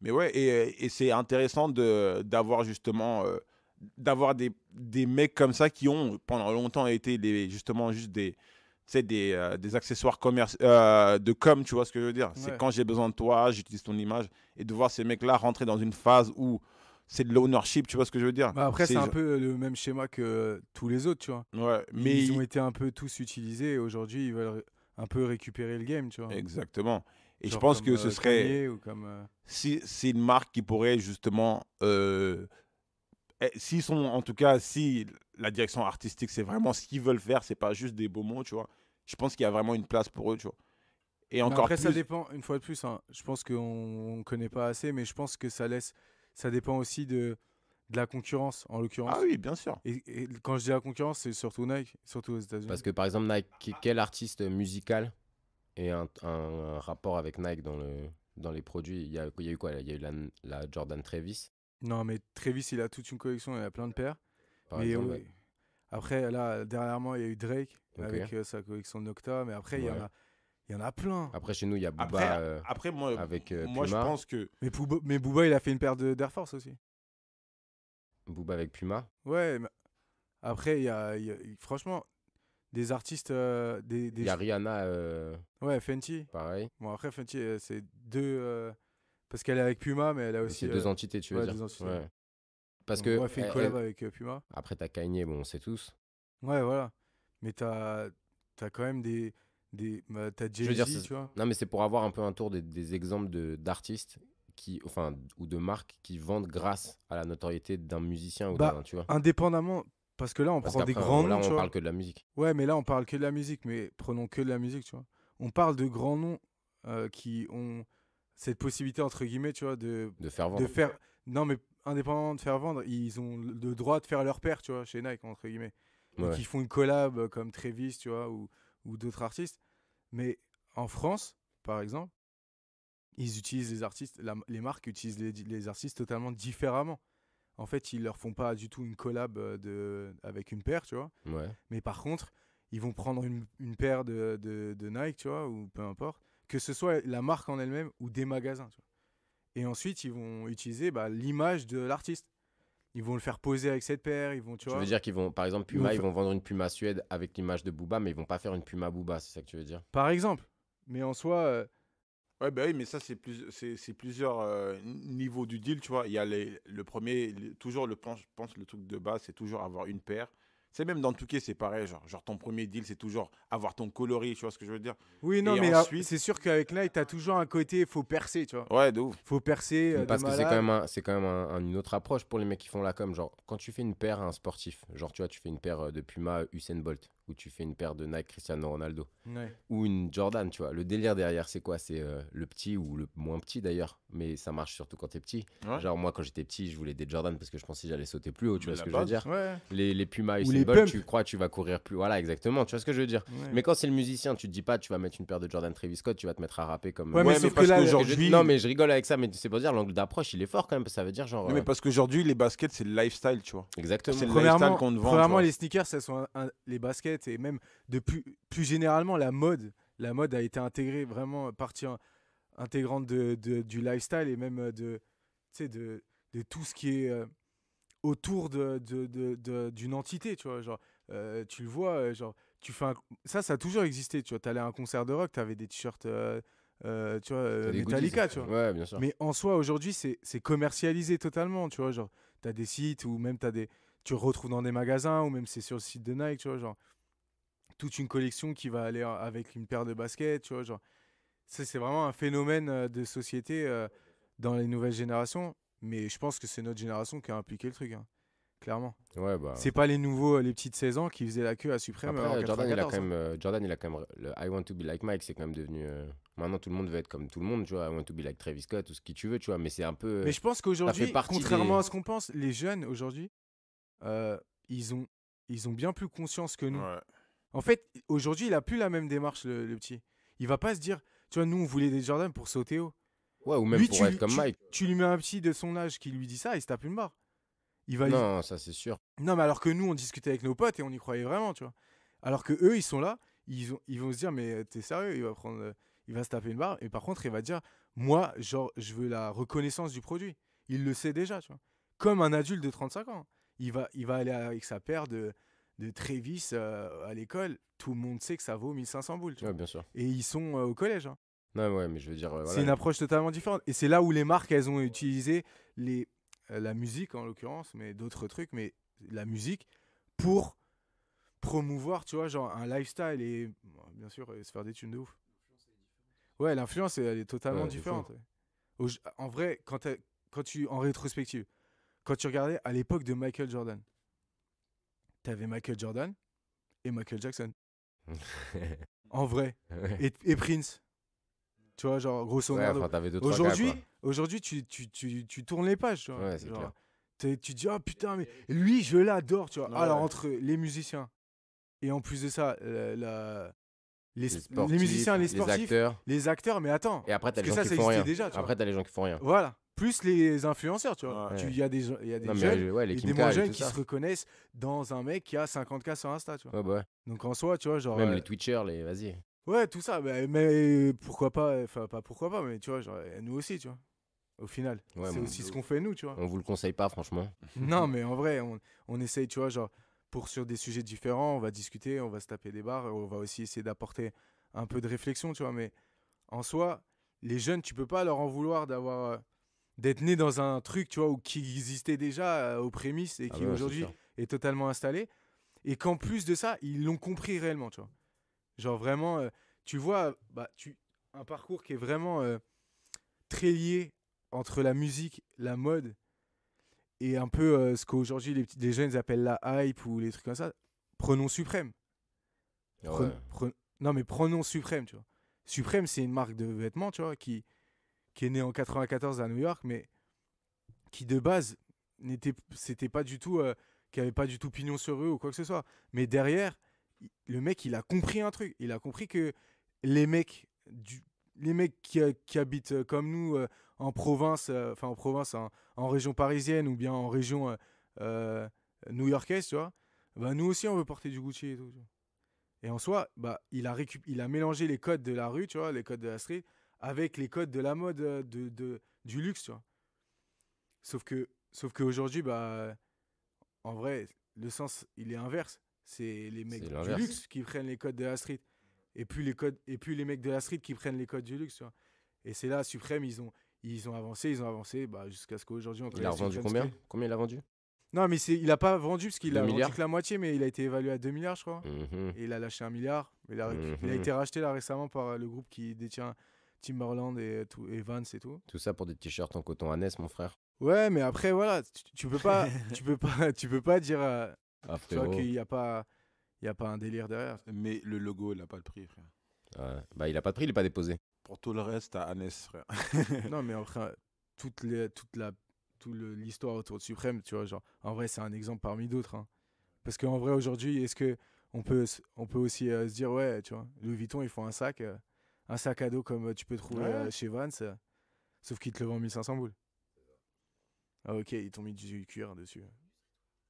mais, ouais, et, et c'est intéressant d'avoir justement. Euh, d'avoir des, des mecs comme ça qui ont pendant longtemps été des, justement juste des, sais, des, euh, accessoires euh, de com, tu vois ce que je veux dire. C'est quand j'ai besoin de toi, j'utilise ton image. Et de voir ces mecs-là rentrer dans une phase où c'est de l'ownership, tu vois ce que je veux dire. Bah, après, c'est un peu euh, le même schéma que tous les autres, tu vois. mais ils ont été un peu tous utilisés et aujourd'hui, ils veulent un peu récupérer le game, tu vois. Exactement. Et je pense que euh, ce serait. c'est une marque qui pourrait justement eh, s'ils sont, en tout cas, si la direction artistique, c'est vraiment ce qu'ils veulent faire, c'est pas juste des beaux mots, tu vois. Je pense qu'il y a vraiment une place pour eux, tu vois. Et encore après, ça dépend, une fois de plus, hein, je pense qu'on ne connaît pas assez, mais je pense que ça laisse. Ça dépend aussi de, de la concurrence, en l'occurrence. Ah oui, bien sûr. Et, quand je dis la concurrence, c'est surtout Nike, surtout aux États-Unis. Parce que par exemple, Nike, quel artiste musical et un, rapport avec Nike dans, le, dans les produits Il y a, eu quoi Il y a eu la, la Jordan Travis non, mais Travis, il a toute une collection, il a plein de paires. Après, là, dernièrement, il y a eu Drake avec euh, sa collection Nocta, mais après, il y en a. Il y en a plein. Après, chez nous, il y a Booba après, euh, moi, avec euh, Puma. je pense que. Mais Booba, il a fait une paire d'Air Force aussi. Booba avec Puma Ouais, après, il y a, Franchement, des artistes. Il des, des... y a Rihanna. Ouais, Fenty. Pareil. Bon, après, Fenty, c'est deux parce qu'elle est avec Puma, mais elle a aussi. C'est deux euh, entités, tu veux ouais, dire. Deux entités. Ouais. Parce que. On a fait une collab avec euh, Puma. Après, t'as Kanye, bon, on sait tous. Ouais, voilà. Mais t'as as quand même des. des bah, Je t'as Jay-Z, tu vois. Non, mais c'est pour avoir un peu un tour des, des exemples d'artistes qui, enfin, ou de marques qui vendent grâce à la notoriété d'un musicien ou bah, d'un, tu vois. Indépendamment, parce que là, on prend des grands noms. Là, on parle que de la musique. Ouais, mais là, on parle que de la musique, mais prenons que de la musique, tu vois. On parle de grands noms euh, qui ont cette possibilité, entre guillemets, tu vois, de, de faire vendre. Non, mais indépendamment de faire vendre, ils ont le droit de faire leur paire, tu vois, chez Nike, entre guillemets. Donc ils font une collab euh, comme Travis, tu vois, ou, ou d'autres artistes. Mais en France, par exemple, ils utilisent les artistes, les marques utilisent les, artistes totalement différemment. En fait, ils leur font pas du tout une collab euh, de, avec une paire, tu vois. Mais par contre, ils vont prendre une, paire de, de, Nike, tu vois, ou peu importe, que ce soit la marque en elle-même ou des magasins. Et ensuite, ils vont utiliser bah, l'image de l'artiste. Ils vont le faire poser avec cette paire, ils vont, tu, veux dire qu'ils vont, par exemple, Puma, ils, vont vendre une Puma Suède avec l'image de Booba, mais ils vont pas faire une Puma Booba, c'est ça que tu veux dire Par exemple. Mais en soi, euh, Ouais, bah oui, mais ça, c'est plus, c'est, plusieurs euh, niveaux du deal, tu vois. Il y a le premier, toujours, le, je pense, le truc de base, c'est toujours avoir une paire. C'est même dans tout cas, c'est pareil. Genre, ton premier deal, c'est toujours avoir ton coloris, tu vois ce que je veux dire Oui, non, mais euh, c'est sûr qu'avec Nike, t'as toujours un côté, faut percer, tu vois. Ouais, de ouf. Faut percer. Euh, parce que c'est quand même, c'est quand même une autre approche pour les mecs qui font la com. Genre, quand tu fais une paire à un sportif, genre, tu vois, tu fais une paire euh, de Puma Usain Bolt, où tu fais une paire de Nike Cristiano Ronaldo ou une Jordan, tu vois. Le délire derrière, c'est quoi C'est euh, le petit ou le moins petit d'ailleurs, mais ça marche surtout quand t'es petit. Genre, moi, quand j'étais petit, je voulais des Jordan parce que je pensais que j'allais sauter plus haut, tu vois ce que je veux dire les, les Pumas, les tu crois, tu vas courir plus. Voilà, exactement, tu vois ce que je veux dire. Mais quand c'est le musicien, tu te dis pas, tu vas mettre une paire de Jordan Travis Scott, tu vas te mettre à rapper comme. Ouais, mais, Non, mais je rigole avec ça, mais c'est pour dire, l'angle d'approche, il est fort quand même, ça veut dire genre. mais euh, parce qu'aujourd'hui, les baskets, c'est le lifestyle, tu vois. Exactement. C'est le Premièrement, les sneakers, ça sont les baskets et même de plus, plus généralement la mode. La mode a été intégrée vraiment partie intégrante de, du lifestyle et même euh, de, de, de tout ce qui est euh, autour de, d'une entité, tu vois. Genre, euh, tu le vois, genre, tu fais ça, ça a toujours existé, tu vois. T'allais à un concert de rock, t'avais des t-shirts, tu vois, Metallica, tu vois. Mais en soi, aujourd'hui, c'est, commercialisé totalement, tu vois. Genre, t'as des sites ou même t'as des, tu retrouves dans des magasins ou même c'est sur le site de Nike, tu vois. Genre, toute une collection qui va aller avec une paire de baskets, tu vois, genre. c'est vraiment un phénomène de société dans les nouvelles générations, mais je pense que c'est notre génération qui a impliqué le truc, hein, clairement. Ouais, bah... C'est pas les nouveaux, les petites 16 ans qui faisaient la queue à Supreme Après, euh, hein. euh, Jordan, il a quand même, Jordan, il a quand même le I want to be like Mike, c'est quand même devenu. Euh, maintenant, tout le monde veut être comme tout le monde, tu vois. I want to be like Travis Scott ou ce qui tu veux, tu vois. Mais c'est un peu. Mais je pense qu'aujourd'hui, contrairement à ce qu'on pense, les jeunes aujourd'hui, ils ont ils ont bien plus conscience que nous ouais. En fait, aujourd'hui, il a plus la même démarche, le, petit. Il va pas se dire, tu vois, nous, on voulait des Jordan pour sauter haut. Ouais, ou même pour être comme Mike. Tu lui mets un petit de son âge qui lui dit ça, il se tape une barre. va non, ça c'est sûr. Non, mais alors que nous, on discutait avec nos potes et on y croyait vraiment, tu vois. Alors que eux, ils sont là, ils, ils vont se dire, mais euh, t'es sérieux, il va prendre, euh, il va se taper une barre. Et par contre, il va dire, moi, genre, je veux la reconnaissance du produit. Il le sait déjà, tu vois. Comme un adulte de 35 ans. Il va, il va aller avec sa paire de, de Trévis euh, à l'école, tout le monde sait que ça vaut 1500 boules. Tu bien sûr. Et ils sont euh, au collège. Non, hein. ouais, mais je veux dire. Euh, c'est une approche totalement différente. Et c'est là où les marques, elles ont utilisé les, la musique en l'occurrence, mais d'autres trucs, mais la musique pour promouvoir, tu vois, genre un lifestyle et bien sûr se faire des tunes de ouf. Ouais, l'influence, elle est totalement différente. En vrai, quand, quand tu en rétrospective, quand tu regardais à l'époque de Michael Jordan, t'avais Michael Jordan et Michael Jackson. en vrai. Et, Prince. Tu vois, genre, grosso aujourd'hui, aujourd'hui tu, tu, tu, tournes les pages. Tu, tu dis, ah putain, mais lui, je l'adore. Tu vois. Alors, entre les musiciens et en plus de ça, la, Les, les, sportifs, les, musiciens, les sportifs, les acteurs. mais attends. Et après, tu après, les gens qui font rien. Voilà plus les influenceurs, tu vois. Il y a des, y a des jeunes, des moins jeunes qui se reconnaissent dans un mec qui a 50K sur Insta, tu vois. Bah Donc en soi, tu vois, Même euh, les Twitchers, les. Vas-y. Ouais, tout ça. Bah, mais pourquoi pas Enfin, pas pourquoi pas, mais tu vois, genre, nous aussi, tu vois. Au final, c'est aussi ce qu'on fait nous, tu vois. On vous le conseille pas, franchement. non, mais en vrai, on, essaye, tu vois, genre, pour sur des sujets différents, on va discuter, on va se taper des barres, on va aussi essayer d'apporter un peu de réflexion, tu vois. Mais en soi, les jeunes, tu peux pas leur en vouloir d'avoir euh, d'être né dans un truc, tu vois, qui existait déjà euh, aux prémices et ah qui bah aujourd'hui est, totalement installé. Et qu'en plus de ça, ils l'ont compris réellement, tu vois. Genre vraiment, euh, tu vois, bah, tu, un parcours qui est vraiment euh, très lié entre la musique, la mode et un peu ce qu'aujourd'hui les, jeunes appellent la hype ou les trucs comme ça. Prenons suprême. Ah non, mais prenons suprême, tu vois. Suprême, c'est une marque de vêtements, tu vois, qui, qui est né en 94 à New York, mais qui de base n'était c'était pas du tout euh, qui avait pas du tout pignon sur eux ou quoi que ce soit. Mais derrière, le mec, il a compris un truc. Il a compris que les mecs du les mecs qui, euh, habitent euh, comme nous en province, enfin en province, en, région parisienne ou bien en région new-yorkaise, tu vois, bah, nous aussi on veut porter du Gucci et tout. Et en soi, bah il a il a mélangé les codes de la rue, tu vois, les codes de la street avec les codes de la mode, euh, de, du luxe, Sauf que, sauf qu'aujourd'hui, bah, en vrai, le sens, il est inverse. C'est les mecs du luxe qui prennent les codes de la street. Et plus les, codes, et puis les mecs de la street qui prennent les codes du luxe, Et c'est là, Suprême, ils ont, ils ont avancé, ils ont avancé, bah, jusqu'à ce qu'aujourd'hui, on Il a revendu combien Combien il a vendu Non, mais il n'a pas vendu parce qu'il a vendu que la moitié, mais il a été évalué à 2 milliards, je crois. Mmh et il a lâché un milliard. Il a, il a mmh été racheté là récemment par euh, le groupe qui détient Timberland et, tout, et et tout. Tout ça pour des t-shirts en coton à mon frère. Ouais, mais après, voilà, tu, peux pas, tu peux pas, tu peux pas dire euh, ah, qu'il n'y a pas, il y a pas un délire derrière. Mais le logo, il n'a pas de prix, frère. bah, il a pas de prix, il est pas déposé. Pour tout le reste, à Anes. frère. non, mais après, toute, les, toute la, l'histoire autour de Supreme, tu vois, genre, en vrai, c'est un exemple parmi d'autres. Hein. Parce qu'en vrai, aujourd'hui, est-ce que on peut, on peut aussi euh, se dire, ouais, tu vois, Louis Vuitton, ils font un sac. Euh, un sac à dos comme euh, tu peux trouver euh, chez Vans. sauf qu'ils te le vend 1500 boules. Ah, ok, ils t'ont mis du cuir dessus.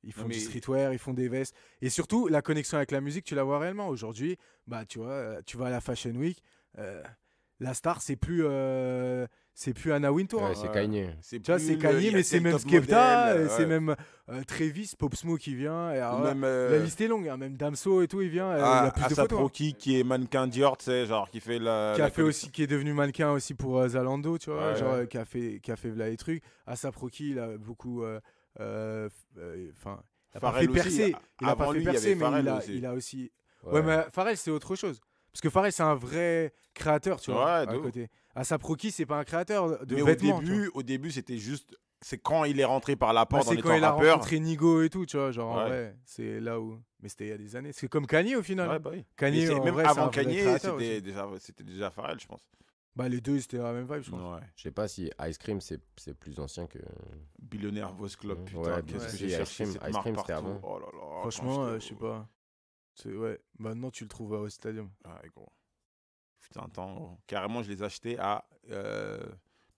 Ils font du streetwear, ils font des vestes. Et surtout, la connexion avec la musique, tu la vois réellement. Aujourd'hui, bah, tu vois, euh, tu vas à la Fashion Week la star, c'est plus, euh, c'est plus Anna Wintour. Hein. c'est Kanye. Tu vois, c'est Kanye, mais c'est même Skepta, c'est même euh, Travis, Pop Smoke qui vient. La euh, liste est longue, hein. même Damso et tout, il vient. Ah, il a plus de photos, hein. Proki, qui est mannequin Dior, tu genre qui fait la. Qui a fait aussi, qui est devenu mannequin aussi pour Zalando, tu vois, genre qui a fait, qui a fait les trucs. Asa Proki, il a beaucoup, enfin, il a pas fait percer, il a, pas fait percer, mais il a, aussi. Ouais, mais Pharrell, c'est autre chose. Parce que Fares, c'est un vrai créateur, tu vois, côté. à sa proquis, c'est pas un créateur de Au début, au début c'était juste. C'est quand il est rentré par la porte C'est quand il a rencontré Nigo et tout, tu vois. Genre, ouais. c'est là où. Mais c'était il y a des années. C'est comme Kanye au final. Ouais, bah oui. Kanye, même vrai, avant Kanye, c'était déjà, déjà je pense. Bah, les deux, c'était la même vibe, je pense. Je sais pas si Ice Cream, c'est plus ancien que. Billionaire Voice Club, mmh, putain. qu'est-ce que j'ai Ice Ice Cream, c'était avant. Oh Franchement, euh, je sais pas. Ouais, maintenant tu le trouves au Stadium. Ah ouais, gros. Putain, attends, Carrément, je les achetais à euh,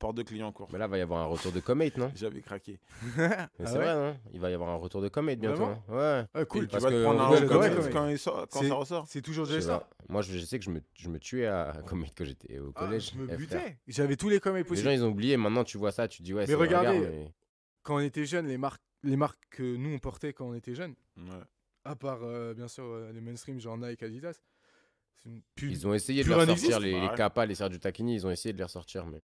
de de Clignancourt. Mais là, il va y avoir un retour de Comet, non J'avais craqué. Ah c'est vrai, non hein. Il va y avoir un retour de Comet bientôt. Hein. ouais. Ah, cool. tu vas te prendre un de Comet quand, il ça ressort. C'est toujours déjà ça. Moi, je, sais que je me, je me tuais à Comet quand j'étais au collège. je me butais. J'avais tous les Comets possibles. Les gens, ils ont oublié. Maintenant, tu vois ça, tu dis, ouais, Mais regardez, quand on était jeunes, les marques, les marques que nous, on portait quand on était jeunes. Ouais à part euh, bien sûr euh, les mainstream genre Nike, Adidas. Ils ont essayé de les ressortir, les, les Kappa, les Sergio Taquini, ils ont essayé de les ressortir, mais.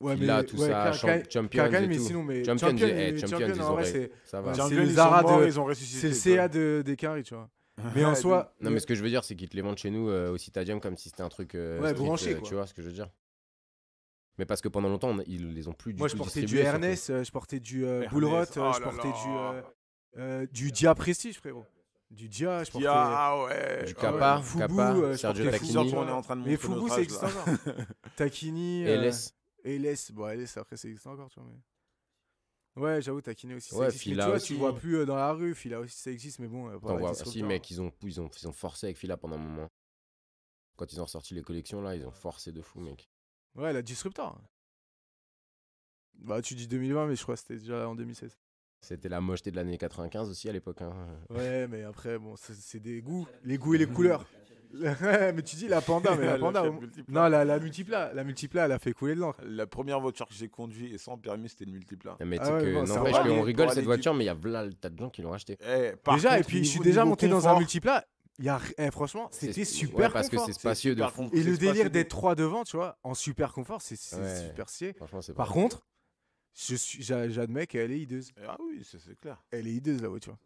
Ouais, mais là, tout ça, Champions et tout. sinon, eh, Champions, ils en ça va. les Zara ils ont ressuscité. C'est le CA de, des tu vois. mais en soi. Non, mais ce que je veux dire, c'est qu'ils te les vendent chez nous euh, au Citadium comme si c'était un truc. ouais, branché, Tu vois ce que je veux dire mais parce que pendant longtemps, ils ils les ont plus du Moi, je portais du Ernest, je portais du Bullrot, oh je portais du euh, du Dia Prestige, frérot. Du Dia, je pense Dia, ah Du Kappa, ah Fubu, euh, Sergio Takini. On est en train de mais Fubu, c'est existant encore. Takini. Euh... LS. Bon, LS, après, c'est existant encore, tu vois. Ouais, j'avoue, Takini aussi. ça existe. Mais tu vois, tu vois plus euh, dans la rue. Fila aussi, ça existe, mais bon. tu vois aussi mec, ils ont, ils, ont, ils ont forcé avec Fila pendant un moment. Quand ils ont ressorti les collections, là, ils ont forcé de fou, mec. Ouais, la Disruptor. Bah, tu dis 2020, mais je crois que c'était déjà en 2016. C'était la mocheté de l'année 95 aussi à l'époque. Hein. Ouais, mais après, bon, c'est des goûts, les goûts et les couleurs. mais tu dis la panda, mais la panda. non, la, la, multipla, la multipla, elle a fait couler de l'encre. La première voiture que j'ai conduite et sans permis, c'était une multipla. Eh, mais ah rigole cette voiture, mais il y a v'là tas de gens qui l'ont acheté eh, déjà, et puis je suis déjà monté dans un multipla. Y a... Eh, franchement, c'était super confort. parce que c'est spacieux de fond. Et le délire d'être trois devant, tu vois, en super confort, c'est super sié. Par contre, J'admets qu'elle est hideuse. Ah oui, c'est clair. Elle est hideuse, la voiture.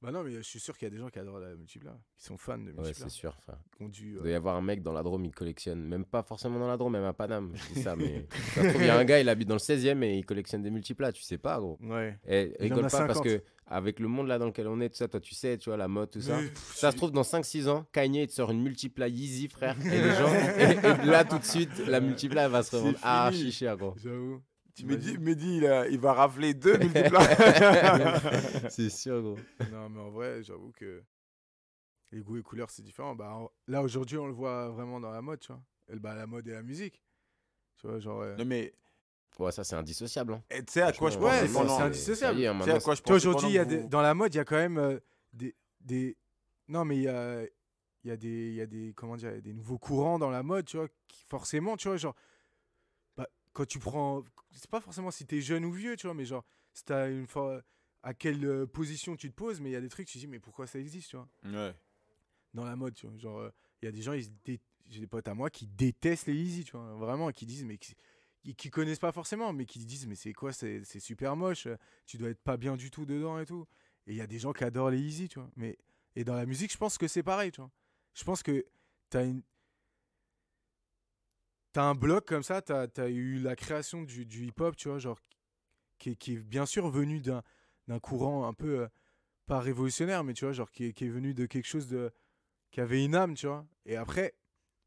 Bah non, mais je suis sûr qu'il y a des gens qui adorent la Multipla, qui sont fans de Multipla. Ouais, c'est sûr. Il euh, doit y avoir un mec dans la Drôme, il collectionne, même pas forcément dans la Drôme, même à Paname, je dis ça, mais il y a un gars, il habite dans le 16e et il collectionne des Multiplas, tu sais pas, gros. Ouais. Et eh, rigole pas parce que, avec le monde là dans lequel on est, tout ça, toi tu sais, tu vois, la mode, tout ça. ça se trouve, dans 5-6 ans, Kanye, il te sort une Multipla Yeezy, frère, et les gens, là tout de suite, la Multipla, va se revendre à cher, gros. Tu me dis, me il, il va rafler deux multiplats. c'est sûr, gros. Non, mais en vrai, j'avoue que les goûts et couleurs, c'est différent. Bah, là, aujourd'hui, on le voit vraiment dans la mode, tu vois. Euh, bah, la mode et la musique. Tu vois, genre. Euh non, mais. Ouais, ça, c'est indissociable. Hein. tu sais à quoi je pense c'est indissociable. à quoi je Aujourd'hui, dans la mode, il y a quand même euh, des... des. Non, mais il y a il y a des il y a des comment dire des nouveaux courants dans la mode tu vois qui, forcément tu vois genre quand tu prends. C'est pas forcément si t'es jeune ou vieux, tu vois, mais genre, c'est t'as une fois. À quelle euh, position tu te poses, mais il y a des trucs, tu dis, mais pourquoi ça existe, tu vois Ouais. Dans la mode, tu vois. Genre, euh, il y a des gens, j'ai des potes à moi qui détestent les easy tu vois, vraiment, qui disent, mais qui connaissent pas forcément, mais qui disent mais c'est quoi, c'est super moche, euh, tu dois être pas bien du tout dedans et tout. Et il y a des gens qui adorent les Easy, tu vois. Mais et dans la musique, je pense que c'est pareil, tu vois. Je pense que t'as une t'as un bloc comme ça, t'as as eu la création du, hip-hop, tu vois, genre, qui, est bien sûr venu d'un courant un peu, euh, pas révolutionnaire, mais tu vois, genre, qui, est venu de quelque chose de, qui avait une âme, tu vois. Et après,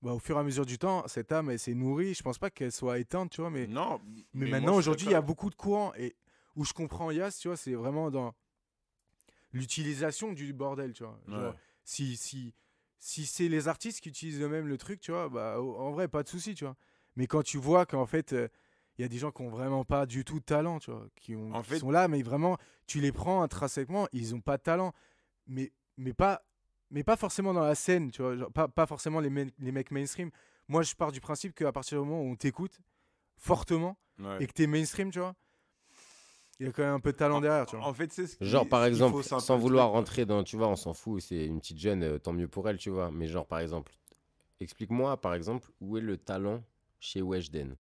bah, au fur et à mesure du temps, cette âme, elle s'est nourrie. Je pense pas qu'elle soit éteinte, tu vois, mais, non, mais, maintenant, aujourd'hui, il y a beaucoup de courants. Et où je comprends Yas, tu vois, c'est vraiment dans l'utilisation du bordel, tu vois. si, si, si c'est les artistes qui utilisent eux-mêmes le truc, tu vois, bah, en vrai, pas de souci, tu vois. Mais quand tu vois qu'en fait, euh, il y a des gens qui ont vraiment pas du tout de talent, tu vois, qui, sont là, mais vraiment, tu les prends intrinsèquement, ils ont pas de talent. Mais, mais, pas, mais pas forcément dans la scène, tu vois, pas, pas forcément les, les mecs mainstream. Moi, je pars du principe qu'à partir du moment où on t'écoute fortement et que tu es mainstream, tu vois, il y a quand même un peu de talent derrière, tu vois. En fait, c'est Genre, par exemple, sans vouloir rentrer dans, tu vois, on s'en fout, c'est une petite jeune, euh, tant mieux pour elle, tu vois. Mais genre, par exemple, explique-moi, par exemple, où est le talent chez Weshden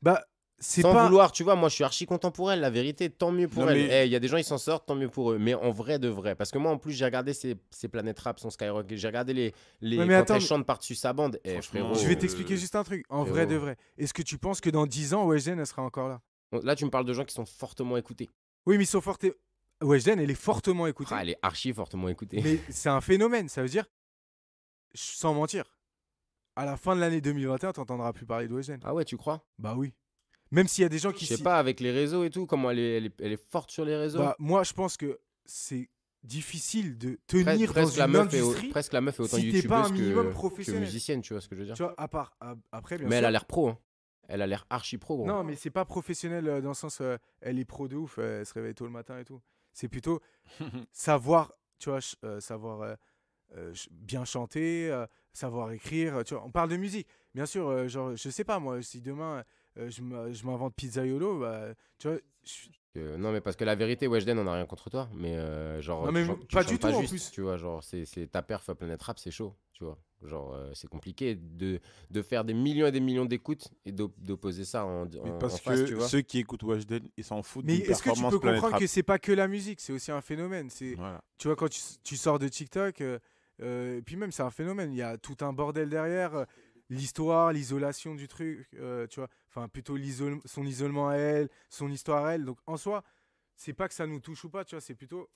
Bah, c'est Sans vouloir, tu vois, moi, je suis archi content pour elle, la vérité, tant mieux pour elle. elle. Eh, il y a des gens, ils s'en sortent, tant mieux pour eux. Mais en vrai, de vrai. Parce que moi, en plus, j'ai regardé ces planètes Rap, son Skyrock, j'ai regardé les, les quand chante par-dessus sa bande. Eh, je vais euh, t'expliquer juste un truc, en vrai, de vrai. Est-ce que tu penses que dans 10 ans, Weshden, elle sera encore là Là, tu me parles de gens qui sont fortement écoutés. Oui, mais ils sont fortement. Weshden, elle est fortement écoutée. Ah, elle est archi fortement écoutée. Mais c'est un phénomène, ça veut dire, sans mentir, à la fin de l'année 2021, tu n'entendras plus parler de Ah ouais, tu crois Bah oui. Même s'il y a des gens qui. Je sais pas, avec les réseaux et tout, comment elle est, forte sur les réseaux. Bah, moi, je pense que c'est difficile de tenir presque, dans une la meuf industrie presque la autant si pas un minimum professionnel. Que musicienne, tu vois ce que je veux dire. Tu vois, à part après. mais elle a l'air pro. Hein elle a l'air archi pro. Non, mais c'est pas professionnel euh, dans le sens euh, elle est pro de ouf, elle se réveille tôt le matin et tout. C'est plutôt savoir, tu vois, euh, savoir bien chanter, savoir écrire. Tu on parle de musique, bien sûr. genre, je sais pas moi, si demain je m'invente pizzaiolo, bah, tu vois. non mais parce que la vérité Weshden on a rien contre toi mais genre tu, pas du tout juste, en plus tu vois genre c'est ta perf à Rap c'est chaud tu vois Genre, euh, c'est compliqué de, de faire des millions et des millions d'écoutes et d'opposer ça en, Parce que ceux qui écoutent Washden, ils s'en foutent. Mais est-ce que tu peux comprendre que c'est pas que la musique, c'est aussi un phénomène. C'est, Tu vois, quand tu, sors de TikTok, euh, euh, et puis même, c'est un phénomène. Il y a tout un bordel derrière. L'histoire, l'isolation du truc, tu vois. Enfin, plutôt son isolement à elle, son histoire à elle. Donc, en soi, c'est pas que ça nous touche ou pas, tu vois. C'est plutôt.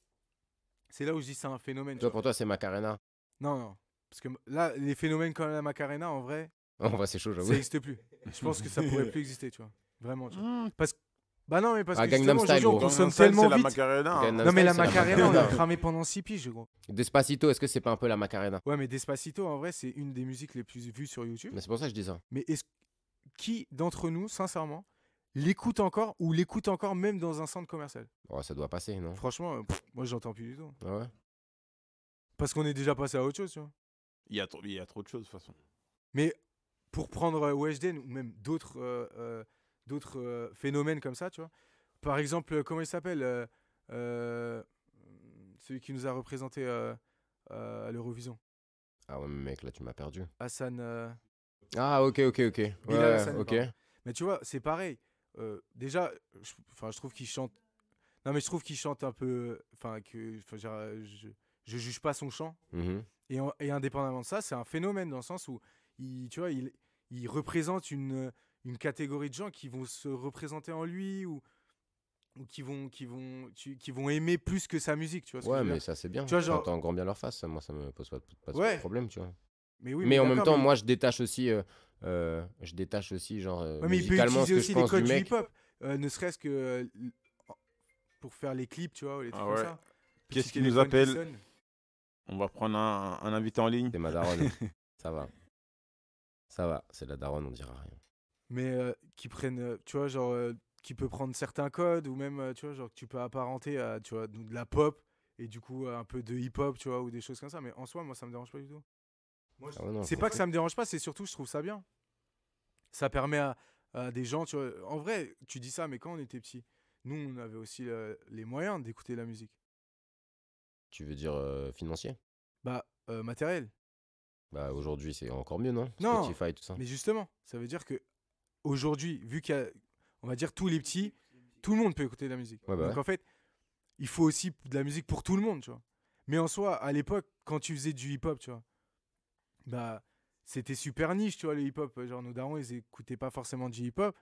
C'est là où je dis c'est un phénomène. Toi, pour toi, c'est Macarena. Non, non. Parce que là, les phénomènes comme la Macarena, en vrai. Oh, bah, ça n'existe plus. Je pense que ça pourrait plus exister, tu vois. Vraiment. Tu vois. Hmm. Parce que. Bah non, mais parce ah, que on consomme tellement vite. Macarena, hein. Non, mais la Macarena, on a cramé pendant 6 piges, gros. Despacito, est-ce que c'est pas un peu la Macarena Ouais, mais Despacito, en vrai, c'est une des musiques les plus vues sur YouTube. c'est pour ça que je dis ça. Mais est-ce... qui d'entre nous, sincèrement, l'écoute encore ou l'écoute encore même dans un centre commercial oh, Ça doit passer, non Franchement, moi, j'entends plus du tout. Ah ouais Parce qu'on est déjà passé à autre chose, tu vois. Il y, a il y a trop de choses, de toute façon. Mais pour prendre Weshden euh, ou même d'autres euh, euh, d'autres phénomènes comme ça, tu vois. Par exemple, comment il s'appelle Celui qui nous a représenté à l'Eurovision. Ah ouais, mec, là, tu m'as perdu. Hassan. Ah, ok, ok, ok. ok. Mais tu vois, c'est pareil. déjà, je, je trouve qu'il chante. Non, mais je trouve qu'il chante un peu. Enfin, que. je, je juge pas son chant. Mhm. Et, indépendamment de ça, c'est un phénomène dans le sens où il, tu vois, il, il représente une, une catégorie de gens qui vont se représenter en lui ou, qui vont qui vont qui vont aimer plus que sa musique, tu vois. ouais, mais ça c'est bien. Tu vois, genre... grand bien leur face, moi ça me pose pas, de problème, tu vois. Mais oui. Mais, en même temps, moi je détache aussi, euh, euh, je détache aussi genre. Euh, mais il peut utiliser ce aussi des codes du, hip-hop, ne serait-ce que pour faire les clips, tu vois, ou les ah trucs ça. Qu'est-ce qui nous appelle on va prendre un, invité en ligne. C'est ma daronne. ça va. Ça va, c'est la daronne, on dira rien. Mais euh, qui prennent, euh, tu vois, genre, euh, qui peut prendre certains codes ou même, tu vois, genre, tu peux apparenter à, tu vois, de la pop et du coup un peu de hip-hop, tu vois, ou des choses comme ça. Mais en soi, moi, ça me dérange pas du tout. Ah c'est pas que ça me dérange pas, c'est surtout je trouve ça bien. Ça permet à, des gens, tu vois, en vrai, tu dis ça, mais quand on était petits, nous, on avait aussi les moyens d'écouter la musique. Tu veux dire financier Bah, matériel. Bah, aujourd'hui, c'est encore mieux, non Non Spotify, tout ça. Mais justement, ça veut dire que aujourd'hui, vu qu'il y a, on va dire, tous les petits, tout le monde peut écouter de la musique. Bah Donc en fait, il faut aussi de la musique pour tout le monde, tu vois. Mais en soi, à l'époque, quand tu faisais du hip-hop, tu vois, bah, c'était super niche, tu vois, le hip-hop. Genre, nos darons, ils écoutaient pas forcément du hip-hop.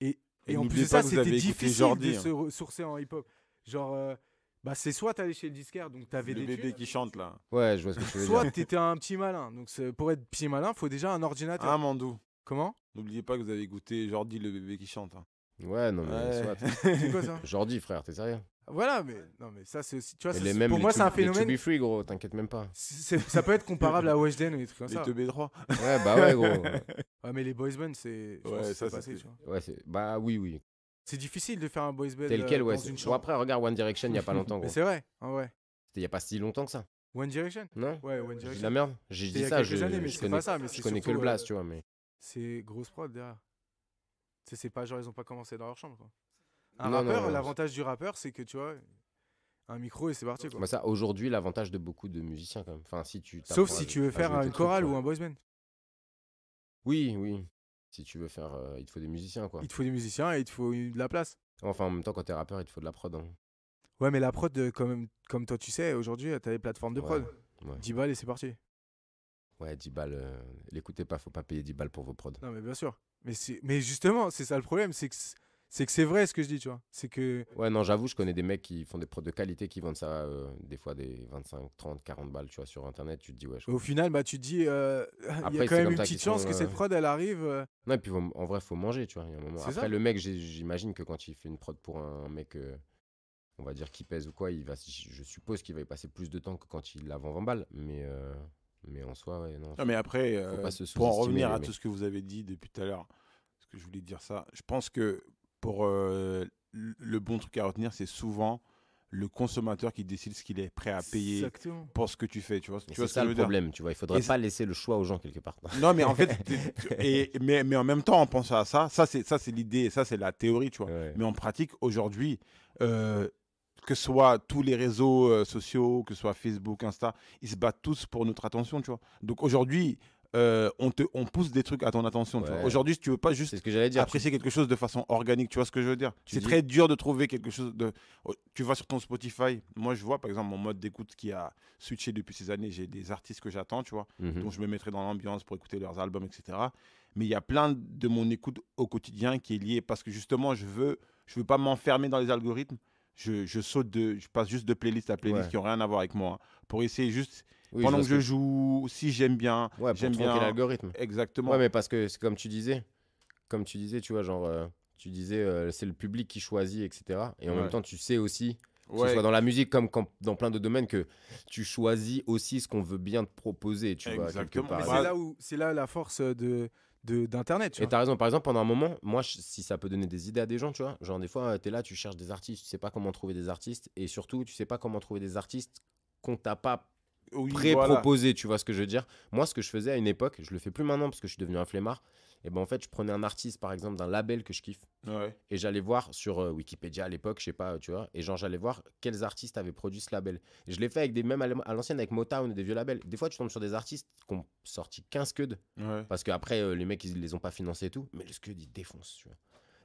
Et, et, en plus ça, c'était difficile de se hein. ressourcer en hip-hop. Genre, bah, c'est soit t'allais chez le disquaire, donc t'avais des. Le bébé qui chante là. Ouais, je vois ce que tu veux dire. Soit t'étais un petit malin. Donc pour être petit malin, faut déjà un ordinateur. Un ah, mandou. Comment N'oubliez pas que vous avez goûté Jordi le bébé qui chante. Hein. Ouais, non, mais soit. c'est quoi ça Jordi, frère, t'es sérieux voilà, mais non, mais ça c'est aussi, tu vois, ça, pour moi c'est un phénomène. Les to be free, gros, t'inquiète même pas. Ça peut être comparable à Weshden ou des trucs comme ça. Les 2B3. Ouais, bah ouais, gros. ouais, mais les boys c'est. Ouais, ça c'est. Ouais, c'est. Bah oui, oui. C'est difficile de faire un boys band. Tel quel, euh, ouais. après, regarde One Direction il n'y a pas longtemps. c'est vrai, ouais Il n'y a pas si longtemps que ça. One Direction Non Ouais, One Direction. la merde. J'ai dit ça, je, années, connais, pas ça, mais je connais que le blast, euh, tu vois. Mais... C'est grosse prod derrière. Tu sais, c'est pas genre ils ont pas commencé dans leur chambre, quoi. Un rappeur, l'avantage du rappeur, c'est que tu vois, un micro et c'est parti, quoi. Bah, ça, aujourd'hui, l'avantage de beaucoup de musiciens, quand même. Enfin, si tu Sauf si tu veux faire un chorale ou un boys band. Oui, oui si tu veux faire. Euh, il te faut des musiciens, quoi. Il te faut des musiciens et il te faut de la place. Enfin, en même temps, quand t'es rappeur, il te faut de la prod. Hein. Ouais, mais la prod, euh, comme, comme toi, tu sais, aujourd'hui, euh, t'as des plateformes de prod. 10 balles et c'est parti. Ouais, 10 balles. L'écoutez pas, faut pas payer 10 balles pour vos prods. Non, mais bien sûr. Mais, c'est- mais justement, c'est ça le problème, c'est que c'est que c'est vrai ce que je dis, tu vois. C'est que. Ouais, non, j'avoue, je connais des mecs qui font des prods de qualité qui vendent ça euh, des fois des 25, 30, 40 balles, tu vois, sur internet. Tu te dis, ouais. Au final, bah, tu te dis, euh, il y a quand même une petite chance que euh, cette prod, elle arrive. Euh. Non, et puis en vrai, faut manger, tu vois. Après, le mec, j'imagine que quand il fait une prod pour un mec on va dire qui pèse ou quoi, il va, je suppose qu'il va y passer plus de temps que quand il la vend 20 balles. Mais, mais en soi, ouais, non. non mais après, pour en revenir à tout ce que vous avez dit depuis tout à l'heure, parce que je voulais dire ça, je pense que pour euh, le bon truc à retenir, c'est souvent le consommateur qui décide ce qu'il est prêt à payer pour ce que tu fais. Tu vois, tu ça le problème, tu vois. Il faudrait pas laisser le choix aux gens quelque part. Non, mais en fait, et, mais, en même temps, en pensant à ça, ça c'est ça c'est l'idée, ça c'est la théorie, tu vois. Mais en pratique, aujourd'hui, euh, que ce soit tous les réseaux euh, sociaux, que ce soit Facebook, Insta, ils se battent tous pour notre attention, tu vois. Donc aujourd'hui, euh, on, te, on pousse des trucs à ton attention. Aujourd'hui, si tu veux pas juste apprécier quelque chose de façon organique, tu vois ce que je veux dire C'est très dur de trouver quelque chose de. Oh, tu vas sur ton Spotify. Moi, je vois par exemple mon mode d'écoute qui a switché depuis ces années. J'ai des artistes que j'attends, tu vois, mhm. dont je me mettrai dans l'ambiance pour écouter leurs albums, etc. Mais il y a plein de mon écoute au quotidien qui est lié parce que justement, je veux, je veux pas m'enfermer dans les algorithmes. Je, saute de, je passe juste de playlist à playlist qui n'ont rien à voir avec moi hein. pour essayer juste pendant que, je joue, si j'aime bien, j'aime bien l'algorithme. Exactement. Ouais, mais parce que c'est comme tu disais, comme tu disais, tu vois, genre, euh, tu disais, euh, c'est le public qui choisit, etc. Et en même temps, tu sais aussi, que ce soit dans la musique comme dans plein de domaines, que tu choisis aussi ce qu'on veut bien te proposer, tu vois. Bah, c'est là où, c'est là la force euh, de d'internet. Et t'as raison, par exemple, pendant un moment, moi, si ça peut donner des idées à des gens, tu vois, genre des fois, tu es là, tu cherches des artistes, tu sais pas comment trouver des artistes, et surtout, tu sais pas comment trouver des artistes qu'on t'a pas pré-proposé, tu vois ce que je veux dire Moi, ce que je faisais à une époque, je le fais plus maintenant parce que je suis devenu un flemmard, et ben en fait, je prenais un artiste, par exemple, d'un label que je kiffe, et j'allais voir sur euh, Wikipédia à l'époque, je sais pas, tu vois, et genre, j'allais voir quels artistes avaient produit ce label. je l'ai fait avec des, mêmes à l'ancienne, avec Motown et des vieux labels. Des fois, tu tombes sur des artistes qui ont sorti 15 scuds, parce qu'après, après euh, les mecs, ils les ont pas financés et tout, mais le scud, il défonce, tu vois.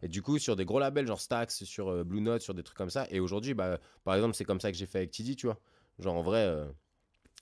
Et du coup, sur des gros labels, genre Stax, sur euh, Blue Note, sur des trucs comme ça, et aujourd'hui, bah, par exemple, c'est comme ça que j'ai fait avec Tidy, tu vois. Genre, en vrai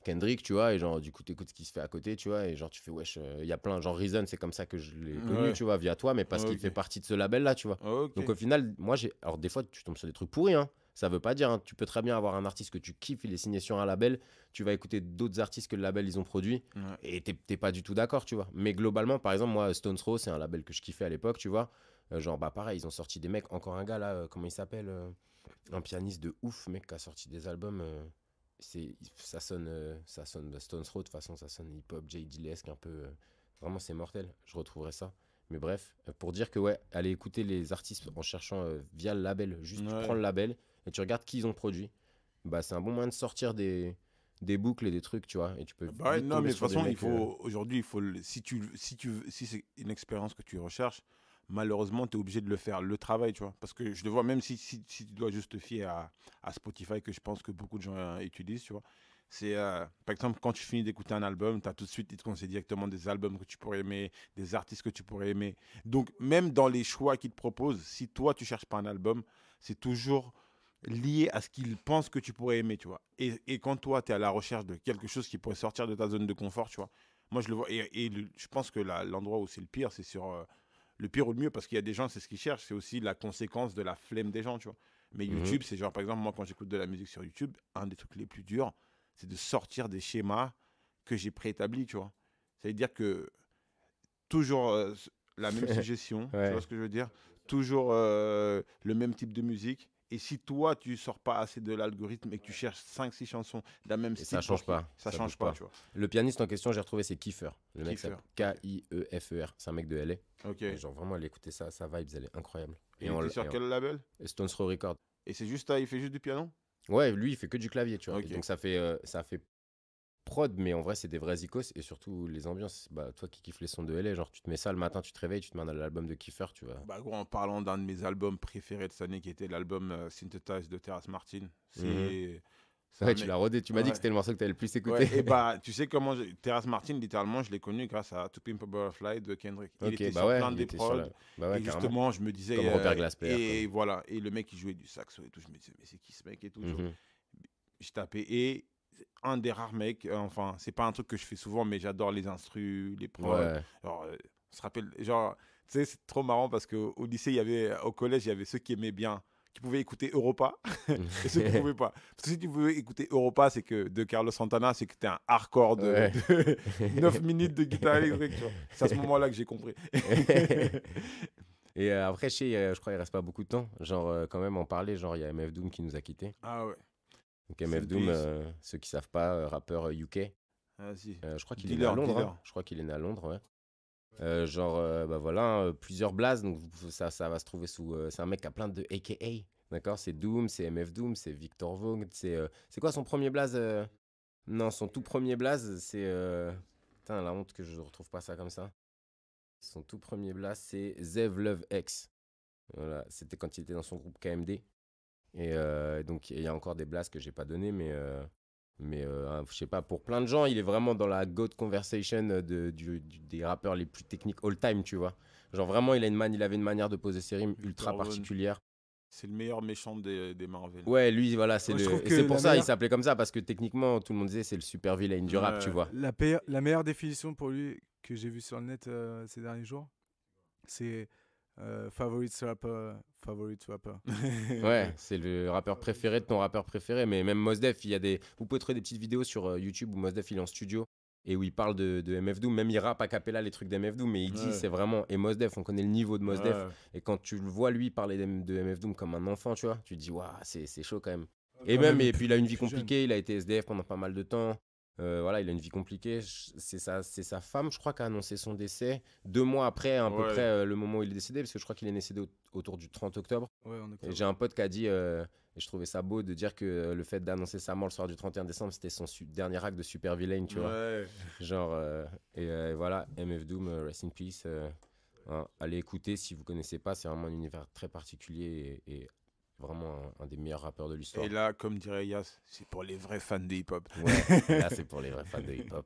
Kendrick, tu vois, et genre, du coup, t'écoutes ce qui se fait à côté, tu vois, et genre, tu fais, wesh, il euh, y a plein, genre, Reason, c'est comme ça que je l'ai connu, tu vois, via toi, mais parce qu'il fait partie de ce label-là, tu vois. Ah, Donc, au final, moi, j'ai. Alors, des fois, tu tombes sur des trucs pourris, hein. Ça veut pas dire, hein, tu peux très bien avoir un artiste que tu kiffes, il est signé sur un label, tu vas écouter d'autres artistes que le label ils ont produit, et t'es pas du tout d'accord, tu vois. Mais globalement, par exemple, moi, Stones Row, c'est un label que je kiffais à l'époque, tu vois. Euh, genre, bah, pareil, ils ont sorti des mecs, encore un gars là, euh, comment il s'appelle Un pianiste de ouf, mec, qui a sorti des albums c'est ça sonne euh, ça sonne bah, Stones Road de toute façon ça sonne hip hop JD Dillesque un peu euh, vraiment c'est mortel je retrouverai ça mais bref euh, pour dire que ouais allez écouter les artistes en cherchant via le label juste tu prends le label et tu regardes qui ils ont produit bah c'est un bon moyen de sortir des des boucles et des trucs tu vois et tu peux bah ouais, non mais de toute façon il faut aujourd'hui il faut si si tu si c'est une expérience que tu recherches malheureusement, tu es obligé de le faire, le travail, tu vois. Parce que je le vois, même si, si, tu dois juste te fier à, à, Spotify, que je pense que beaucoup de gens euh, utilisent, tu vois. C'est, euh, par exemple, quand tu finis d'écouter un album, tu as tout de suite, ils te conseillent directement des albums que tu pourrais aimer, des artistes que tu pourrais aimer. Donc, même dans les choix qu'ils te proposent, si toi, tu cherches pas un album, c'est toujours lié à ce qu'ils pensent que tu pourrais aimer, tu vois. Et, et quand toi, tu es à la recherche de quelque chose qui pourrait sortir de ta zone de confort, tu vois. Moi, je le vois. Et, je pense que l'endroit où c'est le pire, c'est sur. Euh, le pire ou le mieux, parce qu'il y a des gens, c'est ce qu'ils cherchent, c'est aussi la conséquence de la flemme des gens, tu vois. Mais mmh YouTube, c'est genre, par exemple, moi, quand j'écoute de la musique sur YouTube, un des trucs les plus durs, c'est de sortir des schémas que j'ai préétablis, tu vois. Ça veut dire que toujours euh, la même suggestion, tu vois ce que je veux dire Toujours euh, le même type de musique, et si toi, tu sors pas assez de l'algorithme et que tu cherches 5-6 chansons d'un même style. Ça change pas. Ça, change pas, Le pianiste en question, j'ai retrouvé, c'est Kiefer. K-I-E-F-E-R. C'est un mec de LA. Ok. Et genre, vraiment, elle écoutait ça, sa vibe, elle est incroyable. Et, et on, sur quel label Stones Row Records. Et c'est juste, euh, il fait juste du piano Ouais, lui, il fait que du clavier, tu vois. donc, ça fait, euh, ça fait prod, mais en vrai, c'est des vrais icos et surtout les ambiances. Bah, toi qui kiffes les sons de LA, genre tu te mets ça le matin, tu te réveilles, tu te mets à l'album de Kiefer, tu vois. Bah, en parlant d'un de mes albums préférés de cette année qui était l'album euh, Synthetize de Terrace Martin, c'est. Mhm. tu l'as rodé, tu m'as dit que c'était le morceau que tu le plus écouté. et bah, tu sais comment. Terrace Martin, littéralement, je l'ai connu grâce à To Pimp a Butterfly de Kendrick. Il bah était sur plein des prods. Bah et justement, je me disais. Euh, et voilà. Et le mec, il jouait du saxo et tout. Je me disais, mais c'est qui ce mec et tout. Mhm. je tapais Et un des rares mecs, euh, enfin, c'est pas un truc que je fais souvent, mais j'adore les instrus, les prods. Genre, euh, on se rappelle, genre, tu sais, c'est trop marrant parce qu'au lycée, il y avait, euh, au collège, il y avait ceux qui aimaient bien, qui pouvaient écouter Europa et ceux qui pouvaient pas. Parce que si tu pouvais écouter Europa, c'est que de Carlos Santana, c'est que t'es un hardcore de, 9 minutes de guitare électrique. C'est à ce moment-là que j'ai compris. et après, chez, je crois, il reste pas beaucoup de temps. Genre, quand même, en parler, genre, il y a MF Doom qui nous a quittés. Ah ouais. Donc MF Doom, euh, ceux qui savent pas, euh, rappeur UK. Euh, ah si. je crois qu'il est né à Londres. Hein. Je crois qu'il est né à Londres, ouais. genre, bah voilà, hein, plusieurs blazes, donc ça, ça va se trouver sous. c'est un mec qui a plein de AKA, d'accord C'est Doom, c'est MF Doom, c'est Victor Vogue, c'est. c'est quoi son premier blaze Non, son tout premier blaze, c'est. Putain, la honte que je retrouve pas ça comme ça. Son tout premier blaze, c'est Zev Love X. Voilà, c'était quand il était dans son groupe KMD. Et euh, donc, il y a encore des blasts que j'ai pas donné, mais, euh, mais euh, je sais pas, pour plein de gens, il est vraiment dans la GOAT conversation de, des rappeurs les plus techniques all-time, tu vois. Genre, vraiment, il, a une il avait une manière de poser ses rimes ultra particulière. C'est le meilleur méchant des, Marvel. Ouais, lui, voilà, c'est C'est pour ça, qu'il il s'appelait comme ça, parce que techniquement, tout le monde disait c'est le super vilain du rap, tu vois. La, la meilleure définition pour lui que j'ai vue sur le net ces derniers jours, c'est euh, favorite rapper. Favorite rapper. ouais, c'est le rappeur préféré de ton rappeur préféré. Mais même Mosdef il y a des. Vous pouvez trouver des petites vidéos sur euh, YouTube où Mosdef il est en studio et où il parle de, de MF Doom. Même il rappe a cappella les trucs d'MF Doom, mais il dit c'est vraiment. Et Mosdef on connaît le niveau de Mosdef Et quand tu le vois lui parler de, MF Doom comme un enfant, tu vois, tu te dis waouh, c'est chaud quand même. et même, et puis il a une vie compliquée, il a été SDF pendant pas mal de temps. Euh, voilà, il a une vie compliquée. C'est sa, c'est sa femme, je crois, qui a annoncé son décès deux mois après, à peu près, euh, le moment où il est décédé, parce que je crois qu'il est décédé autour du 30 octobre. J'ai un pote qui a dit, euh, et je trouvais ça beau de dire que le fait d'annoncer sa mort le soir du 31 décembre, c'était son dernier acte de super vilain, tu vois. Genre, et, voilà, MF Doom, Rest in Peace. Hein. allez écouter si vous connaissez pas, c'est vraiment un univers très particulier et Vraiment un, des meilleurs rappeurs de l'histoire. Et là, comme dirait Yas, c'est pour les vrais fans de hip-hop. Ouais, là, c'est pour les vrais fans de hip-hop.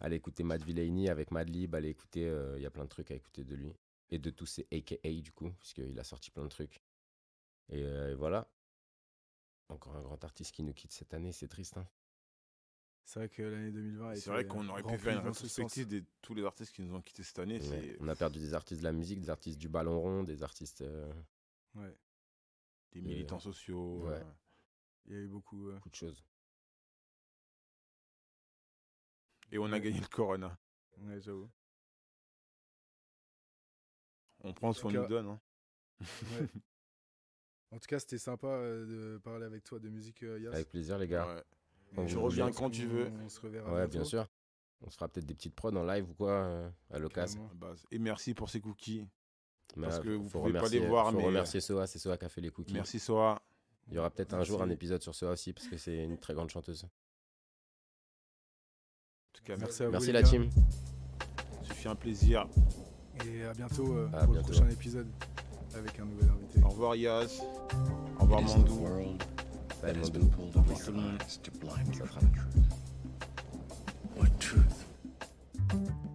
Allez écouter Matt Villainy avec Madlib, allez écouter, euh, il y a plein de trucs à écouter de lui. Et de tous ses AKA du coup, puisqu'il a sorti plein de trucs. Euh, et, voilà. Encore un grand artiste qui nous quitte cette année, c'est triste. Hein. C'est vrai que l'année 2020 C'est vrai qu'on aurait pu faire une rétrospective de tous les artistes qui nous ont quittés cette année. On a perdu des artistes de la musique, des artistes du ballon rond, des artistes. Euh, ouais des militants sociaux. Euh, il y a eu beaucoup. Beaucoup de choses. Et on a gagné le Corona. Ouais, j'avoue. On prend ce qu'on nous donne. Hein. en tout cas, c'était sympa euh, de parler avec toi de musique, euh, Yass. Avec plaisir, les gars. Tu Je reviens quand tu veux. On, se reverra. Ouais, bien sûr. On sera fera peut-être des petites prods en live ou quoi à l'occasion. Bah, et merci pour ces cookies. Parce bah, que vous pouvez pas les voir. Faut mais... remercier Soa, c'est Soa qui a fait les cookies. Merci Soa. Il y aura peut-être un jour un épisode sur Soa aussi, parce que c'est une très grande chanteuse. En tout cas, merci à vous. Merci la team. ça fut un plaisir. Et à bientôt euh, pour le prochain épisode avec un nouvel invité. Au revoir Yas. Au revoir Mandou. What truth?